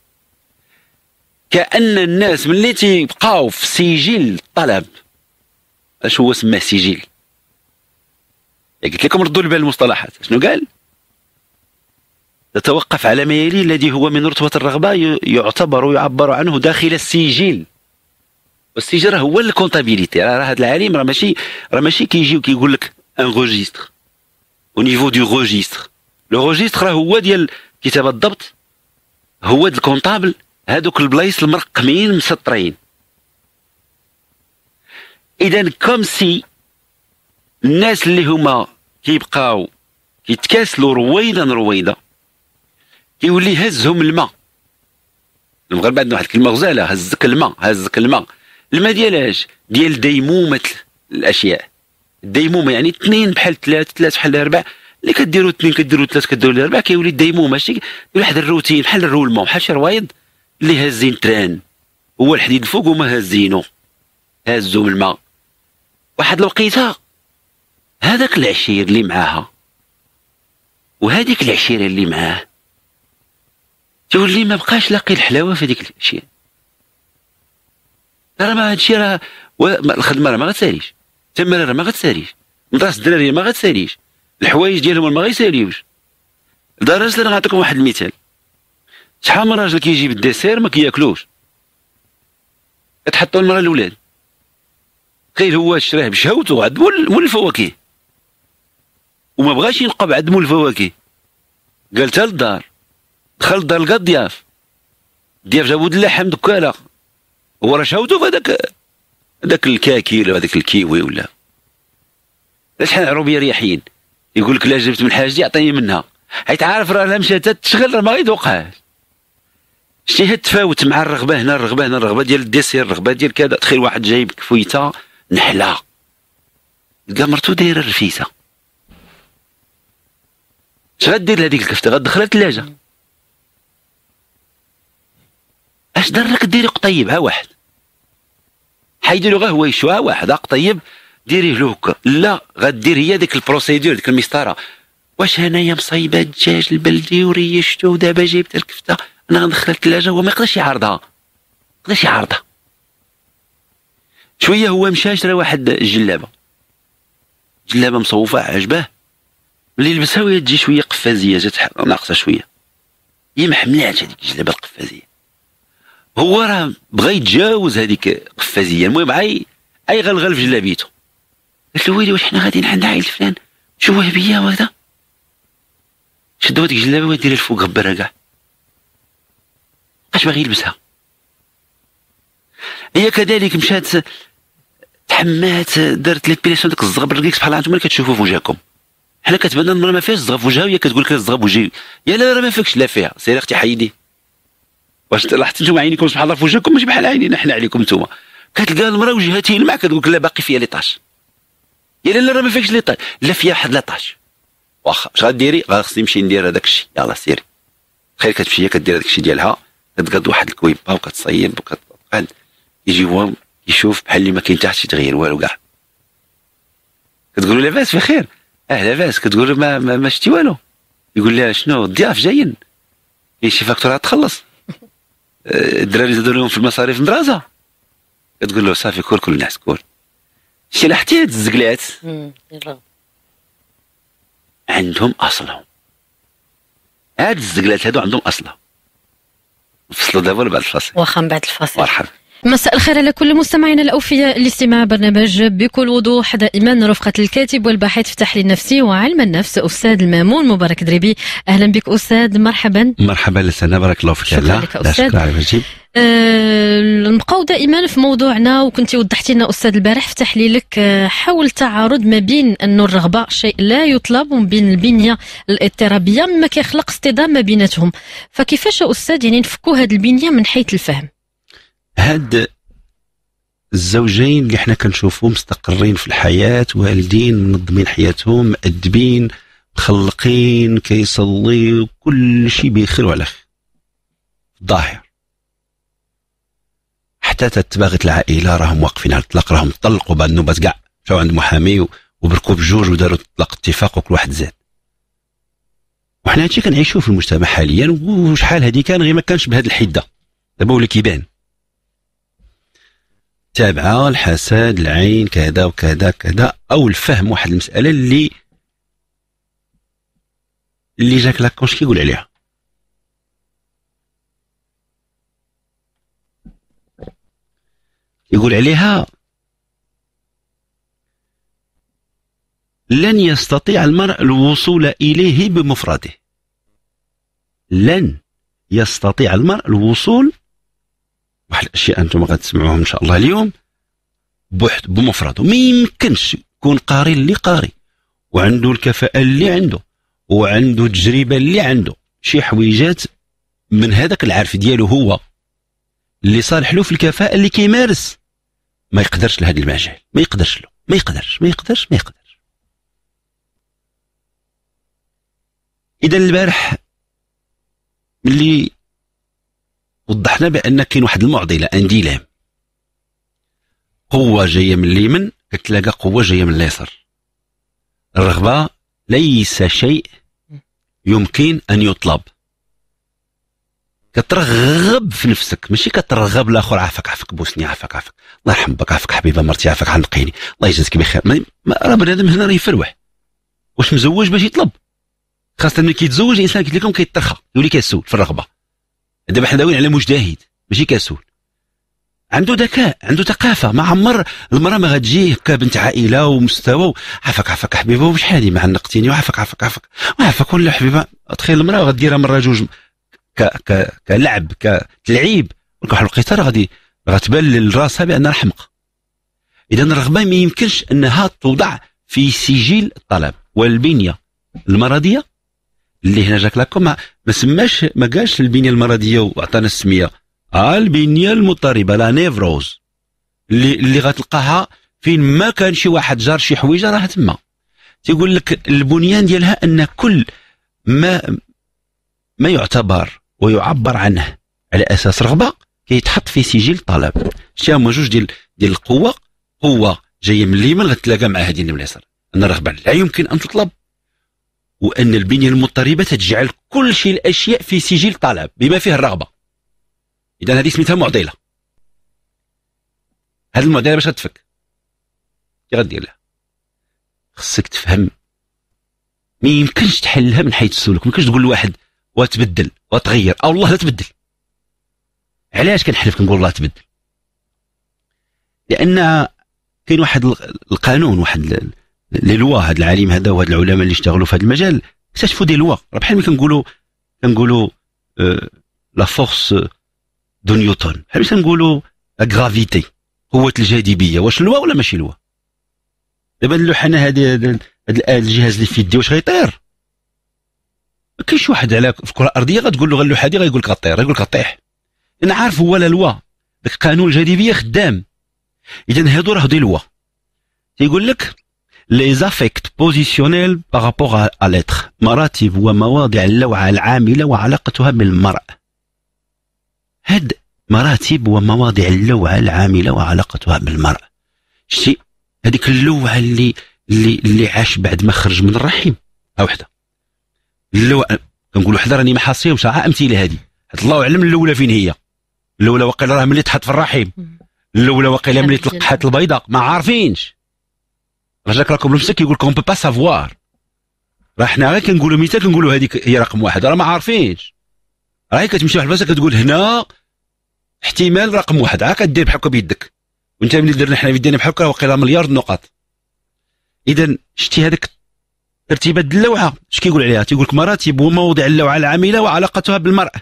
كان الناس ملي تيبقاو في سجل الطلب اش هو سماه سجل قلت لكم ردوا البال المصطلحات شنو قال تتوقف على ما يلي الذي هو من رتبة الرغبة يعتبر يعبر عنه داخل السجل والسجل هو الكونتابيليتي راه هذا العالم راه ماشي راه ماشي كيجي وكيقول لك ان روجيستر او نيفو دو روجيستر لو روجيستر راه هو ديال كتابة الضبط هو ديال الكونطابل هادوك البلايص المرقمين مسطرين اذا كوم سي الناس اللي هما كيبقاو كيتكاسلوا رويدا رويدا كيولي يهزهم الماء المغرب عندنا واحد الكلمه غزاله هزك الماء هزك الماء الماء ديالاش ديال ديمومه الاشياء الديمومه يعني اثنين بحال ثلاثه ثلاثه بحال اربعه اللي كديروا اثنين كديروا ثلاثه كديروا اربعه كيولي الديمومه ماشي واحد الروتين بحال الرولمون بحال شي رويض اللي هازين تران هو الحديد الفوق وما هازينو هازو الماء واحد الوقيته هذاك العشير اللي معاها وهذيك العشيرة اللي معاه تولي ما بقاش لاقي الحلاوة في هذيك العشيرة راه ما هادشي راه الخدمة راه ما غتساليش التمارين راه ما غتساليش مدرسة الدراري ما غتساليش الحوايج ديالهم ما غيساليوش لدرجة انا غنعطيكم واحد المثال شحال من راجل كيجيب الديسير ما كياكلوش كتحطو المراه الاولاد تخيل هو شراه بشهوته عاد مول الفواكه وما بغاش بعد مول الفواكه قالتها للدار دخل الدار لقى الضياف الضياف جابو اللحم دكاله هو راه شاوتو في هذاك هذاك الكاكي ولا هذاك الكيوي ولا شحال عروبيه رياحين يقول لك لا جبت من حاجتي عطيني منها حيت عارف راه لا مشات تشغل ما غيدوقهاش شتي هاد التفاوت مع الرغبه هنا الرغبه هنا الرغبه ديال الديسير الرغبه ديال كذا تخيل واحد جايب كفويته نحله لقى مرتو دايره الرفيسه اش غدير لهذيك الكفته غدخلها الثلاجه اش درك ديري قطيب ها واحد حيديرو غير هو يشوى واحد ها قطيب ديريه له هكا لا غدير هي ديك البروسيدور ديك المسطره واش انايا مصايبه الدجاج البلدي وريشتو ودابا جبت الكفته انا غندخلها الثلاجه هو ما يقدرش يعرضها يقدرش يعرضها شويه هو مشى شرا واحد الجلابه جلابه مصوفه عجباه اللي لبسها وهي تجي شويه قفازيه جات ناقصه شويه هي ما حملاتش هذيك الجلابه القفازيه هو راه بغا يتجاوز هذيك قفازيه المهم عاي اي غلغل في جلابيته قلت له ويلي واش حنا غاديين عند عائله فلان شو بيا وهذا شدوا هذيك الجلابه وديرها الفوق غبره كاع مابقاش باغي يلبسها هي كذلك مشات تحمات دارت ليبيليسيون ديك الزغبر ديك سبحان الله انتم اللي كتشوفوه في وجهكم حنا كتبان المراه ما فيهاش الزغب وجهها وهي كتقول لك الزغب وجهي يا لا راه ما فيكش لا فيها سيري اختي حيدي واش لاحظت انتم عينيكم سبحان الله في وجهكم ماشي بحال عينينا حنا عليكم انتم كتلقى المراه وجهها تيلمع كتقول لك لا باقي فيها ليطاج يا لا راه ما فيكش ليطاج لا فيها واحد ليطاج واخا اش غديري خاصني نمشي ندير هذاك الشيء يلاه سيري تخيل كتمشي هي كدير هذاك الشيء ديالها كتقاد واحد الكويبه وكتصيب وكتقاد يجي هو يشوف بحال اللي ما كاين حتى شي تغيير والو كاع كتقول له لاباس بخير اه لاباس كتقول له ما, ما, ما شتي والو يقول لها شنو الضياف جايين كاين شي فاكتوره تخلص آه، الدراري زادوا لهم في المصاريف مدرازه كتقول له صافي كل كل الناس كل شتي لحتي هاد الزقلات عندهم اصلهم هاد الزقلات هادو عندهم اصلهم نفصلوا دابا ولا بعد الفاصل واخا من بعد الفاصل مرحبا مساء الخير على كل مستمعينا الاوفياء لاستماع برنامج بكل وضوح دائما رفقه الكاتب والباحث في التحليل النفسي وعلم النفس استاذ المامون مبارك دريبي اهلا بك استاذ مرحبا مرحبا لسنا بارك الله فيك شكرا لك استاذ شكرا على المجيب أه دائما في موضوعنا وكنت وضحتي لنا استاذ البارح في تحليلك آه، حول تعارض ما بين انه الرغبه شيء لا يطلب وما بين البنيه الاضطرابيه مما كيخلق اصطدام ما بيناتهم فكيفاش يا استاذ يعني نفكوا هذه البنيه من حيث الفهم هاد الزوجين اللي حنا كنشوفهم مستقرين في الحياه والدين منظمين حياتهم مأدبين مخلقين كيصلي كل شيء بخير وعلى خير الظاهر حتى تتباغت العائله راهم واقفين على الطلاق راهم طلقوا بعد النوبات كاع مشاو عند محامي وبركوا بجوج وداروا الطلاق اتفاق وكل واحد زاد وحنا هادشي كنعيشوه في المجتمع حاليا وشحال هادي كان غير ما كانش بهاد الحده دابا ولا كيبان تابعه الحسد العين كذا وكذا كذا او الفهم واحد المساله اللي اللي جاك لاكوش كيقول عليها يقول عليها لن يستطيع المرء الوصول اليه بمفرده لن يستطيع المرء الوصول واحد الاشياء انتم غتسمعوهم ان شاء الله اليوم بوحد بمفرده ما يمكنش يكون قاري اللي قاري وعنده الكفاءه اللي عنده وعنده التجربه اللي عنده شي حويجات من هذاك العرف ديالو هو اللي صالح له في الكفاءه اللي كيمارس ما يقدرش لهذا المجال ما يقدرش له ما يقدرش ما يقدرش ما يقدرش اذا البارح ملي وضحنا بان كاين واحد المعضله ان ديلام قوه جايه من اليمن كتلاقى قوه جايه من اليسار الرغبه ليس شيء يمكن ان يطلب كترغب في نفسك ماشي كترغب لاخر عافاك عافاك بوسني عافاك عافاك الله يرحم باك عافاك حبيبه مرتي عافاك عنقيني الله يجازيك بخير ما راه بنادم هنا راه يفروح واش مزوج باش يطلب خاصه ملي كيتزوج الانسان قلت لكم كيترخى يولي كيسول في الرغبه دابا حنا داويين على مجتهد ماشي كسول عنده ذكاء عنده ثقافه ما عمر المراه ما غتجي كبنت عائله ومستوى عافاك عافاك حبيبه وش حالي ما عنقتيني وعافاك عافاك عافاك وعافاك ولا حبيبه تخيل المراه غديرها مره جوج ك ك كلعب كتلعيب واحد الوقيته راه غادي غتبان لراسها بانها حمق اذا الرغبه ما يمكنش انها توضع في سجل الطلب والبنيه المرضيه اللي هنا جاك لاكو ما, سماش ما قالش البنيه المرضيه وعطانا السميه اه البنيه المضطربه لا نيفروز اللي اللي غتلقاها فين ما كان شي واحد جار شي حويجه راه تما تيقول لك البنيان ديالها ان كل ما ما يعتبر ويعبر عنه على اساس رغبه كيتحط في سجل طلب شتي هما جوج ديال ديال القوه قوه جايه من اليمين غتلاقى مع هذه من اليسار ان الرغبه لا يمكن ان تطلب وأن البنية المضطربة تجعل كل شيء الأشياء في سجل طلب بما فيه الرغبة إذا هذه سميتها معضلة هذه المعضلة باش تفك كي غدير لها خصك تفهم ما يمكنش تحلها من حيث السلوك ما يمكنش تقول لواحد وتبدل وتغير او الله لا تبدل علاش كنحلف كنقول الله تبدل لان كاين واحد القانون واحد لي لوا هاد العالم هذا وهاد العلماء اللي اشتغلوا في هذا المجال اكتشفوا دي لوا راه بحال ملي كنقولوا كنقولوا لا فورس دو نيوتن بحال ملي كنقولوا غرافيتي قوه الجاذبيه واش لوا ولا ماشي لوا دابا انا هذه هذا الجهاز اللي في يدي واش غيطير ما كاينش واحد على في الكره الارضيه غتقول له اللوحه هذه غيقول لك غطير غيقول لك غطيح انا عارف هو لا لوا داك قانون الجاذبيه خدام اذا هادو راه دي لوا تيقول لك les affects positionnels par rapport à, à l'être مراتب ومواضع اللوعة العاملة وعلاقتها بالمرء هاد مراتب ومواضع اللوعة العاملة وعلاقتها بالمرء شتي هذيك اللوعة اللي اللي اللي عاش بعد ما خرج من الرحم ها وحده اللوعة كنقول وحدة راني ما حاصيهمش ها امثله هذه حيت الله اعلم الاولى فين هي الاولى واقيلا راه ملي تحط في الرحم الاولى واقيلا ملي تلقحت البيضاء ما عارفينش رجلك راكم لبسك يقول لكم بو با سافوار راه حنا غير كنقولوا مثال كنقولوا هذيك هي رقم واحد راه ما عارفينش راهي كتمشي واحد البلاصه كتقول هنا احتمال رقم واحد عا كدير بحال بيدك وانت ملي درنا حنا بيدينا بحال هكا وقيلا مليار النقط اذا شتي هذاك ترتيبات اللوعه اش كيقول عليها تيقول لك مراتب وموضع اللوعه العامله وعلاقتها بالمراه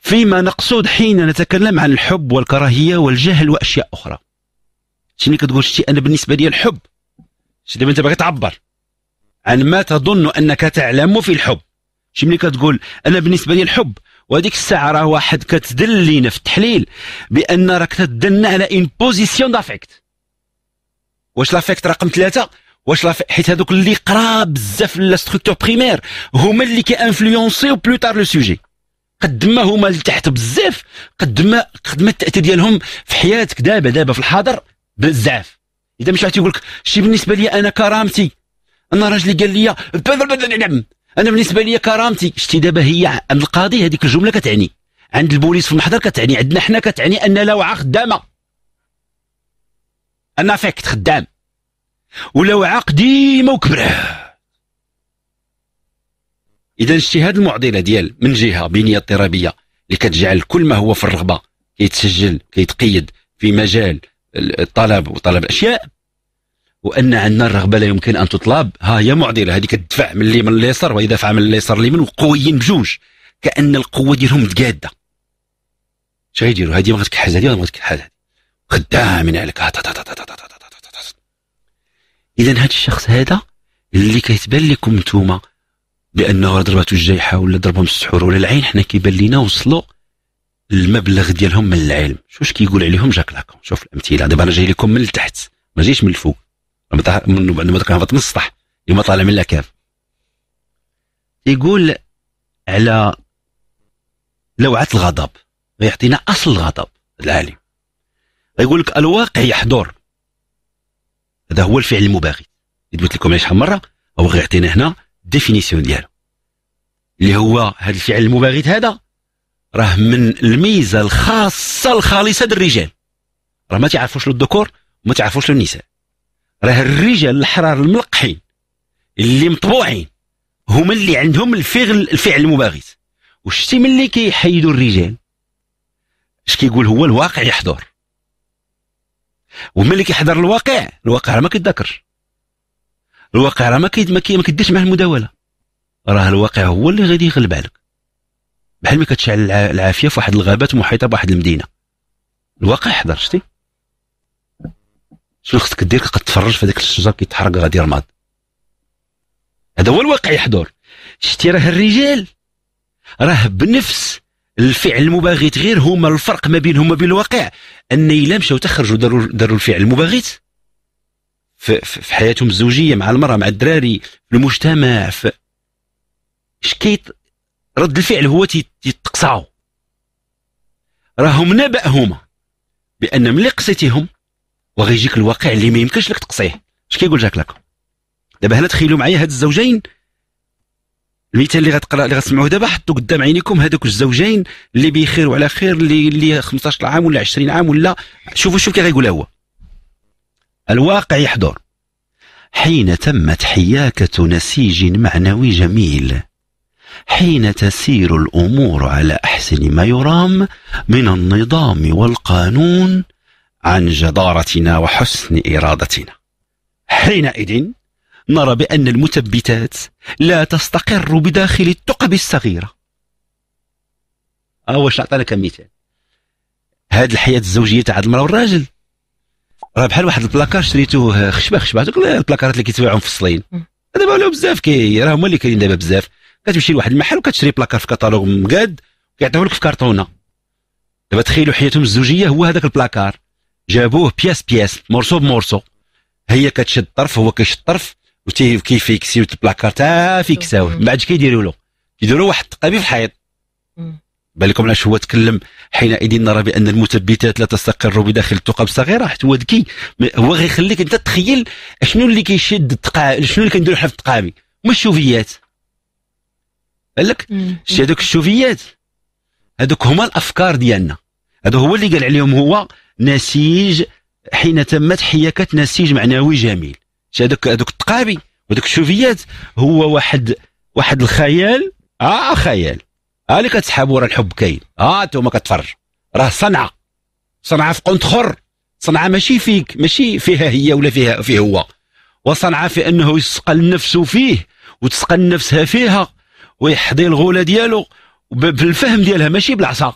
فيما نقصد حين نتكلم عن الحب والكراهيه والجهل واشياء اخرى شنو كتقول شتي انا بالنسبه لي الحب شدي انت باغي تعبر عن ما تظن انك تعلم في الحب شي ملي كتقول انا بالنسبه لي الحب وهذيك الساعه راه واحد كتدل لينا في التحليل بان راك تدلنا على اون بوزيسيون دافيكت واش لافيكت رقم ثلاثه واش لافيكت حيت هذوك اللي قرا بزاف لا ستركتور بريمير هما اللي كانفلونسيو بلو تار لو سوجي قد ما هما لتحت بزاف قد ما قد ما التاثير ديالهم في حياتك دابا دابا في الحاضر بزاف اذا مش عرفت يقول لك شي بالنسبه لي انا كرامتي انا راجلي قال لي نعم انا بالنسبه لي كرامتي شتي دابا هي عند القاضي هذيك الجمله كتعني عند البوليس في المحضر كتعني عندنا حنا كتعني ان لوعه خدامه انا فيكت خدام ولوعه قديمه وكبره اذا شتي هاد المعضله ديال من جهه بنيه اضطرابيه اللي كتجعل كل ما هو في الرغبه كيتسجل كيتقيد في مجال الطلب وطلب الاشياء وان عندنا الرغبه لا يمكن ان تطلب ها هي معضله هذيك تدفع من اليمين لليسار دافعه من اليسار لليمين وقويين بجوج كان القوه ديالهم متقاده اش غيديروا هذه بغات تكحز هذه بغات تكحز هذه خدامين عليك اذا هذا الشخص هذا اللي كيتبان لكم نتوما بانه ضربته الجيحه ولا ضربهم السحور ولا العين حنا كيبان لينا وصلوا المبلغ ديالهم من العلم شوش كيقول عليهم جاك لاكون شوف الامثله دابا انا جاي لكم من التحت ما جيش من الفوق من بعد ما كنهبط من السطح يوم طالع من الاكاف يقول على لوعه الغضب غيعطينا اصل الغضب العالم غيقول لك الواقع يحضر هذا هو الفعل المباغي قلت لكم شحال مره هو غيعطينا هنا ديفينيسيون ديالو اللي هو هذا الفعل المباغت هذا راه من الميزه الخاصه الخالصه للرجال راه ما تعرفوش للذكور وما تعرفوش للنساء راه الرجال الحرار الملقحين اللي مطبوعين هما اللي عندهم الفعل الفعل المباغت وشتي ملي كيحيدوا الرجال اش كيقول هو الواقع يحضر وملي كيحضر الواقع الواقع راه ما كيتذكرش الواقع راه ما كيديرش معاه المداوله راه الواقع هو اللي غادي يغلب عليك بحال ملي كتشعل العافيه في واحد الغابات محيطه بواحد المدينه الواقع حضر شتي شنو خصك دير كتبقى تفرج في هذاك الشجر كيتحرق غادي رماد هذا هو الواقع يحضر شتي راه الرجال راه بنفس الفعل المباغت غير هما الفرق ما بينهم وما بين الواقع ان الا مشاو تخرجوا داروا داروا الفعل المباغت في, في حياتهم الزوجيه مع المراه مع الدراري في المجتمع في اش كيت رد الفعل هو تيتقصعوا راهم نبأ هما بان ملي قصيتيهم وغيجيك الواقع اللي ما يمكنش لك تقصيه اش كيقول جاك لاكو دابا هنا تخيلوا معايا هاد الزوجين المثال اللي غتقرا اللي غتسمعوه دابا حطوا قدام عينيكم هذوك الزوجين اللي بخير وعلى خير اللي اللي 15 عام ولا 20 عام ولا شوفوا شوف كي غيقولها هو الواقع يحضر حين تمت حياكة نسيج معنوي جميل حين تسير الامور على احسن ما يرام من النظام والقانون عن جدارتنا وحسن ارادتنا حينئذ نرى بان المثبتات لا تستقر بداخل الثقب الصغيره آه، واش نعطينا كمثال هذه الحياه الزوجيه تاع المراه والراجل راه بحال واحد البلاكار شريتوه آه، خشبه خشبه هذوك البلاكارات اللي كيتباعوا مفصلين دابا ولاو بزاف كي راه هما اللي كاينين دابا بزاف كتمشي لواحد المحل وكتشري بلاكار في كاتالوغ مقاد كيعطيوه لك في كرتونه دابا تخيلوا حياتهم الزوجيه هو هذاك البلاكار جابوه بياس بياس مورسو بمورسو هي كتشد الطرف هو كيشد الطرف وكيفيكسيو البلاكار تا فيكساوه من بعد كيديروا له كيديروا واحد التقابي في الحيط بالكم علاش هو تكلم حينئذ نرى بان المثبتات لا تستقر بداخل الثقب الصغيره حيت هو ذكي هو غيخليك انت تخيل شنو اللي كيشد التقا شنو اللي كنديرو حنا في التقابي مش الشوفيات قال لك شتي هذوك الشوفيات هذوك هما الافكار ديالنا هذا هو اللي قال عليهم هو نسيج حين تمت حياكه نسيج معنوي جميل هذوك هذوك التقابي وذوك الشوفيات هو واحد واحد الخيال اه خيال ها آه اللي كتسحابوا راه الحب كاين اه انتوما كتفرج راه صنعه صنعه في قنت خر صنعه ماشي فيك ماشي فيها هي ولا فيها فيه هو وصنعه في انه يسقى النفس فيه وتسقى نفسها فيها ويحضي الغوله ديالو بالفهم ديالها ماشي بالعصا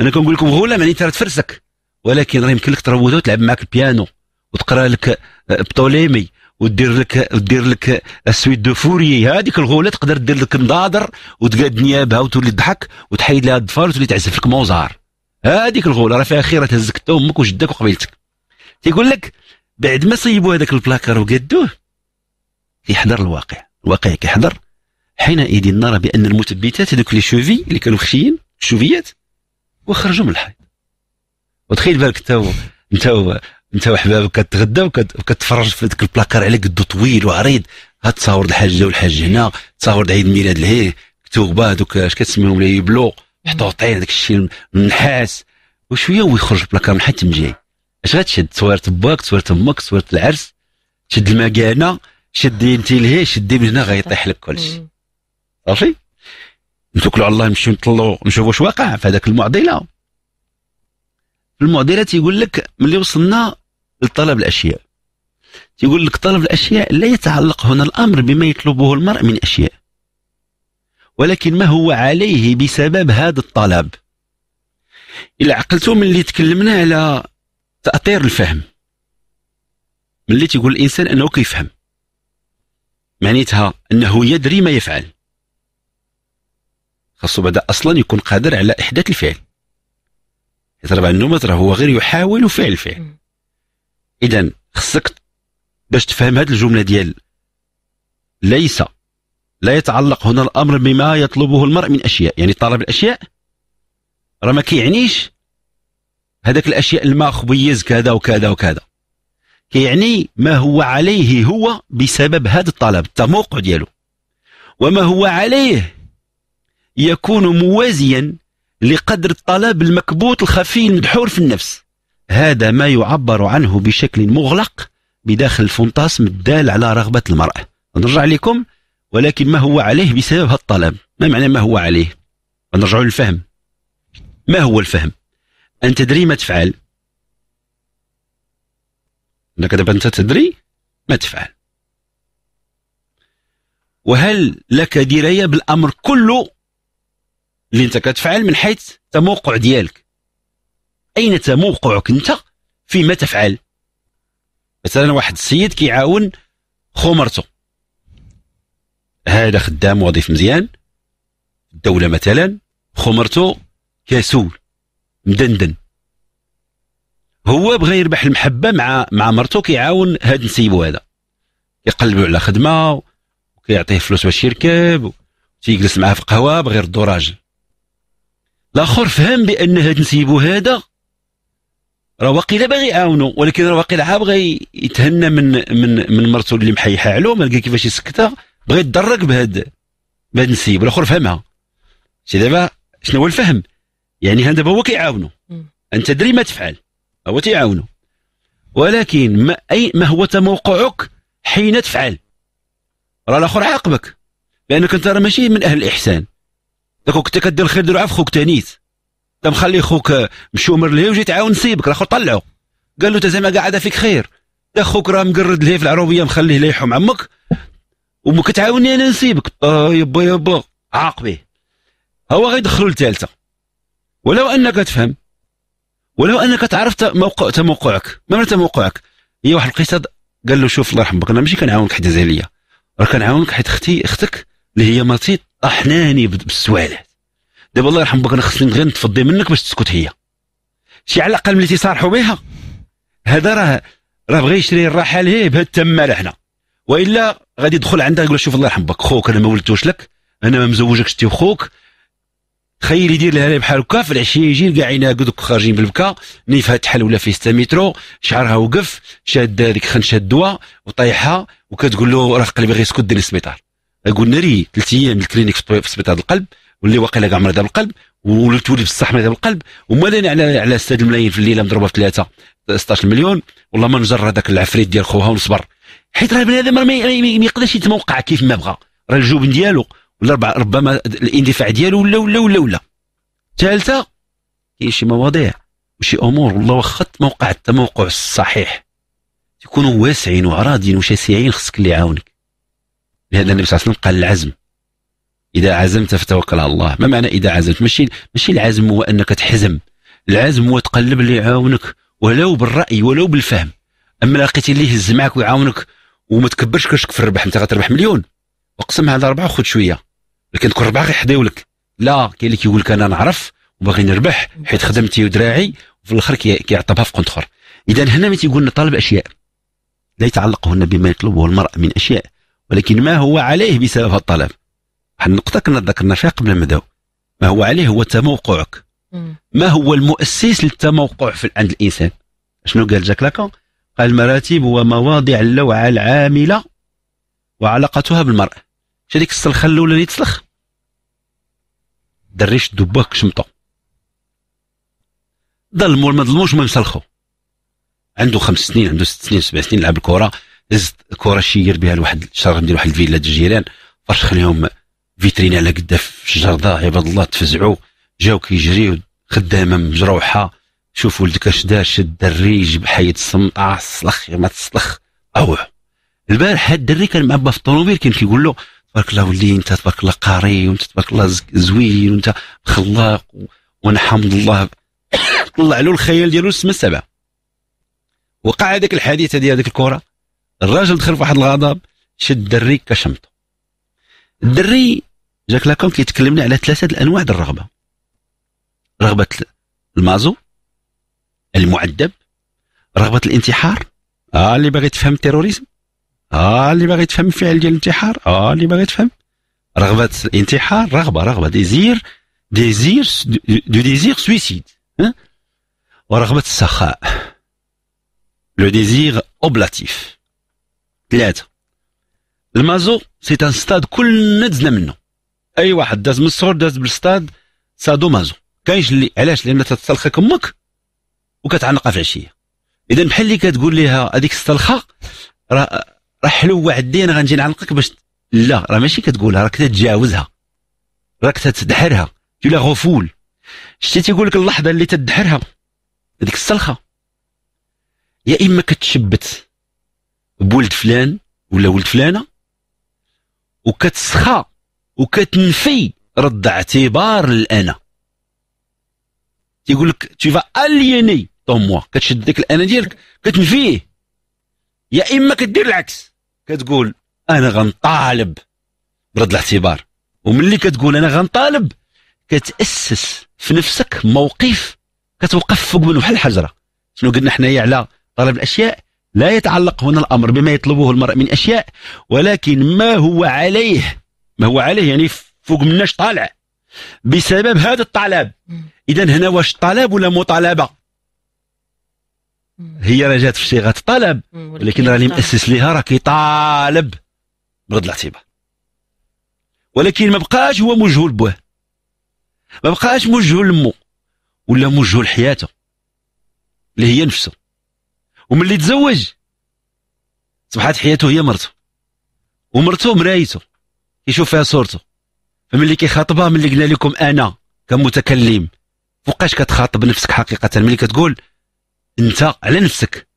انا كنقول لكم غوله معني ترى تفرسك ولكن راه يمكن لك تروضها وتلعب معك البيانو وتقرا لك آه، بطوليمي ودير لك ودير لك آه، السويت دو فوري هذيك الغوله تقدر دير لك مضادر وتقاد نيابها وتولي تضحك وتحيد لها الضفار وتولي تعزف لك موزار هذيك الغوله راه فيها خيره تهزك انت امك وجدك وقبيلتك تيقول لك بعد ما صيبوا هذاك البلاكار وقادوه كيحضر الواقع الواقع كيحضر حينئذ نرى بأن المثبتات هذوك لي شوفي اللي كانوا خشيين الشوفيات وخرجوا من الحيط وتخيل بالك انت انت انت وحبابك كتغدى وكتفرج في ذاك البلاكار على قدو طويل وعريض تصاور الحاجه والحاج هنا تصاور عيد ميلاد لهيه كتوبه دوك اش كتسميهم لي بلو محطوطين داك الشيء النحاس وشويه ويخرج البلاكار من حتى جاي اش غتشد تصويره باك تصويره امك تصويره العرس شد المكانه شدي انت لهيه شدي من هنا غيطيح لك كلشي عرفتي نتوكلوا على الله نمشيو نطلعوا نشوفوا واش واقع في هذاك المعضله المعضله تيقول لك ملي وصلنا لطلب الاشياء تيقول لك طلب الاشياء لا يتعلق هنا الامر بما يطلبه المرء من اشياء ولكن ما هو عليه بسبب هذا الطلب الى عقلتو من اللي تكلمنا على تاطير الفهم ملي تيقول الانسان انه كيفهم معنيتها انه يدري ما يفعل خاصو بعدا اصلا يكون قادر على احداث الفعل حيت ربع النومات راه هو غير يحاول فعل الفعل اذا خصك باش تفهم هذه الجمله ديال ليس لا يتعلق هنا الامر بما يطلبه المرء من اشياء يعني طلب الاشياء راه ما كيعنيش هذاك الاشياء الما خبيز كذا وكذا وكذا كيعني ما هو عليه هو بسبب هذا الطلب التموقع ديالو وما هو عليه يكون موازيا لقدر الطلب المكبوت الخفي المدحور في النفس هذا ما يعبر عنه بشكل مغلق بداخل الفونتاسم الدال على رغبة المرأة نرجع لكم ولكن ما هو عليه بسبب الطلب ما معنى ما هو عليه نرجع للفهم ما هو الفهم أن تدري ما تفعل أنك دابا أنت تدري ما تفعل وهل لك دراية بالأمر كله اللي انت كتفعل من حيث تموقع ديالك اين تموقعك انت فيما تفعل مثلا واحد السيد كيعاون خو هذا خدام وظيف مزيان الدوله مثلا خو كسول مدندن هو بغى يربح المحبه مع مع مرته كيعاون هاد نسيبو هذا يقلبوا على خدمه وكيعطيه فلوس باش يركب تيجلس معاه في قهوه بغير راجل لاخر فهم بان هاد نسيبو هذا راه واقيلا باغي يعاونو ولكن راه واقيلا عا بغا يتهنى من من من مرتو اللي محيحه علو ما لقى كيفاش يسكتها بغا يضرك بهاد بهاد النسيب الاخر فهمها سي دابا شنو هو الفهم يعني هذا دابا هو كيعاونو انت دري ما تفعل هو تيعاونو ولكن ما اي ما هو تموقعك حين تفعل راه الاخر عاقبك لانك انت راه ماشي من اهل الاحسان داك كنت كدير الخير ديرو عا خوك تانيت تا مخلي خوك مشومر ليه وجيت تعاون نسيبك راه طلعو قال له انت زعما قاعده فيك خير دا خوك راه مقرد ليه في العروبيه مخليه ليحو يحوم عمك وما كتعاوني انا نسيبك اه يبا يبا عاق به هو غيدخلو لثالثه ولو انك تفهم ولو انك تعرف موقع موقعك ما معنى موقعك هي واحد القصه قال له شوف الله يرحمك انا ماشي كنعاونك حيت زهليه راه كنعاونك حيت اختي اختك اللي هي ماتيت احناني بالسوالات دابا الله يرحم بك انا خصني غير نتفضي منك باش تسكت هي شي على الاقل ملي تيصارحوا بها هذا راه راه بغى يشري الراحه ليه بهاد التماله حنا والا غادي يدخل عندها يقول شوف الله يرحم بك خوك انا ما ولدتوش لك انا ما مزوجكش انت وخوك تخيل يدير لها بحال هكا في العشيه يجي كاع عينها خارجين بالبكا نيفها تحل ولا في 6 مترو شعرها وقف شاد هذيك خنشه الدواء وطايحها وكتقول له راه قلبي غيسكت دير السبيطار قلنا لي ثلاث ايام الكلينيك في سبيطار القلب واللي واقيلا كاع مريضه بالقلب وولدت ولي بصح مريضه بالقلب وما لنا على على 6 ملايين في الليله مضروبه في ثلاثه 16 مليون والله ما نجر هذاك العفريت ديال خوها ونصبر حيت راه بنادم ما يقدرش يتموقع كيف ما بغى راه الجبن ديالو ولا ربما الاندفاع ديالو ولا ولا ولا ولا ثالثه كاين شي مواضيع وشي امور والله واخا الموقع التموقع الصحيح تكونوا واسعين وعراضين وشاسعين خصك اللي يعاونك لهذا النبي صلى الله عليه وسلم قال العزم إذا عزمت فتوكل على الله ما معنى إذا عزمت ماشي ماشي العزم هو أنك تحزم العزم هو تقلب اللي يعاونك ولو بالرأي ولو بالفهم أما لقيتي اللي يهز معك ويعاونك وما تكبرش كرشك في الربح أنت غتربح مليون اقسم على أربعة وخذ شوية لكن تكون أربعة غيحضيو لك لا كاين اللي كيقول لك أنا نعرف وباغي نربح حيت خدمتي ودراعي وفي الآخر كيعطبها في أخر إذا هنا ملي تيقول لنا طالب أشياء لا يتعلقهن بما يطلبه المرء من أشياء ولكن ما هو عليه بسبب الطلب واحد النقطه كنا ذكرنا فيها قبل ما نبداو ما هو عليه هو تموقعك ما هو المؤسس للتموقع في عند الانسان شنو قال جاك لاكون قال المراتب هو مواضع اللوعه العامله وعلاقتها بالمراه شريك السلخه الاولى اللي تسلخ دريش شدو شمطه ظلموا ما ظلموش ما مسلخو عنده خمس سنين عنده ست سنين سبع سنين لعب الكره هزت كره شير بها لواحد شرف ندير واحد الفيلا د الجيران فرشخ لهم فيترين على قدا في الجرده عباد الله تفزعوا جاو كيجريو خدامه مجروحه شوف ولدك اش دار شد الريج الصم الصمطه صلخ ما تصلخ اوع البارح هاد الدري كان مع با في الطوموبيل كان كيقول له تبارك الله ولي انت تبارك الله قاري وانت تبارك الله زوين وانت خلاق وانا حمد الله طلع له الخيال ديالو السما سبعه وقع هذاك الحادثه ديال هذيك الكره الراجل دخل في واحد الغضب شد الدري كشمته الدري جاك لاكون كيتكلمنا على ثلاثه الانواع ديال الرغبه رغبه المازو المعذب رغبه الانتحار اه اللي باغي تفهم التيروريزم اه اللي باغي تفهم الفعل ديال الانتحار اه اللي باغي تفهم رغبه الانتحار رغبه رغبه ديزير ديزير دو ديزير سويسيد ورغبه السخاء لو ديزير اوبلاتيف ثلاثة المازو سي ان ستاد كلنا دزنا منه اي واحد داز من الصغر داز بالستاد سادو مازو كاينش اللي علاش لان تتسلخك امك وكتعنقها في العشيه اذا بحال اللي كتقول لها هذيك السلخه راه راه حلوه عندي انا غنجي نعلقك باش لا راه ماشي كتقولها راك تتجاوزها راك تو لا غفول شتي تيقول لك اللحظه اللي تدحرها هذيك السلخه يا اما كتشبت بولد فلان ولا ولد فلانه وكتسخى وكتنفي رد اعتبار الانا تيقول لك تي فا اليني طون موا كتشد ديك الانا ديالك كتنفيه يا اما كدير العكس كتقول انا غنطالب برد الاعتبار وملي كتقول انا غنطالب كتاسس في نفسك موقف كتوقف فوق منه بحال الحجره شنو قلنا حنايا على طلب الاشياء لا يتعلق هنا الأمر بما يطلبه المرء من أشياء ولكن ما هو عليه ما هو عليه يعني فوق مناش طالع بسبب هذا الطلب إذا هنا واش طلب ولا مطالبة هي راه جات في صيغة طلب ولكن راني مؤسس لها ليها راه كيطالب بغض الاعتبار ولكن ما بقاش هو مجهول بوه ما بقاش مجهول مو ولا مجهول حياته اللي هي نفسه وملي تزوج صبحات حياته هي مرته ومرته مرايته كيشوف فيها صورته فملي كيخاطبها ملي قلنا لكم انا كمتكلم فوقاش كتخاطب نفسك حقيقه ملي كتقول انت على نفسك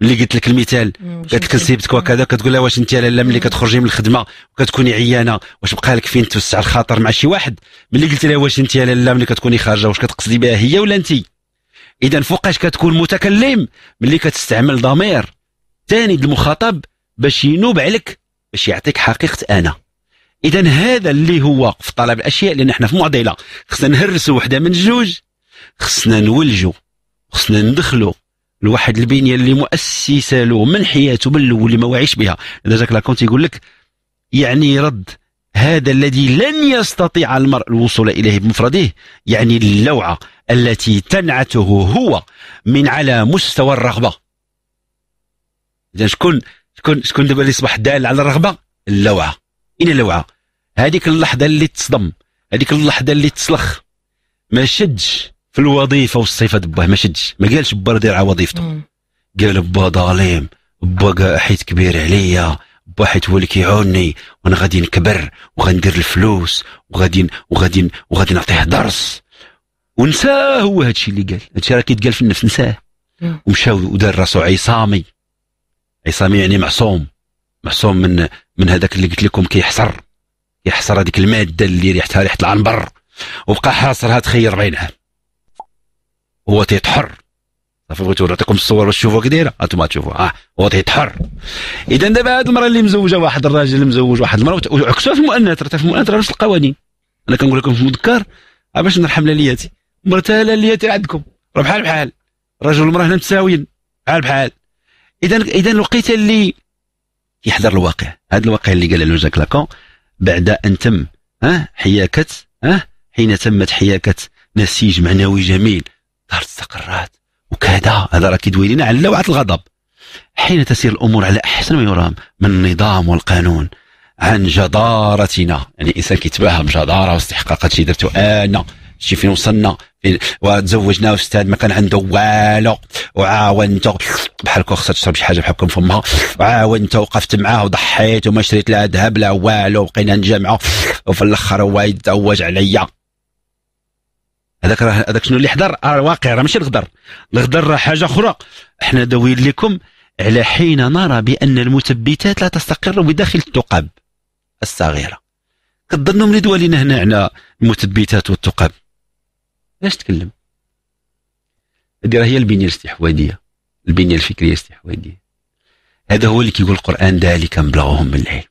ملي قلت لك المثال قالت لك نسيبتك وكذا كتقول لها واش انت لاله ملي كتخرجي من الخدمه وكتكوني عيانه واش بقى لك فين توسع الخاطر مع شي واحد ملي قلت لها واش انت لاله ملي كتكوني خارجه واش كتقصدي بها هي ولا انت اذا فوقاش كتكون متكلم ملي كتستعمل ضمير ثاني المخاطب باش ينوب عليك باش يعطيك حقيقه انا اذا هذا اللي هو في طلب الاشياء لان احنا في معضله خصنا نهرسوا وحده من الجوج خصنا نولجوا خصنا ندخلوا لواحد البنيه اللي مؤسسه له من حياته من الاول اللي ما واعيش بها جاك لاكونت يقول لك يعني رد هذا الذي لن يستطيع المرء الوصول إليه بمفرده يعني اللوعة التي تنعته هو من على مستوى الرغبة شكون شكون شكون دابا اللي صبح دال على الرغبة اللوعة إين اللوعة هذيك اللحظة اللي تصدم هذيك اللحظة اللي تصلخ ما شدش في الوظيفة والصفة باه ما شدش ما قالش با دير على وظيفته قال با ظالم با حيت كبير عليا بواحد هو اللي كيعاوني وانا غادي نكبر وغندير الفلوس وغادي وغادي وغادي نعطيه درس ونساه هو هادشي اللي قال هادشي راه كيتقال في النفس نساه ومشى ودار راسو عصامي عصامي يعني معصوم معصوم من من هذاك اللي قلت لكم كيحصر كيحصر هذيك الماده اللي ريحتها ريحه العنبر وبقى حاصرها تخير 40 عام هو تيتحر صافي بغيتو نعطيكم الصور باش تشوفوها كي دايره انتم تشوفوها اه واضح تحر اذا دابا هاد المراه اللي مزوجه واحد الراجل مزوج واحد المراه وعكسوها في المؤنث راه في المؤنث راه نفس القوانين انا كنقول لكم في المذكر آه، باش نرحم لالياتي مرتها لالياتي عندكم راه بحال بحال الرجل والمراه هنا متساويين بحال بحال اذا اذا الوقيته اللي يحضر الواقع هذا الواقع اللي قال له جاك لاكون بعد ان تم ها حياكه ها حين تمت حياكه نسيج معنوي جميل دار استقرات وكذا هذا راه كيدوي لينا على لوعه الغضب حين تسير الامور على احسن ما يرام من النظام والقانون عن جدارتنا يعني الانسان كيتباهى بجداره واستحقاق هادشي درتو انا شي فين وصلنا وتزوجنا استاذ ما كان عنده والو وعاونته بحال كو خصها تشرب شي حاجه بحال كون فمها وعاونته وقفت معاه وضحيت وما شريت لها ذهب لا والو بقينا نجمعوا وفي الاخر هو يتزوج عليا هذاك راه هذاك شنو اللي حضر راه واقع راه ماشي الغدر الغدر راه حاجه اخرى احنا داويين لكم على حين نرى بان المثبتات لا تستقر بداخل الثقب الصغيره كتظنوا من دوالينا هنا على المثبتات والثقب علاش تكلم هذه راه هي البنيه الاستحواذيه البنيه الفكريه الاستحواذيه هذا هو اللي كيقول القران ذلك مبلغهم من العلم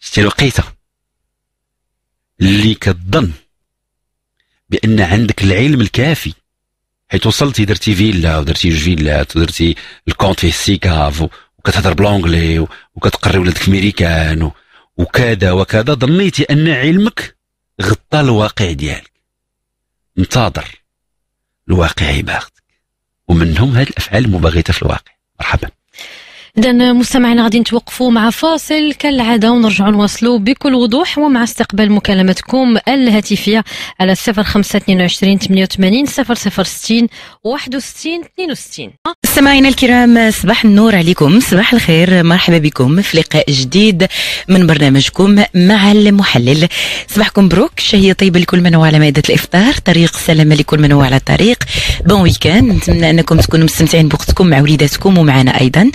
شتي الوقيته اللي كتظن بان عندك العلم الكافي حيت وصلتي درتي فيلا ودرتي جوج فيلات ودرتي الكونت فيه السيكاف وكتهضر بلونجلي وكتقري ولادك ميريكان وكذا وكذا ظنيتي ان علمك غطى الواقع ديالك انتظر الواقع يباغتك ومنهم هاد الافعال المباغته في الواقع مرحبا اذا مستمعينا غادي نتوقفوا مع فاصل كالعاده ونرجعوا نواصلوا بكل وضوح ومع استقبال مكالمتكم الهاتفيه على 0522 88 0060 61 62 مستمعينا الكرام صباح النور عليكم صباح الخير مرحبا بكم في لقاء جديد من برنامجكم مع المحلل صباحكم بروك شهية طيبة لكل من هو على مائدة الإفطار طريق سلامة لكل من هو على الطريق بون ويكاند نتمنى أنكم تكونوا مستمتعين بوقتكم مع وليداتكم ومعنا أيضا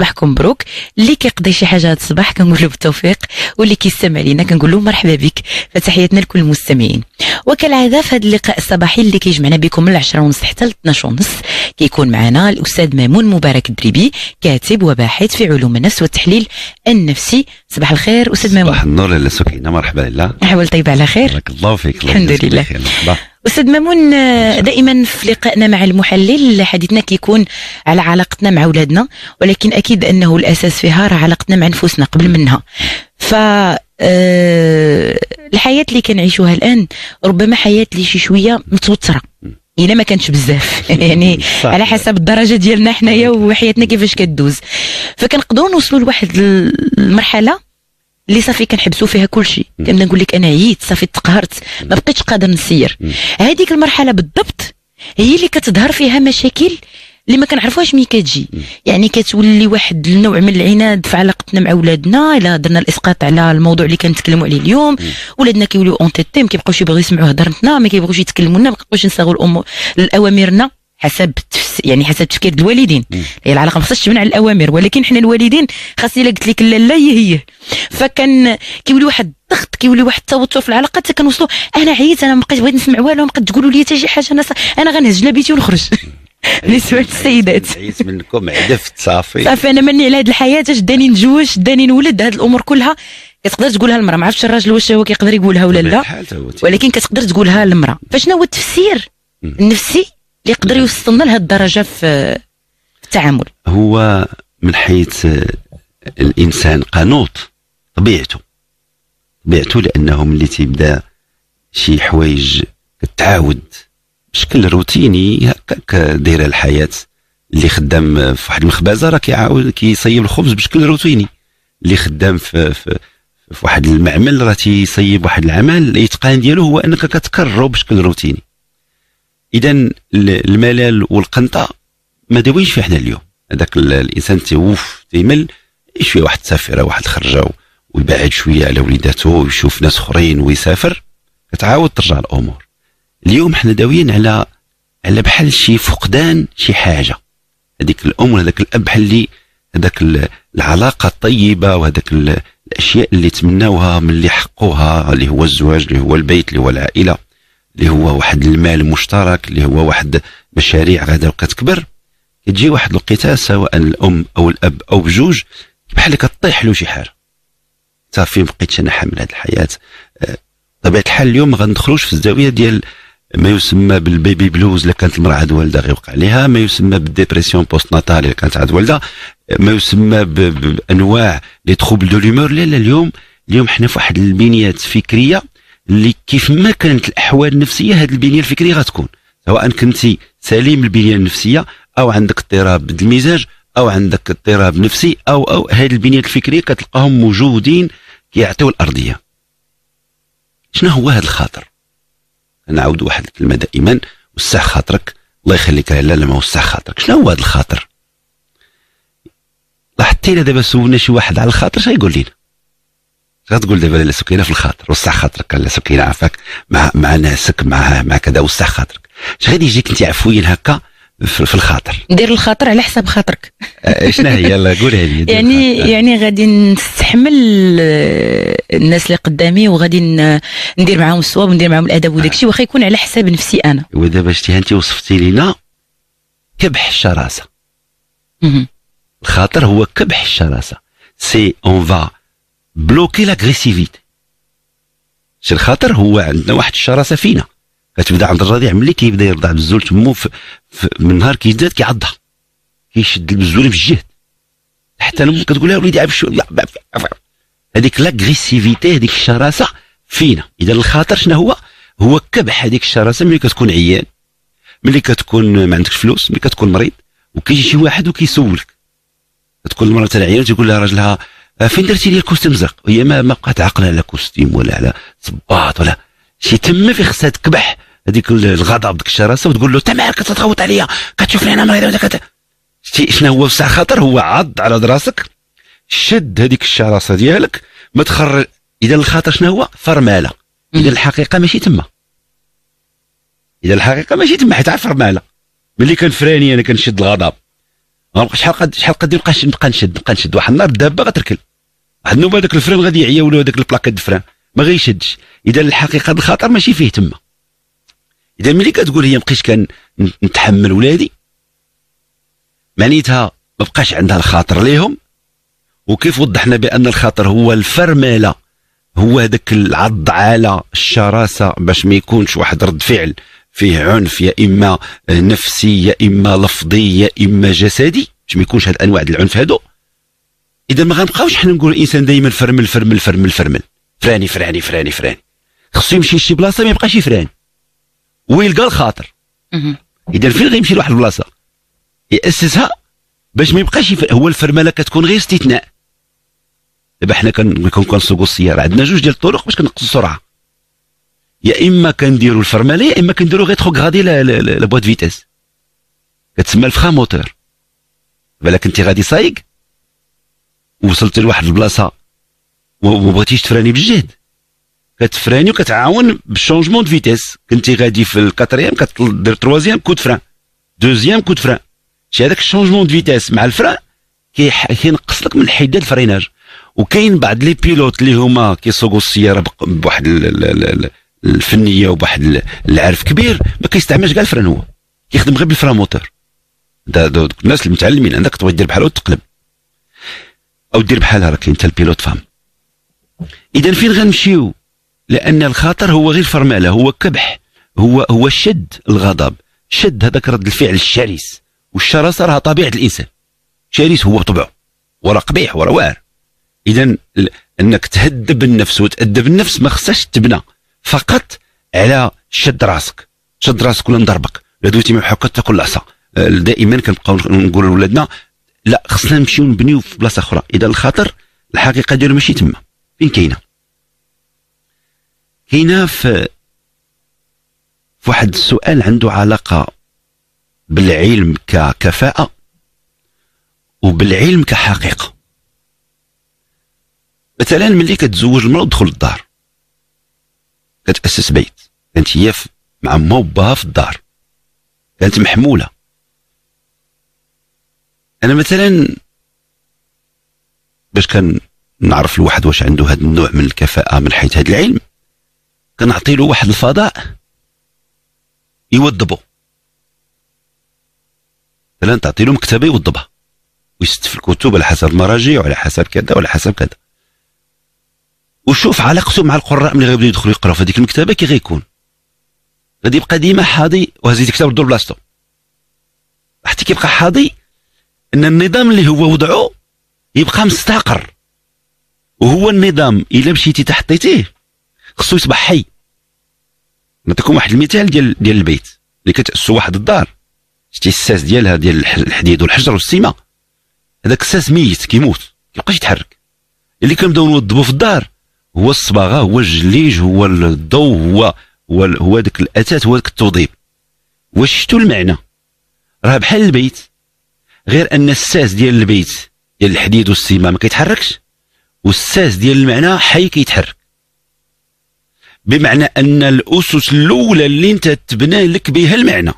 صباحكم مبروك اللي كيقضي شي حاجه هذا الصباح كنقول له بالتوفيق واللي كيستمع لينا كنقول له مرحبا بك فتحياتنا لكل المستمعين وكالعاده في هذا اللقاء الصباحي اللي كيجمعنا بكم من 10 ونص حتى ل 12 ونص كيكون معنا الاستاذ مامون مبارك الدريبي كاتب وباحث في علوم النفس والتحليل النفسي صباح الخير استاذ مامون صباح النور لاله سكينه مرحبا لاله احوال طيبه على خير بارك الله فيك الله الحمد لله استاذ مامون دائما في لقائنا مع المحلل حديثنا كيكون على علاقتنا مع اولادنا ولكن اكيد انه الاساس فيها راه علاقتنا مع نفوسنا قبل منها ف آه، الحياه اللي كنعيشوها الان ربما حياه اللي شي شويه متوتره الا ما كانتش بزاف يعني صح. على حسب الدرجه ديالنا حنايا وحياتنا كيفاش كدوز فكنقدروا نوصلوا لواحد المرحله اللي صافي كنحبسوا فيها كل شيء كنبدا نقول لك انا عييت صافي تقهرت ما بقيتش قادر نسير هذيك المرحله بالضبط هي اللي كتظهر فيها مشاكل اللي ما كنعرفوهاش مين كتجي يعني كتولي واحد النوع من العناد في علاقتنا مع ولادنا الا درنا الاسقاط على الموضوع اللي كنتكلموا عليه اليوم ولادنا كيوليو اون تيتي ما كيبقاوش يبغيو يسمعوا هضرتنا ما كيبغيوش يتكلموا لنا ما كنبقاوش الامور الاوامرنا حسب يعني حسب تفكير الوالدين هي العلاقه ما خصهاش تبنى على الاوامر ولكن حنا الوالدين خاص الا قلت لك لا لا هي هي فكان كيولي واحد الضغط كيولي واحد التوتر في العلاقه حتى كنوصلوا انا عييت انا ما بقيت بغيت نسمع والو ما تقولوا لي حتى شي حاجه انا انا غنهز لبيتي ونخرج بالنسبه للسيدات عييت منكم عدفت صافي صافي انا ماني على هذه الحياه اش داني نجوج داني نولد هذه الامور كلها كتقدر تقولها للمراه ما عرفتش الراجل واش هو كيقدر يقولها ولا لا ولكن كتقدر تقولها للمراه فشنو هو التفسير النفسي اللي يقدر يوصلنا لهذه الدرجه في التعامل هو من حيث الانسان قنوط طبيعته طبيعته لانه ملي تيبدا شي حوايج تعاود بشكل روتيني هكاك دايره الحياه اللي خدام في واحد المخبزه راه كيعاود كيصيب الخبز بشكل روتيني اللي خدام في, في في واحد المعمل راه تيصيب واحد العمل الاتقان ديالو هو انك كتكرر بشكل روتيني اذا الملل والقنطه ما داوينش فيه حنا اليوم هذاك الانسان تيوف تيمل شويه واحد سافر واحد خرج ويبعد شويه على وليداته ويشوف ناس اخرين ويسافر كتعاود ترجع الامور اليوم حنا داويين على على بحال شي فقدان شي حاجه هذيك الام وهذاك الاب بحال اللي هذاك العلاقه الطيبه وهذاك الاشياء اللي تمناوها من اللي حقوها اللي هو الزواج اللي هو البيت اللي هو العائله اللي هو واحد المال مشترك اللي هو واحد مشاريع غدا وكتكبر كتجي واحد الوقيته سواء الام او الاب او بجوج بحال كطيح له شي حاجه صافي مبقيتش انا حامل هاد الحياه آه، طبيعه الحال اليوم ما غندخلوش في الزاويه ديال ما يسمى بالبيبي بلوز اللي كانت المراه عاد والده غيوقع ليها ما يسمى بالديبرسيون بوست ناتال اللي كانت عاد والده ما يسمى بانواع لي تخوبل دو لومور لا لا اليوم اليوم حنا في واحد البنيات فكريه اللي كيف ما كانت الاحوال النفسيه هذه البنيه الفكريه غتكون سواء كنتي سليم البنيه النفسيه او عندك اضطراب المزاج او عندك اضطراب نفسي او او هذه البنيه الفكريه كتلقاهم موجودين كيعطيو الارضيه شنو هو هذا الخاطر نعاود واحد الكلمه دائما وسع خاطرك الله يخليك لا لا ما وسع خاطرك شنو هو هذا الخاطر لاحظتي دابا سولنا شي واحد على الخاطر شنو يقول لنا غتقول دابا لا سكينه في الخاطر وسع خاطرك لا سكينه عافاك مع مع ناسك مع مع كذا وسع خاطرك اش غادي يجيك انت عفويا هكا في الخاطر دير الخاطر على حساب خاطرك آه، شنو هي يلا قولها لي يعني آه. يعني غادي نستحمل آه، الناس اللي قدامي وغادي ندير معاهم الصواب وندير معاهم الادب وداك الشيء واخا يكون على حساب نفسي انا ودابا شتي انت وصفتي لينا كبح الشراسه الخاطر هو كبح الشراسه سي اون فا بلوكي لاغريسيفيتي شي الخاطر هو عندنا واحد الشراسه فينا كتبدا عند الرضيع ملي كيبدا يرضع بالزول تمو من نهار كيزداد كيعضها كيشد في بالجهد حتى الام كتقول لها وليدي عاب شو هذيك لاغريسيفيتي هذيك الشراسه فينا اذا الخاطر شنو هو هو كبح هذيك الشراسه ملي كتكون عيان ملي كتكون ما عندكش فلوس ملي كتكون مريض وكيجي شي واحد وكيسولك تكون المراه تاع العيان تقول لها راجلها فين درتي لي الكوستيم زرق هي ما ما بقات عاقله على كوستيم ولا على صباط ولا شي تما في خصها تكبح هذيك الغضب ديك الشراسه وتقول له انت مالك كتتغوط عليا كتشوفني انا مريضه كت... شتي شنو هو بصح خاطر هو عض على دراسك شد هذيك الشراسه ديالك ما تخرج اذا الخاطر شنو هو فرماله اذا الحقيقه ماشي تما اذا الحقيقه ماشي تما حيت عارف فرماله ملي كان فراني انا كنشد الغضب ما بقاش شحال شحال قد نبقى نبقى نشد نبقى نشد واحد النهار الدابه غتركل واحد النوبه هذاك الفران غادي يعيا يعياولو هذاك البلاكيت الفران ما غيشدش اذا الحقيقه الخطر ماشي فيه تما اذا ملي كتقول هي مابقيتش كان نتحمل ولادي معنيتها ما بقاش عندها الخاطر ليهم وكيف وضحنا بان الخاطر هو الفرمله هو هذاك العض على الشراسه باش ما يكونش واحد رد فعل فيه عنف يا اما نفسي يا اما لفظي يا اما جسدي باش ما يكونش هاد انواع العنف هادو اذا ما غنبقاوش حنا نقول الانسان دائما فرمل فرمل فرمل فرمل فراني فراني فراني فراني خصو يمشي لشي بلاصه ما يبقاش يفران ويلقى الخاطر اذا فين غيمشي لواحد البلاصه ياسسها باش ما يبقاش هو الفرمله كتكون غير استثناء دابا حنا كنكون كنسوقوا السياره عندنا جوج ديال الطرق باش كنقصوا السرعه يا اما كنديروا الفرمله يا اما كنديروا غير تخوك غادي لا بوات فيتيس كتسمى الفخا موتور ولكن انت غادي سايق وصلت لواحد البلاصه وما بغيتيش تفراني بالجهد كتفراني وكتعاون بالشونجمون دو فيتيس كنتي غادي في الكاتريام كدير تروازيام كود فران دوزيام كود فران شي هذاك الشونجمون دو فيتيس مع الفران كينقص لك من حده الفريناج وكاين بعض لي بيلوت اللي هما كيسوقوا السياره بواحد الفنيه وبواحد العرف كبير ما كيستعملش كاع الفران هو كيخدم غير بالفران موتور الناس المتعلمين عندك تبغي دير بحال وتقلب او دير بحالها راك كاين البيلوت فام اذا فين غنمشيو لان الخطر هو غير فرماله هو كبح هو هو شد الغضب شد هذاك رد الفعل الشرس والشراسه راه طبيعه الانسان شرس هو طبعه ورا قبيح ورا واعر اذا انك تهذب النفس وتادب النفس ما خصهاش تبنى فقط على شد راسك شد راسك ولا نضربك لا دويتي مع حكا تاكل العصا دائما كنبقاو نقول لولادنا لا خصنا نمشيو نبنيو في بلاصه اخرى اذا الخطر الحقيقه ديالو ماشي تما فين كاينه كاينه في واحد السؤال عنده علاقه بالعلم ككفاءه وبالعلم كحقيقه مثلا ملي كتزوج المرأة تدخل الدار كتأسس بيت كانت هي مع ما وباها في الدار كانت محموله انا مثلا باش كان نعرف الواحد واش عنده هذا النوع من الكفاءه من حيث هذا العلم كنعطي له واحد الفضاء يوضبه مثلا تعطي له مكتبه يوضبها ويست في الكتب على حسب المراجع وعلى حسب كذا وعلى حسب كذا وشوف علاقته مع القراء ملي غيبداو يدخلوا يقراو في هذيك المكتبه كي غيكون غادي يبقى ديما حاضي وهزيت الكتاب ودور بلاصتو حتى كيبقى حاضي ان النظام اللي هو وضعه يبقى مستقر وهو النظام الا مشيتي تحطيتيه خصو يصبح حي نعطيكم واحد المثال ديال ديال البيت اللي كتاسوا واحد الدار شتي الساس ديالها ديال الحديد والحجر والسيما هذاك الساس ميت كيموت كيبقاش يتحرك اللي كنبداو نوضبوا في الدار هو الصباغه هو الجليج هو الضوء هو هو هو داك الاثاث هو داك التوضيب واش شفتوا المعنى راه بحال البيت غير ان الساس ديال البيت ديال الحديد والسيما ما كيتحركش والساس ديال المعنى حي كيتحرك بمعنى ان الاسس الاولى اللي انت تبنى لك بها المعنى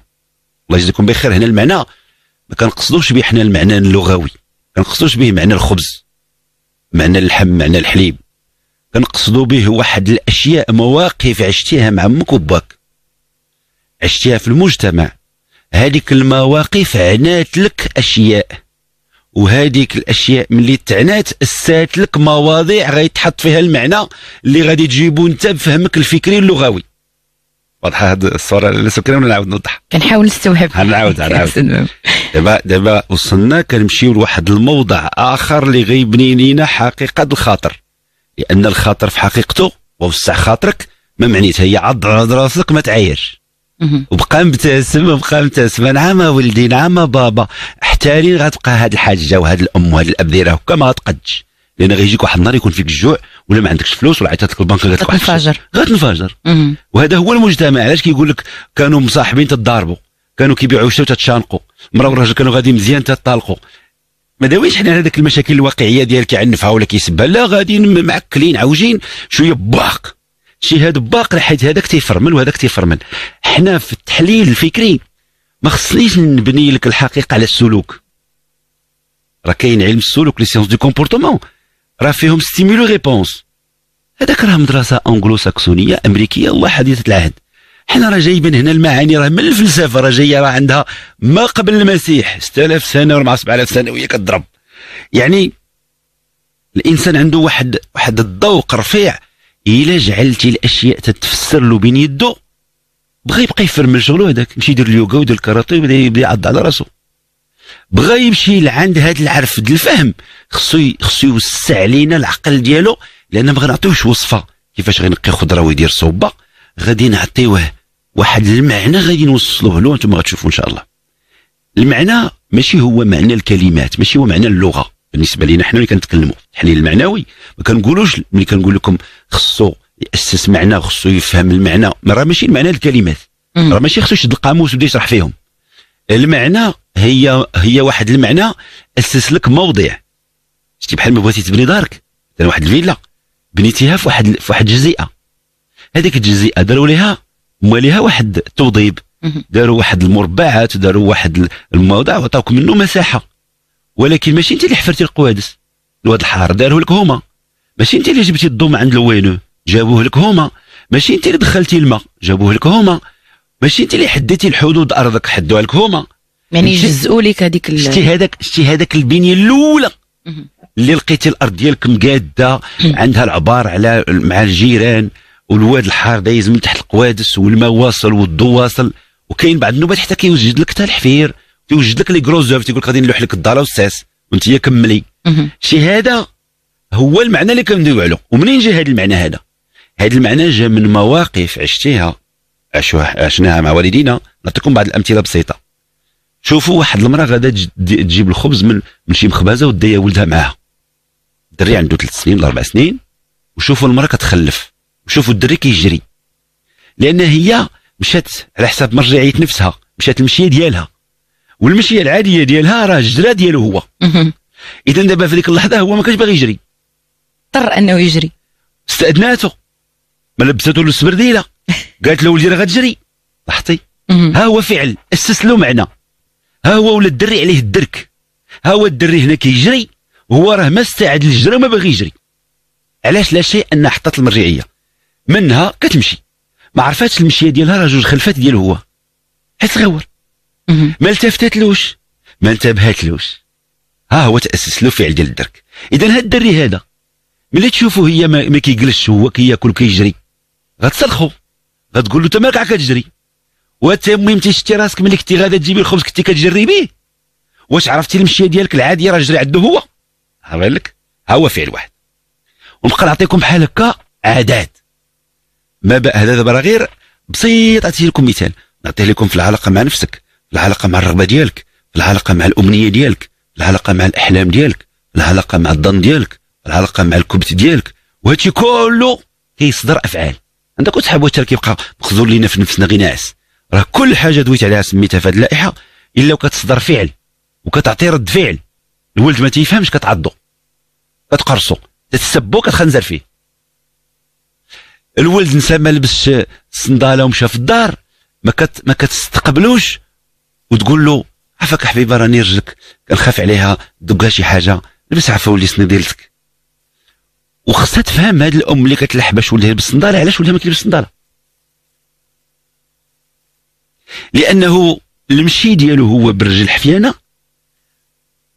الله يجزيكم بخير هنا المعنى ما كنقصدوش به حنا المعنى اللغوي كنقصدوش به معنى الخبز معنى اللحم معنى الحليب كنقصدو به واحد الاشياء مواقف عشتيها مع امك وباك عشتيها في المجتمع هذيك المواقف عنات لك اشياء وهذيك الاشياء ملي تعنات اسات لك مواضيع غيتحط فيها المعنى اللي غادي تجيبو انت بفهمك الفكري اللغوي واضحه هذه الصوره اللي سكرنا ولا نعاود نوضح كنحاول نستوعب غنعاود غنعاود دابا دابا وصلنا كنمشيو لواحد الموضع اخر اللي غيبني لينا حقيقه الخاطر لان الخاطر في حقيقته ووسع خاطرك ما معنيتها هي عض راسك ما تعايرش وبقى مبتسم وبقى مبتسم نعم ولدي نعم بابا احتارين غتبقى هاد الحاجه وهاد الام وهاد الاب دايره هكا ما غتقدش لان غيجيك واحد النهار يكون فيك الجوع ولا ما عندكش فلوس ولا عيطات لك البنك قالت لك غتنفجر غتنفجر وهذا هو المجتمع علاش كيقول لك كانوا مصاحبين تضاربوا كانوا كيبيعوا الشاو تشانقوا مرا والراجل كانوا غادي مزيان تطالقوا ما داويش حنا هذاك المشاكل الواقعيه ديال كيعنفها ولا كيسبها لا غادي معكلين عوجين شويه باق شي هاد حيت هذاك تيفرمل وهذاك تيفرمل حنا في التحليل الفكري ما خصنيش نبني لك الحقيقه على السلوك راه كاين علم السلوك لي سيونس دو كومبورتمون راه فيهم ستيمولو ريبونس هذاك راه مدرسه انجلو ساكسونيه امريكيه الله حديثه العهد حنا راه جايبين هنا المعاني راه من الفلسفه راه جايه راه عندها ما قبل المسيح 6000 سنه ولا 7000 سنه وهي كتضرب يعني الانسان عنده واحد واحد الذوق رفيع الا جعلتي الاشياء تتفسر له بين يدو بغى يبقى يفرمل شغلو هذاك يمشي يدير اليوغا ويدير الكاراتيه ويبدا يعض على راسو بغى يمشي لعند هذا العرف ديال الفهم خصو خصو يوسع علينا العقل ديالو لان ما غنعطيوش وصفه كيفاش غينقي خضره ويدير صوبه غادي نعطيوه واحد المعنى غادي نوصلوه له انتم غتشوفوا ان شاء الله المعنى ماشي هو معنى الكلمات ماشي هو معنى اللغه بالنسبه لينا حنا اللي كنتكلموا التحليل المعنوي ما كنقولوش ملي كنقول لكم خصو ياسس معنى خصو يفهم المعنى راه ماشي المعنى الكلمات راه ماشي خصو يشد القاموس ويبدا يشرح فيهم المعنى هي هي واحد المعنى اسس لك موضع شتي بحال ما بغيتي تبني دارك دار واحد الفيلا بنيتيها في واحد في واحد الجزيئه هذيك الجزيئه داروا لها مواليها واحد التوضيب داروا واحد المربعات وداروا واحد الموضع وعطاوك منه مساحه ولكن ماشي انت اللي حفرتي القوادس الواد الحار داره لك هما ماشي انت اللي جبتي الضوء عند الوينو جابوه لك هما ماشي انت اللي دخلتي الماء جابوه لك هما ماشي انت اللي حديتي الحدود ارضك حدوها لك هما يعني جزؤوا لك هذيك شتي هذاك شتي هذاك البنيه الاولى اللي لقيتي الارض ديالك مقاده عندها العبار على مع الجيران والواد الحار دايز من تحت القوادس والماء واصل والضو واصل وكاين بعض النوبات حتى كيوجد لك حتى الحفير يوجد لك لي كروز اوف تيقول لك غادي نلوح لك الدار والساس وانت كملي شي هذا هو المعنى اللي كندويو عليه ومنين جا هذا المعنى هذا هذا المعنى جا من مواقف عشتيها عشناها مع والدينا نعطيكم بعض الامثله بسيطه شوفوا واحد المراه غادا تجيب الخبز من من شي مخبازه وديها ولدها معاها الدري عنده ثلاث سنين ولا اربع سنين وشوفوا المراه كتخلف وشوفوا الدري كيجري لان هي مشات على حساب مرجعيه نفسها مشات المشيه ديالها والمشيه العاديه ديالها راه الجرى ديالو هو اذا دابا في ديك اللحظه هو ما كانش باغي يجري اضطر انه يجري استأذناته ما لبسته له السبرديله قالت له ولدي راه غتجري لاحظتي ها هو فعل اسس له معنى ها هو ولا الدري عليه الدرك ها هو الدري هنا كيجري هو راه ما استعد للجري وما باغي يجري علاش لا شيء انها حطت المرجعيه منها كتمشي ما عرفاتش المشيه ديالها راه جوج خلفات ديال هو حيت غور ما التفتتلوش ما انتبهتلوش ها هو تاسس له فعل ديال الدرك اذا هاد الدري هذا ملي تشوفو هي ما, كيجلسش هو كياكل كيجري غتصرخو غتقول له انت مالك كتجري وتميم شتي راسك ملي كنتي غادا تجيبي الخبز كنتي كتجري بيه واش عرفتي المشيه ديالك العاديه راه جري عنده هو هبر ها هو فعل واحد ونبقى نعطيكم بحال هكا عادات ما بقى هذا دابا غير بسيط عطيه لكم مثال نعطيه لكم في العلاقه مع نفسك العلاقه مع الرغبه ديالك العلاقه مع الامنيه ديالك العلاقه مع الاحلام ديالك العلاقه مع الظن ديالك العلاقه مع الكبت ديالك وهادشي كله كيصدر افعال عندك وسحاب واش كيبقى مخزون لينا في نفسنا غير ناعس راه كل حاجه دويت عليها سميتها في هذه اللائحه الا وكتصدر فعل وكتعطي رد فعل الولد ما تيفهمش كتعضو كتقرصو تتسبو كتخنزر فيه الولد نسى ما لبسش الصنداله ومشى في الدار ما كت ما كتستقبلوش وتقول له عفاك حبيبه راني رجلك كنخاف عليها دقها شي حاجه لبس عفا ولي سنديلتك وخصها تفهم هاد الام اللي كتلح باش ولدها يلبس صنداله علاش ولدها ما كيلبس صنداله لانه المشي ديالو هو بالرجل حفيانه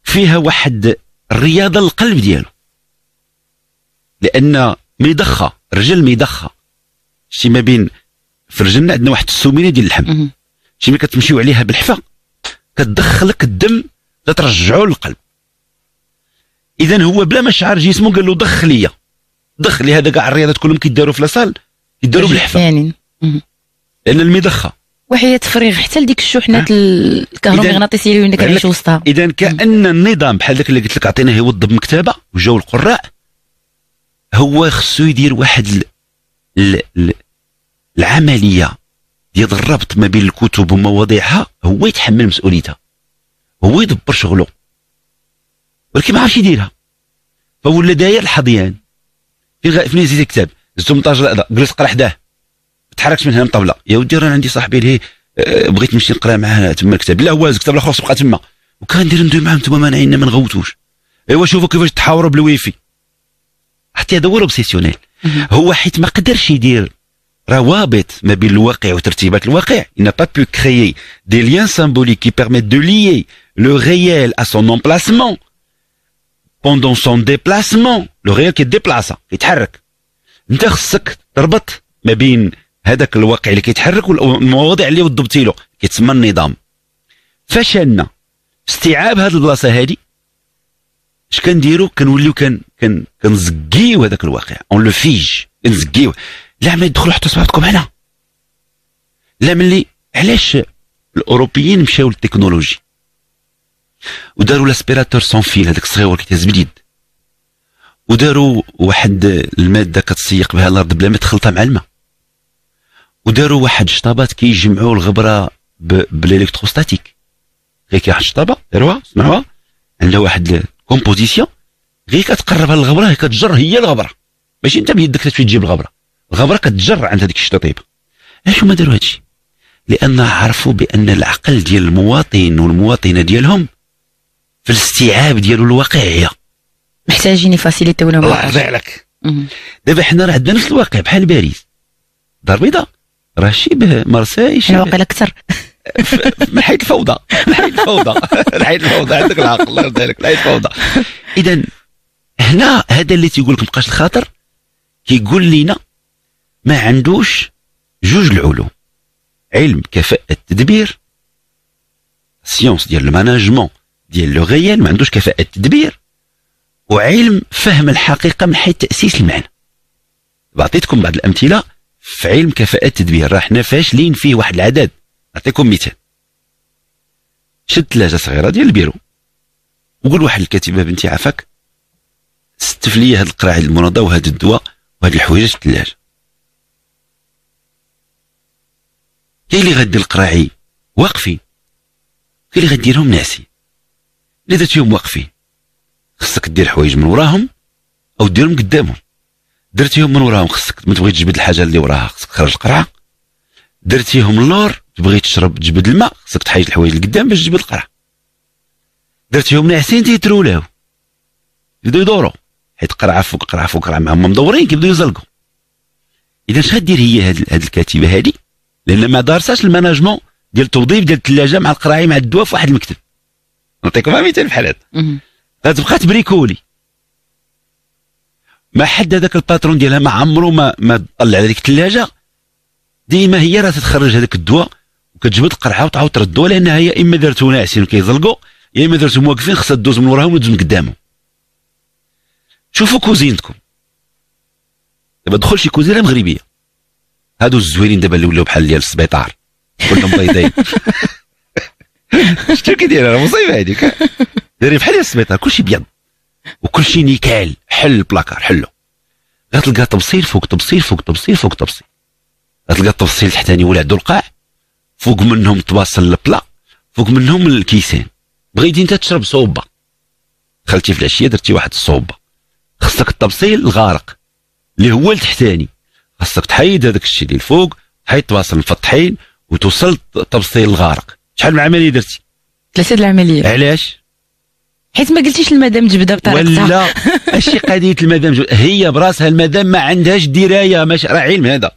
فيها واحد الرياضه للقلب ديالو لان ميضخه رجل ميضخه شي ما بين في رجلنا عندنا واحد السومينه ديال اللحم شي ملي كتمشيو عليها بالحفا كتدخلك الدم لترجعو للقلب اذا هو بلا ما شعر جسمه قال له ضخ ليا ضخ لي هذا كاع الرياضات كلهم كيداروا في لاصال يداروا بالحفا لان المضخه وهي تفريغ حتى لديك الشحنات الكهرومغناطيسيه اللي عندك كنعيش وسطها اذا كان النظام بحال ذاك اللي قلت لك عطيناه هو الضب مكتبه وجاو القراء هو خصو يدير واحد ال ال العمليه ديال الربط ما بين الكتب ومواضيعها هو يتحمل مسؤوليتها هو يدبر شغله ولكن ما عرفش يديرها فولا داير الحضيان فين فين يزيد الكتاب زدتو من طاجر جلس قرا حداه ما تحركش من هنا من طبله يا ودي راني عندي صاحبي اللي آه، بغيت نمشي نقرا معاه تما الكتاب لا هو الكتاب الاخر بقى تما وكندير ندوي معاهم تما نعينا ما نغوتوش ايوا شوفوا كيفاش تحاوروا بالويفي حتى هذا هو لوبسيسيونيل هو حيت ما قدرش يدير روابط ما بين الواقع وترتيبات الواقع ان با بو كريي دي ليان سامبوليك كي بيرميت دو ليي لو غيال ا سون امبلاسمون بوندون سون ديبلاسمون لو le réel يتحرك انت خصك تربط ما بين هذاك الواقع اللي كيتحرك والمواضيع اللي وضبتي له كيتسمى النظام فشلنا استيعاب هذه البلاصه هذه اش كنديروا كنوليو كن هذاك الواقع اون لو فيج نزكيوه لا ما يدخلوا حتى صباحكم هنا لا ملي علاش الاوروبيين مشاو للتكنولوجي وداروا لاسبيراتور سون فيل هذاك الصغيور كيتهز باليد وداروا واحد الماده كتسيق بها الارض بلا ما تخلطها مع الماء وداروا واحد الشطابات كيجمعوا الغبره بالالكتروستاتيك غير كي واحد الشطابه داروها سمعوها عندها واحد كومبوزيسيون غير كتقربها للغبره كتجر هي الغبره ماشي انت بيدك تمشي تجيب الغبره غبره كتجر عند هذيك الشتا طيبه علاش هما داروا هادشي لان عرفوا بان العقل ديال المواطن والمواطنه ديالهم في الاستيعاب ديالو الواقعيه محتاجين يفاسيليتي لهم الله يرضي عليك دابا حنا راه عندنا نفس الواقع بحال باريس دار بيضاء راه شبه مارساي شبه واقيلا اكثر من حيث الفوضى من حيث الفوضى من حيث الفوضى عندك العقل الله يرضي عليك من حيث الفوضى اذا هنا هذا اللي تيقول لك مابقاش الخاطر كيقول لنا ما عندوش جوج العلوم علم كفاءة التدبير سيونس ديال الماناجمون ديال لو غيان ما عندوش كفاءة التدبير وعلم فهم الحقيقة من حيث تأسيس المعنى بعطيتكم بعض الأمثلة في علم كفاءة التدبير راه حنا فاشلين فيه واحد العدد نعطيكم مثال شد ثلاجة صغيرة ديال البيرو وقول واحد الكاتبة بنتي عافاك ستف لي هاد القراعي المرضى وهاد الدواء وهاد الحوايج في الثلاجه كاين اللي غادي القراعي واقفي كاين اللي غديرهم ناسي اللي درتيهم واقفي خصك دير حوايج من وراهم او ديرهم قدامهم درتيهم من وراهم خصك ما تبغي تجبد الحاجه اللي وراها خصك تخرج القرعه درتيهم اللور تبغي تشرب تجبد الماء خصك تحيد الحوايج اللي قدام باش تجبد القرعه درتيهم ناعسين تيترولاو يبداو يدورو حيت قرعه فوق قرعه فوق قرعه هما مدورين كيبداو يزلقوا اذا شغادير هي هاد, هاد الكاتبه هادي لان ما دارساش الماناجمون ديال التوظيف ديال الثلاجه مع القرايه مع الدواء في واحد المكتب نعطيكم مثال بحال هذا غتبقى تبريكولي ما حد هذاك الباترون ديالها ما عمرو ما ما طلع هذيك الثلاجه ديما هي راه تتخرج هذاك الدواء وكتجبد القرعه وتعاود ترد الدواء لانها هي اما دارتو ناعسين وكيزلقوا يا اما دارتو واقفين خصها تدوز من وراهم وتدوز من قدامهم شوفوا كوزينتكم دابا دخل شي كوزينه مغربيه هادو الزوينين دابا اللي ولاو بحال ديال السبيطار كلهم بيضين شتو كيدير راه مصيبه هذيك دايرين بحال السبيطار كلشي بيض وكلشي نيكال حل البلاكار حلو غتلقى تبصيل فوق تبصيل فوق تبصيل فوق تبصيل غتلقى التبصيل التحتاني ولا عندو القاع فوق منهم تواصل البلا فوق منهم الكيسان بغيتي انت تشرب صوبه خلتي في العشيه درتي واحد الصوبه خصك التبصيل الغارق اللي هو التحتاني خاصك تحيد هذاك الشيء اللي الفوق تحيد تواصل مفتحين وتوصل تبصيل الغارق شحال من عمليه درتي ثلاثه د العمليات علاش حيت ما قلتيش المدام جبده بطريقتها ولا ماشي قضيه المدام جبدة. هي براسها المدام ما عندهاش درايه ماشي راه علم هذا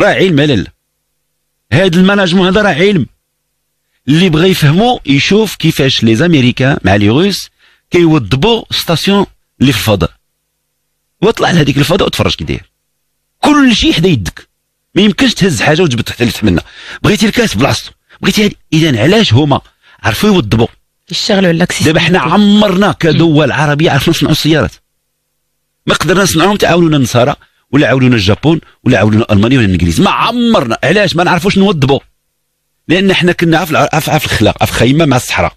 راه علم لا لا هذا الماناجمون هذا راه علم اللي بغى يفهمو يشوف كيفاش لي زاميريكا مع لي روس كيوضبوا ستاسيون اللي في الفضاء وطلع لهذيك الفضاء وتفرج كي داير كل شيء حدا يدك ما يمكنش تهز حاجه وتجبد تحت اللي تحملنا بغيتي الكاس بلاصتو بغيتي اذا علاش هما عرفوا يوضبوا يشتغلوا على الاكسس دابا حنا عمرنا كدول عربيه عرفنا نصنعوا السيارات ما قدرنا نصنعوهم تعاونونا النصارى ولا عاونونا الجابون ولا عاونونا المانيا ولا الانجليز ما عمرنا علاش ما نعرفوش نوضبوا لان حنا كنا في الخلاق في خيمه مع الصحراء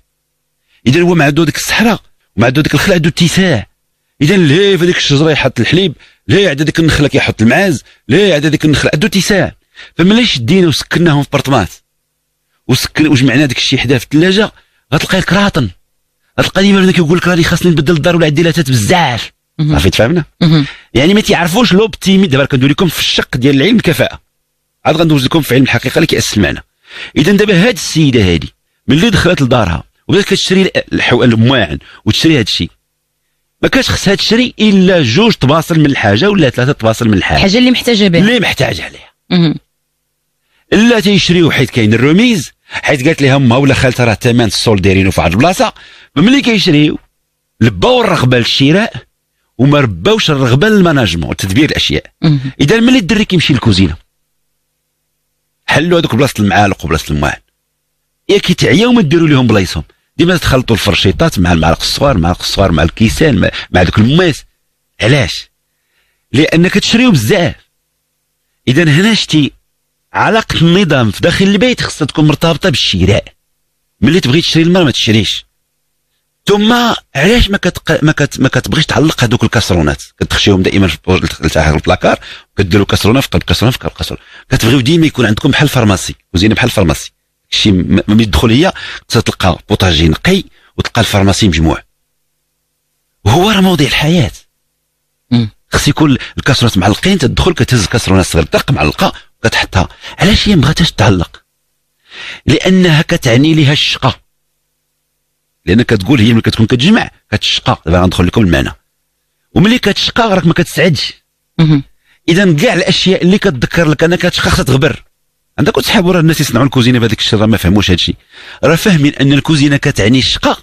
اذا هو ما عنده ديك الصحراء وما عنده ديك الخلع عنده اتساع اذا الهيف هذيك الشجره يحط الحليب لا عاد هذيك النخله كيحط المعاز لا عاد هذيك النخله عنده تيساع فملاش شدينا وسكناهم في برطماس وسكن وجمعنا داك الشيء حداه في الثلاجه غتلقى الكراطن غتلقى ديما بدا كيقول لك راني خاصني نبدل الدار ولا عندي لاتات بزاف عرفتي تفهمنا يعني ما تيعرفوش لوبتيمي دابا كندوي لكم في الشق ديال العلم الكفاءه عاد غندوز لكم في علم الحقيقه اللي كيأسس المعنى اذا دابا هاد السيده هادي ملي دخلت لدارها وبدات كتشري الحو المواعن وتشري هاد الشيء ما كانش خصها تشري الا جوج طباصل من الحاجه ولا ثلاثه طباصل من الحاجه الحاجه اللي محتاجه بها اللي محتاجه عليها الا تيشريو حيت كاين الرميز حيت قالت لها امها ولا خالتها راه الثمن السول دايرينو في واحد البلاصه ملي كيشريو لباو الرغبه للشراء وما رباوش الرغبه للماناجمون تدبير الاشياء اذا ملي الدري كيمشي للكوزينه حلوا هذوك بلاصه المعالق وبلاصه الموال يا كيتعياو ما ديروا لهم بلايصهم ديما تخلطوا الفرشيطات مع المعلق الصغار مع الصغار مع الكيسان مع, مع ذوك الماس علاش لانك تشريو بزاف اذا هنا شتي علاقه النظام في داخل البيت خصها تكون مرتبطه بالشراء ملي تبغي تشري الماء ما تشريش ثم علاش ما كتق... ما, كت... ما كتبغيش تعلق هذوك الكسرونات كتخشيهم دائما في البوج تاع البلاكار وكديروا كسرونه في قلب كسرونه في قلب كسرونه كتبغيو ديما يكون عندكم بحال فارماسي وزينه بحال فارماسي شي ملي تدخل هي تلقى بوطاجي نقي وتلقى الفارماسي مجموع وهو راه مواضيع الحياه خص يكون الكاسرونات معلقين تدخل كتهز كسرونه صغيره طق معلقه وكتحطها علاش هي مبغاتهاش تعلق لانها كتعني لها الشقه لان كتقول هي ملي كتكون كتجمع كتشقى دابا غندخل لكم المعنى وملي كتشقى راك ما كتسعدش اذا كاع الاشياء اللي كتذكر لك انك كتشقى خصها تغبر عندك صحابو راه الناس يصنعوا الكوزينه بهذيك راه ما فهموش هذا الشيء راه فاهمين ان الكوزينه كتعني الشقه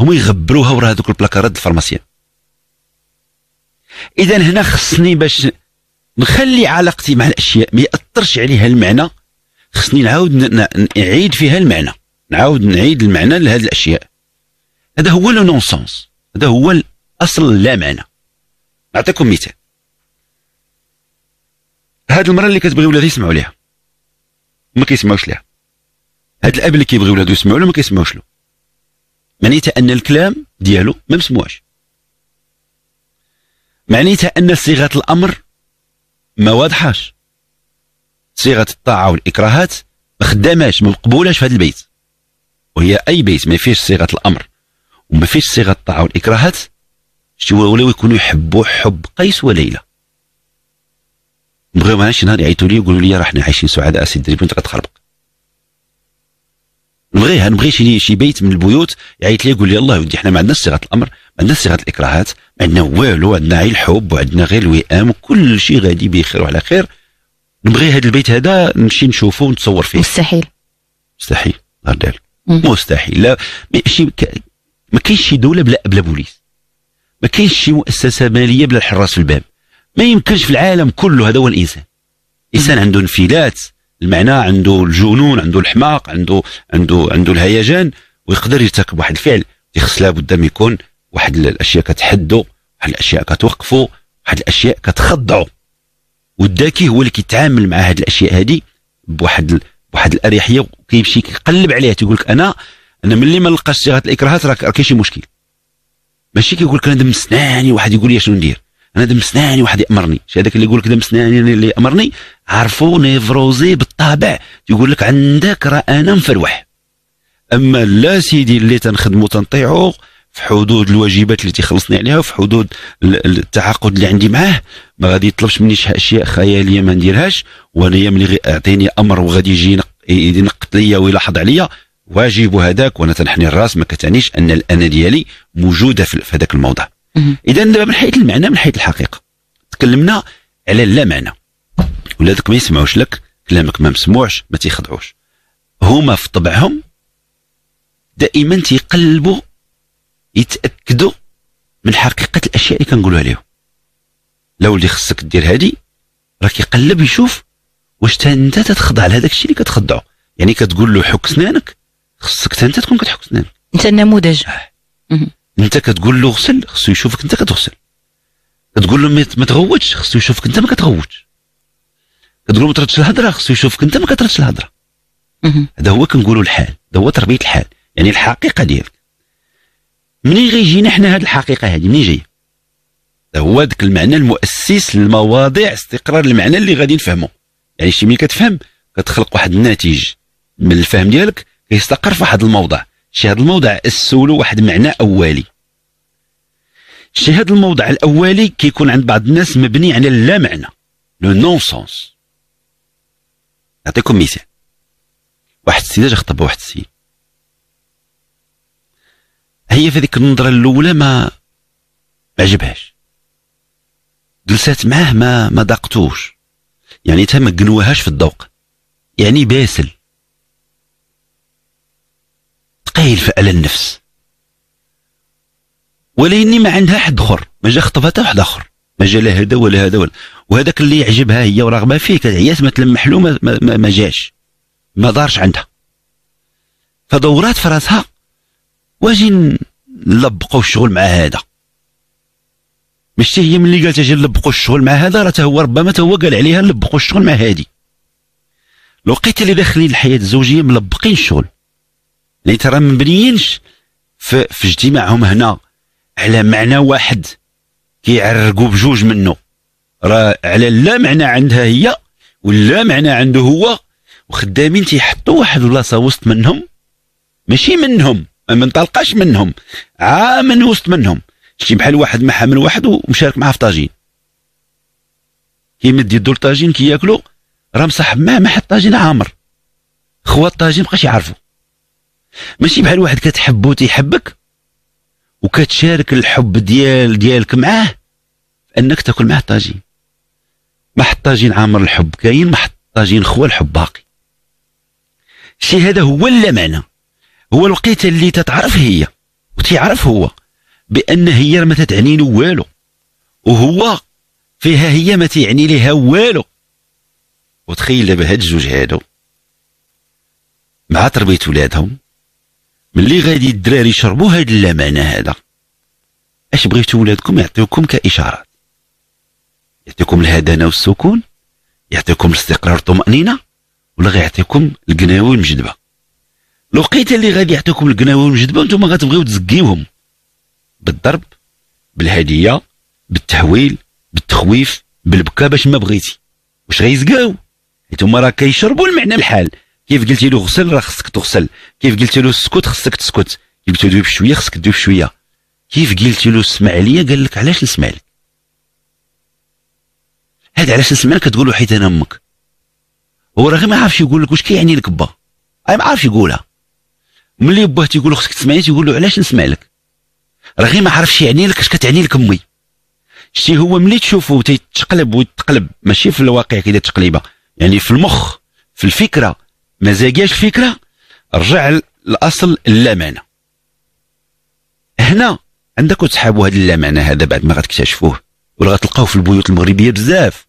هما يغبروها ورا هذوك البلاكارات الفارماسيان اذا هنا خصني باش نخلي علاقتي مع الاشياء ما ياثرش عليها المعنى خصني نعاود نعيد فيها المعنى نعاود نعيد المعنى لهذه الاشياء هذا هو لو نونسونس هذا هو الاصل لا معنى نعطيكم مثال هذه المره اللي كتبغيو ولادي يسمعوا ليها ما كيسمعوش ليها هاد الاب اللي كيبغي ولادو يسمعوا له ما كيسمعوش له معناتها ان الكلام ديالو ما مسموعش معناتها ان صيغه الامر ما واضحاش صيغه الطاعه والاكراهات ما خداماش ما مقبولاش في هذا البيت وهي اي بيت ما فيهش صيغه الامر وما فيهش صيغه الطاعه والاكراهات شتي ولاو يكونوا يحبوا حب قيس وليلى نبغيو شي نهار يعيطوا لي يقولوا لي راه حنا عايشين سعداء سيدي وانت غتخربق نبغيها نبغي شي شي بيت من البيوت يعيط لي يقول لي الله ودي حنا ما عندناش صيغه الامر ما عندناش صيغه الاكراهات ما عندنا والو عندنا غير الحب وعندنا غير الوئام وكل شيء غادي بخير وعلى خير نبغي هذا البيت هذا نمشي نشوفه ونتصور فيه مستحيل مستحيل نهار ديالك مستحيل لا ماشي ما كاينش شي دوله بلا بلا بوليس ما كاينش شي مؤسسه ماليه بلا الحراس في الباب ما يمكنش في العالم كله هذا هو الانسان الانسان عنده انفلات المعنى عنده الجنون عنده الحماق عنده عنده عنده الهيجان ويقدر يرتكب واحد الفعل خص لابد ما يكون واحد الاشياء كتحدوا واحد الاشياء كتوقفوا واحد الاشياء كتخضعوا والذكي هو اللي كيتعامل مع هذه الاشياء هذه بواحد بواحد الاريحيه وكيمشي كيقلب عليها تيقول لك انا انا ملي ما نلقاش صيغه الاكراهات راه كاين شي مشكل ماشي كيقول لك انا دم سناني واحد يقول لي شنو ندير انا دمسناني واحد يامرني شي هذاك اللي يقول لك دمسناني اللي يامرني عرفو نيفروزي بالطابع يقول لك عندك راه انا مفروح اما لا سيدي اللي تنخدمو تنطيعو في حدود الواجبات اللي تيخلصني عليها وفي حدود التعاقد اللي عندي معاه ما غادي يطلبش مني شي اشياء خياليه ما نديرهاش وانا ملي يعطيني امر وغادي يجي ينقط ليا ويلاحظ عليا واجب هذاك وانا تنحني الراس ما كتعنيش ان الانا ديالي موجوده في هذاك الموضوع اذا دابا من حيث المعنى من حيث الحقيقه تكلمنا على لا معنى ولادك ما يسمعوش لك كلامك ما مسموعش ما تيخضعوش هما في طبعهم دائما تيقلبوا يتاكدوا من حقيقه الاشياء اللي كنقولوها لهم لا ولدي خصك دير هادي راه كيقلب يشوف واش انت تتخضع لهذاك الشيء اللي كتخضعه يعني كتقول له حك سنانك خصك انت تكون كتحك سنانك انت النموذج آه. انت كتقول له غسل خصو يشوفك انت كتغسل كتقول له ما تغوتش خصو يشوفك انت ما كتغوتش كتقول له ما تردش الهضره خصو يشوفك انت ما كتردش الهضره هذا هو كنقولوا الحال هذا هو تربيه الحال يعني الحقيقه ديالك منين غيجينا حنا هذه الحقيقه هذه منين جايه هذا هو ذاك المعنى المؤسس للمواضيع استقرار المعنى اللي غادي نفهمه يعني شي ملي كتفهم كتخلق واحد الناتج من الفهم ديالك كيستقر في واحد الموضع شي هذا الموضع السولو واحد معنى أولي شي هذا الموضع الأولي كيكون عند بعض الناس مبني على اللا معنى لو نون سونس نعطيكم مثال واحد السيده خطبها واحد السيد هي في ذيك النظره الاولى ما ما عجبهاش جلسات معاه ما ما ضاقتوش يعني تا ما قنوهاش في الذوق يعني باسل قايل في على النفس ولاني ما عندها حد اخر ما جا خطبتها واحد اخر ما جا لا هذا ولا هذا ولا وهذاك اللي يعجبها هي ورغبه فيه كتعيات ما تلمح له ما, ما, ما جاش ما دارش عندها فدورات في راسها واجي نلبقوا الشغل مع هذا مش هي ملي قالت اجي نلبقوا الشغل مع هذا راه هو ربما هو قال عليها نلبقوا الشغل مع هادي لقيت اللي داخلين الحياه الزوجيه ملبقين الشغل اللي ترى مبنيينش في, في اجتماعهم هنا على معنى واحد كيعرقوا بجوج منه راه على لا معنى عندها هي ولا معنى عنده هو وخدامين تيحطوا واحد البلاصه وسط منهم ماشي منهم ما منطلقاش منهم عا من وسط منهم شتي بحال واحد ما حامل واحد ومشارك معاه في طاجين كيمد يدو لطاجين كياكلو راه مصاحب معاه ما حد طاجين عامر خوات الطاجين مابقاش يعرفو ماشي بحال واحد كتحبو تيحبك وكتشارك الحب ديال ديالك معاه انك تاكل معاه طاجين ما حطاجين عامر الحب كاين ما حطاجين خوا الحب باقي شي هذا هو معنى هو الوقيته اللي تتعرف هي وتيعرف هو بان هي ما تتعني له والو وهو فيها هي ما تيعني ليها والو وتخيل دابا هاد الجوج هادو مع تربيه ولادهم ملي غادي الدراري يشربوا هاد اللمانه هذا اش بغيتو ولادكم يعطيوكم كاشارات يعطيكم الهدانه والسكون يعطيكم الاستقرار والطمانينه ولا غيعطيكم القناوي والمجدبه الوقيته اللي غادي يعطيكم القناوي والمجدبه نتوما غتبغيو تزكيوهم بالضرب بالهديه بالتحويل بالتخويف بالبكا باش ما بغيتي واش غيزكاو حيت هما راه كيشربوا المعنى الحال كيف قلتي له غسل راه خصك تغسل كيف قلتي له اسكت خصك تسكت كيف قلتي له بشويه خصك تدوي بشويه كيف قلتي له اسمع عليا قال لك علاش نسمع لك هذا علاش نسمع لك تقول حيت انا امك هو راه غير ما عارفش يقول لك واش كيعني لك با ما عارفش يقولها ملي باه تيقول له خصك تسمعني تيقول له علاش نسمع لك راه غير ما عارفش يعني لك اش كتعني لك امي شتي هو ملي تشوفه تيتقلب ويتقلب ماشي في الواقع كيدير تقليبه يعني في المخ في الفكره ما زاقاش الفكره رجع الاصل اللامانه هنا عندك وتسحابوا هذا اللامانه هذا بعد ما غتكتشفوه ولا غتلقاوه في البيوت المغربيه بزاف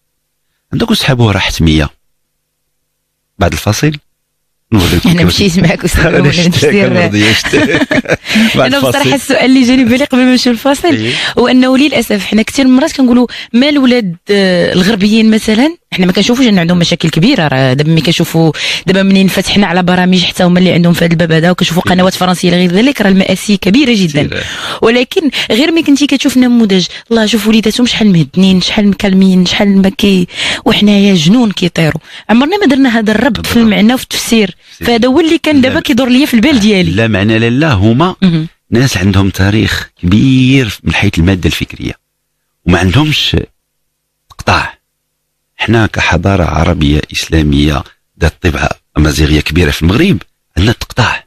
عندك وتسحابوه راه حتميه بعد الفاصل انا مشيت معك استاذ انا بصراحه السؤال اللي جاني بالي قبل ما نمشيو للفاصل إيه. هو انه للاسف حنا كثير من المرات كنقولوا ما الولاد آه، الغربيين مثلا احنا ما كنشوفوش ان عندهم مشاكل كبيره راه دابا ملي كنشوفوا دابا منين فتحنا على برامج حتى هما اللي عندهم في هذا الباب هذا وكنشوفوا قنوات فرنسيه غير ذلك راه المآسي كبيره جدا ولكن غير ملي كنتي كتشوف نموذج الله شوف وليداتهم شحال مهدنين شحال مكالمين شحال ما كي وحنايا جنون كيطيروا عمرنا ما درنا هذا الربط في المعنى وفي التفسير فهذا هو اللي كان دابا كيدور ليا في البال ديالي لا معنى لا لا هما ناس عندهم تاريخ كبير من حيث الماده الفكريه وما عندهمش قطاع احنا كحضاره عربيه اسلاميه ذات طبعه امازيغيه كبيره في المغرب عندنا تقطع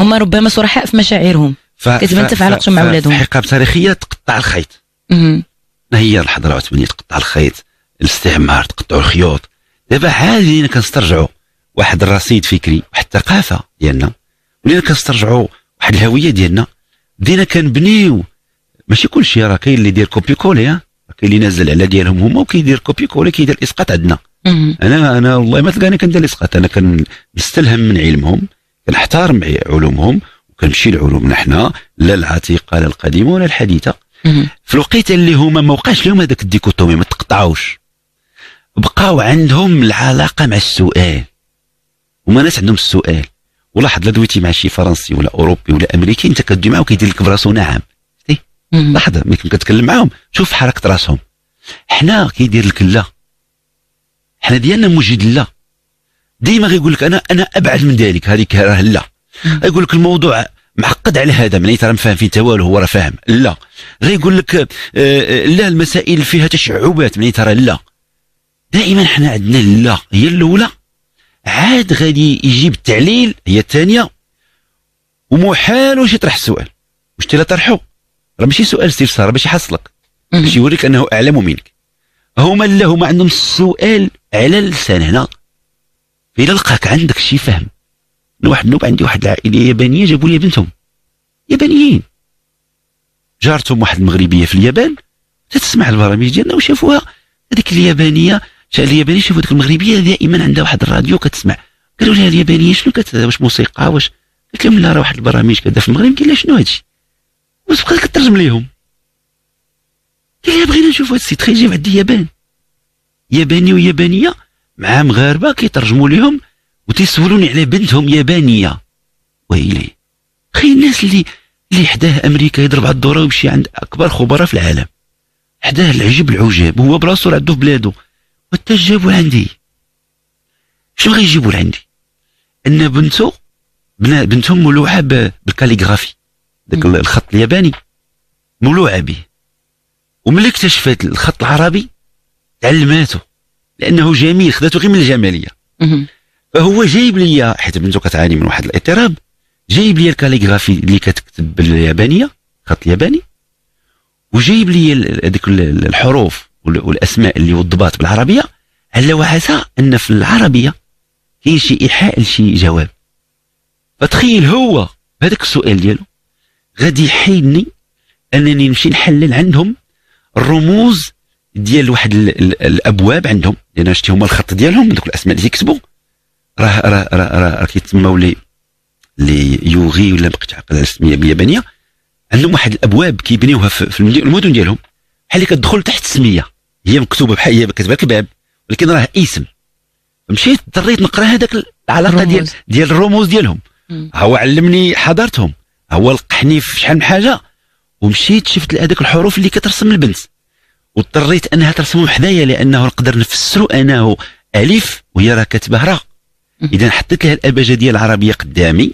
هما ربما صرحاء في مشاعرهم كتبان ف... في علاقتهم مع ولادهم حقاب تاريخيه تقطع الخيط ما هي الحضاره العثمانيه تقطع الخيط الاستعمار تقطع الخيوط دابا عادي كنسترجعوا واحد الرصيد فكري واحد الثقافه ديالنا ولينا كنسترجعوا واحد الهويه ديالنا بدينا كنبنيو ماشي كل شيء راه كاين اللي يدير كوبي كولي كاين اللي نازل على ديالهم هما وكيدير كوبي كول كيدير اسقاط عندنا انا انا والله ما تلقاني كندير الاسقاط انا كنستلهم من علمهم كنحترم علومهم وكنمشي لعلومنا حنا لا العتيقه لا القديمه ولا الحديثه في الوقيته اللي هما ما وقعش لهم هذاك الديكوتومي ما تقطعوش بقاو عندهم العلاقه مع السؤال هما ناس عندهم السؤال ولاحظ لا دويتي مع شي فرنسي ولا اوروبي ولا امريكي انت كدوي معاه وكيدير لك براسو نعم لحظه ملي كنت كتكلم معاهم شوف حركه راسهم حنا كيدير لك لا حنا ديالنا موجد لا ديما غيقول لك انا انا ابعد من ذلك هذيك راه لا يقول لك الموضوع معقد على هذا معناتها راه ما فاهم فيه توال هو راه فاهم لا غيقول لك آه، آه، لا المسائل فيها تشعبات معناتها راه لا دائما حنا عندنا لا هي الاولى عاد غادي يجيب التعليل هي الثانيه ومحال واش يطرح السؤال واش تيلا طرحه راه ماشي سؤال استفسار باش يحصلك باش يوريك انه اعلم منك هما لا هما عندهم السؤال على اللسان هنا الى لقاك عندك شي فهم انا واحد النوب عندي واحد العائله يابانيه جابوا لي بنتهم يابانيين جارتهم واحد المغربيه في اليابان تسمع البرامج ديالنا وشافوها هذيك اليابانيه اليابانيه شافوا ديك المغربيه دائما عندها واحد الراديو كتسمع قالوا لها اليابانيه شنو كت واش موسيقى واش قالت لهم لا راه واحد البرامج كذا في المغرب قال لها شنو هادشي واش بقى كترجم ليهم اللي بغينا نشوف هاد السيت خيجي عندي يابان ياباني ويابانيه مع مغاربه كيترجموا ليهم وتيسولوني على بنتهم يابانيه ويلي خي الناس اللي اللي حداه امريكا يضرب على الدوره ويمشي عند اكبر خبراء في العالم حداه العجب العجاب هو براسو راه عنده في بلادو وحتى جابو عندي شنو غيجيبو لعندي ان بنتو بنتهم ملوحه بالكاليغرافي داك الخط الياباني ملوعه به وملي اكتشفت الخط العربي تعلماته لانه جميل خداتو غير من الجماليه فهو جايب لي حيت بنته كتعاني من واحد الاضطراب جايب لي الكاليغرافي اللي كتكتب باليابانيه خط الياباني وجايب لي هذيك الحروف والاسماء اللي والضباط بالعربيه على وعسى ان في العربيه كاين شي ايحاء لشي جواب فتخيل هو هذاك السؤال ديالو غادي يحيني انني نمشي نحلل عندهم الرموز ديال واحد الابواب عندهم لان شتي هما الخط ديالهم دوك الاسماء اللي كيكتبوا راه راه راه راه كيتسموا لي لي يوغي ولا بقيت عاقل على السميه اليابانيه عندهم واحد الابواب كيبنيوها في المدن ديالهم بحال اللي كتدخل تحت السميه هي مكتوبه بحال هي كتبان لك الباب ولكن راه اسم مشيت اضطريت نقرا هذاك العلاقه ديال ديال الرموز ديالهم هو علمني حضارتهم هو لقحني في شحال من حاجه ومشيت شفت هذوك الحروف اللي كترسم البنت واضطريت انها ترسمهم حدايا لانه نقدر نفسرو انه الف وهي راه كاتبه راء اذا حطيت لها الابجه ديال العربيه قدامي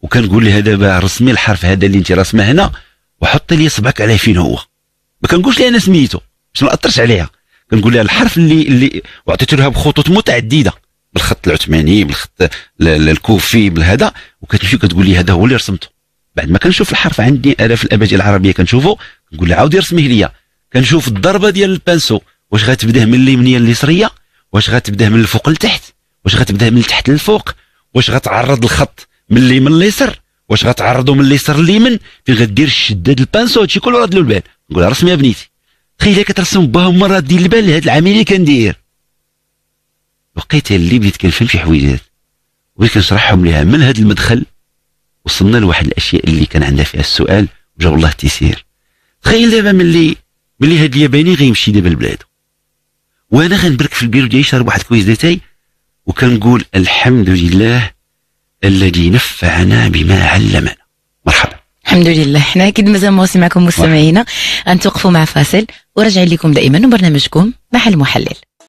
وكنقول لها دابا رسمي الحرف هذا اللي انت راسمه هنا وحطي لي صبعك عليه فين هو ما كنقولش لها انا سميتو باش ما اثرش عليها كنقول لها الحرف اللي اللي وعطيت لها بخطوط متعدده بالخط العثماني بالخط الكوفي بالهذا وكتمشي كتقول لي هذا هو اللي رسمته بعد ما كنشوف الحرف عندي انا في الابجديه العربيه كنشوفه نقول له عاود رسميه ليا كنشوف الضربه ديال البانسو واش غتبدا من اليمنيه لليسريه واش غتبدا من الفوق لتحت واش غتبدا من التحت للفوق واش غتعرض الخط من اليمن لليسر واش غتعرضو من اليسر لليمن فين غدير الشده ديال البانسو هادشي كله راه البال نقول لها رسميه بنيتي تخيل كترسم باهم مره دير البال لهاد العمليه كندير بقيت اللي بديت كنفهم شي حويجات وبديت كنشرحهم ليها من هاد المدخل وصلنا لواحد الاشياء اللي كان عندها فيها السؤال وجاب الله تيسير تخيل دابا ملي ملي هاد الياباني غيمشي دابا لبلادو وانا غنبرك في البيرو ديالي شارب واحد كويس داتاي وكنقول الحمد لله الذي نفعنا بما علمنا مرحبا الحمد لله حنا اكيد مازال مواصل معكم مستمعينا غنتوقفوا مع فاصل ورجع لكم دائما وبرنامجكم مع المحلل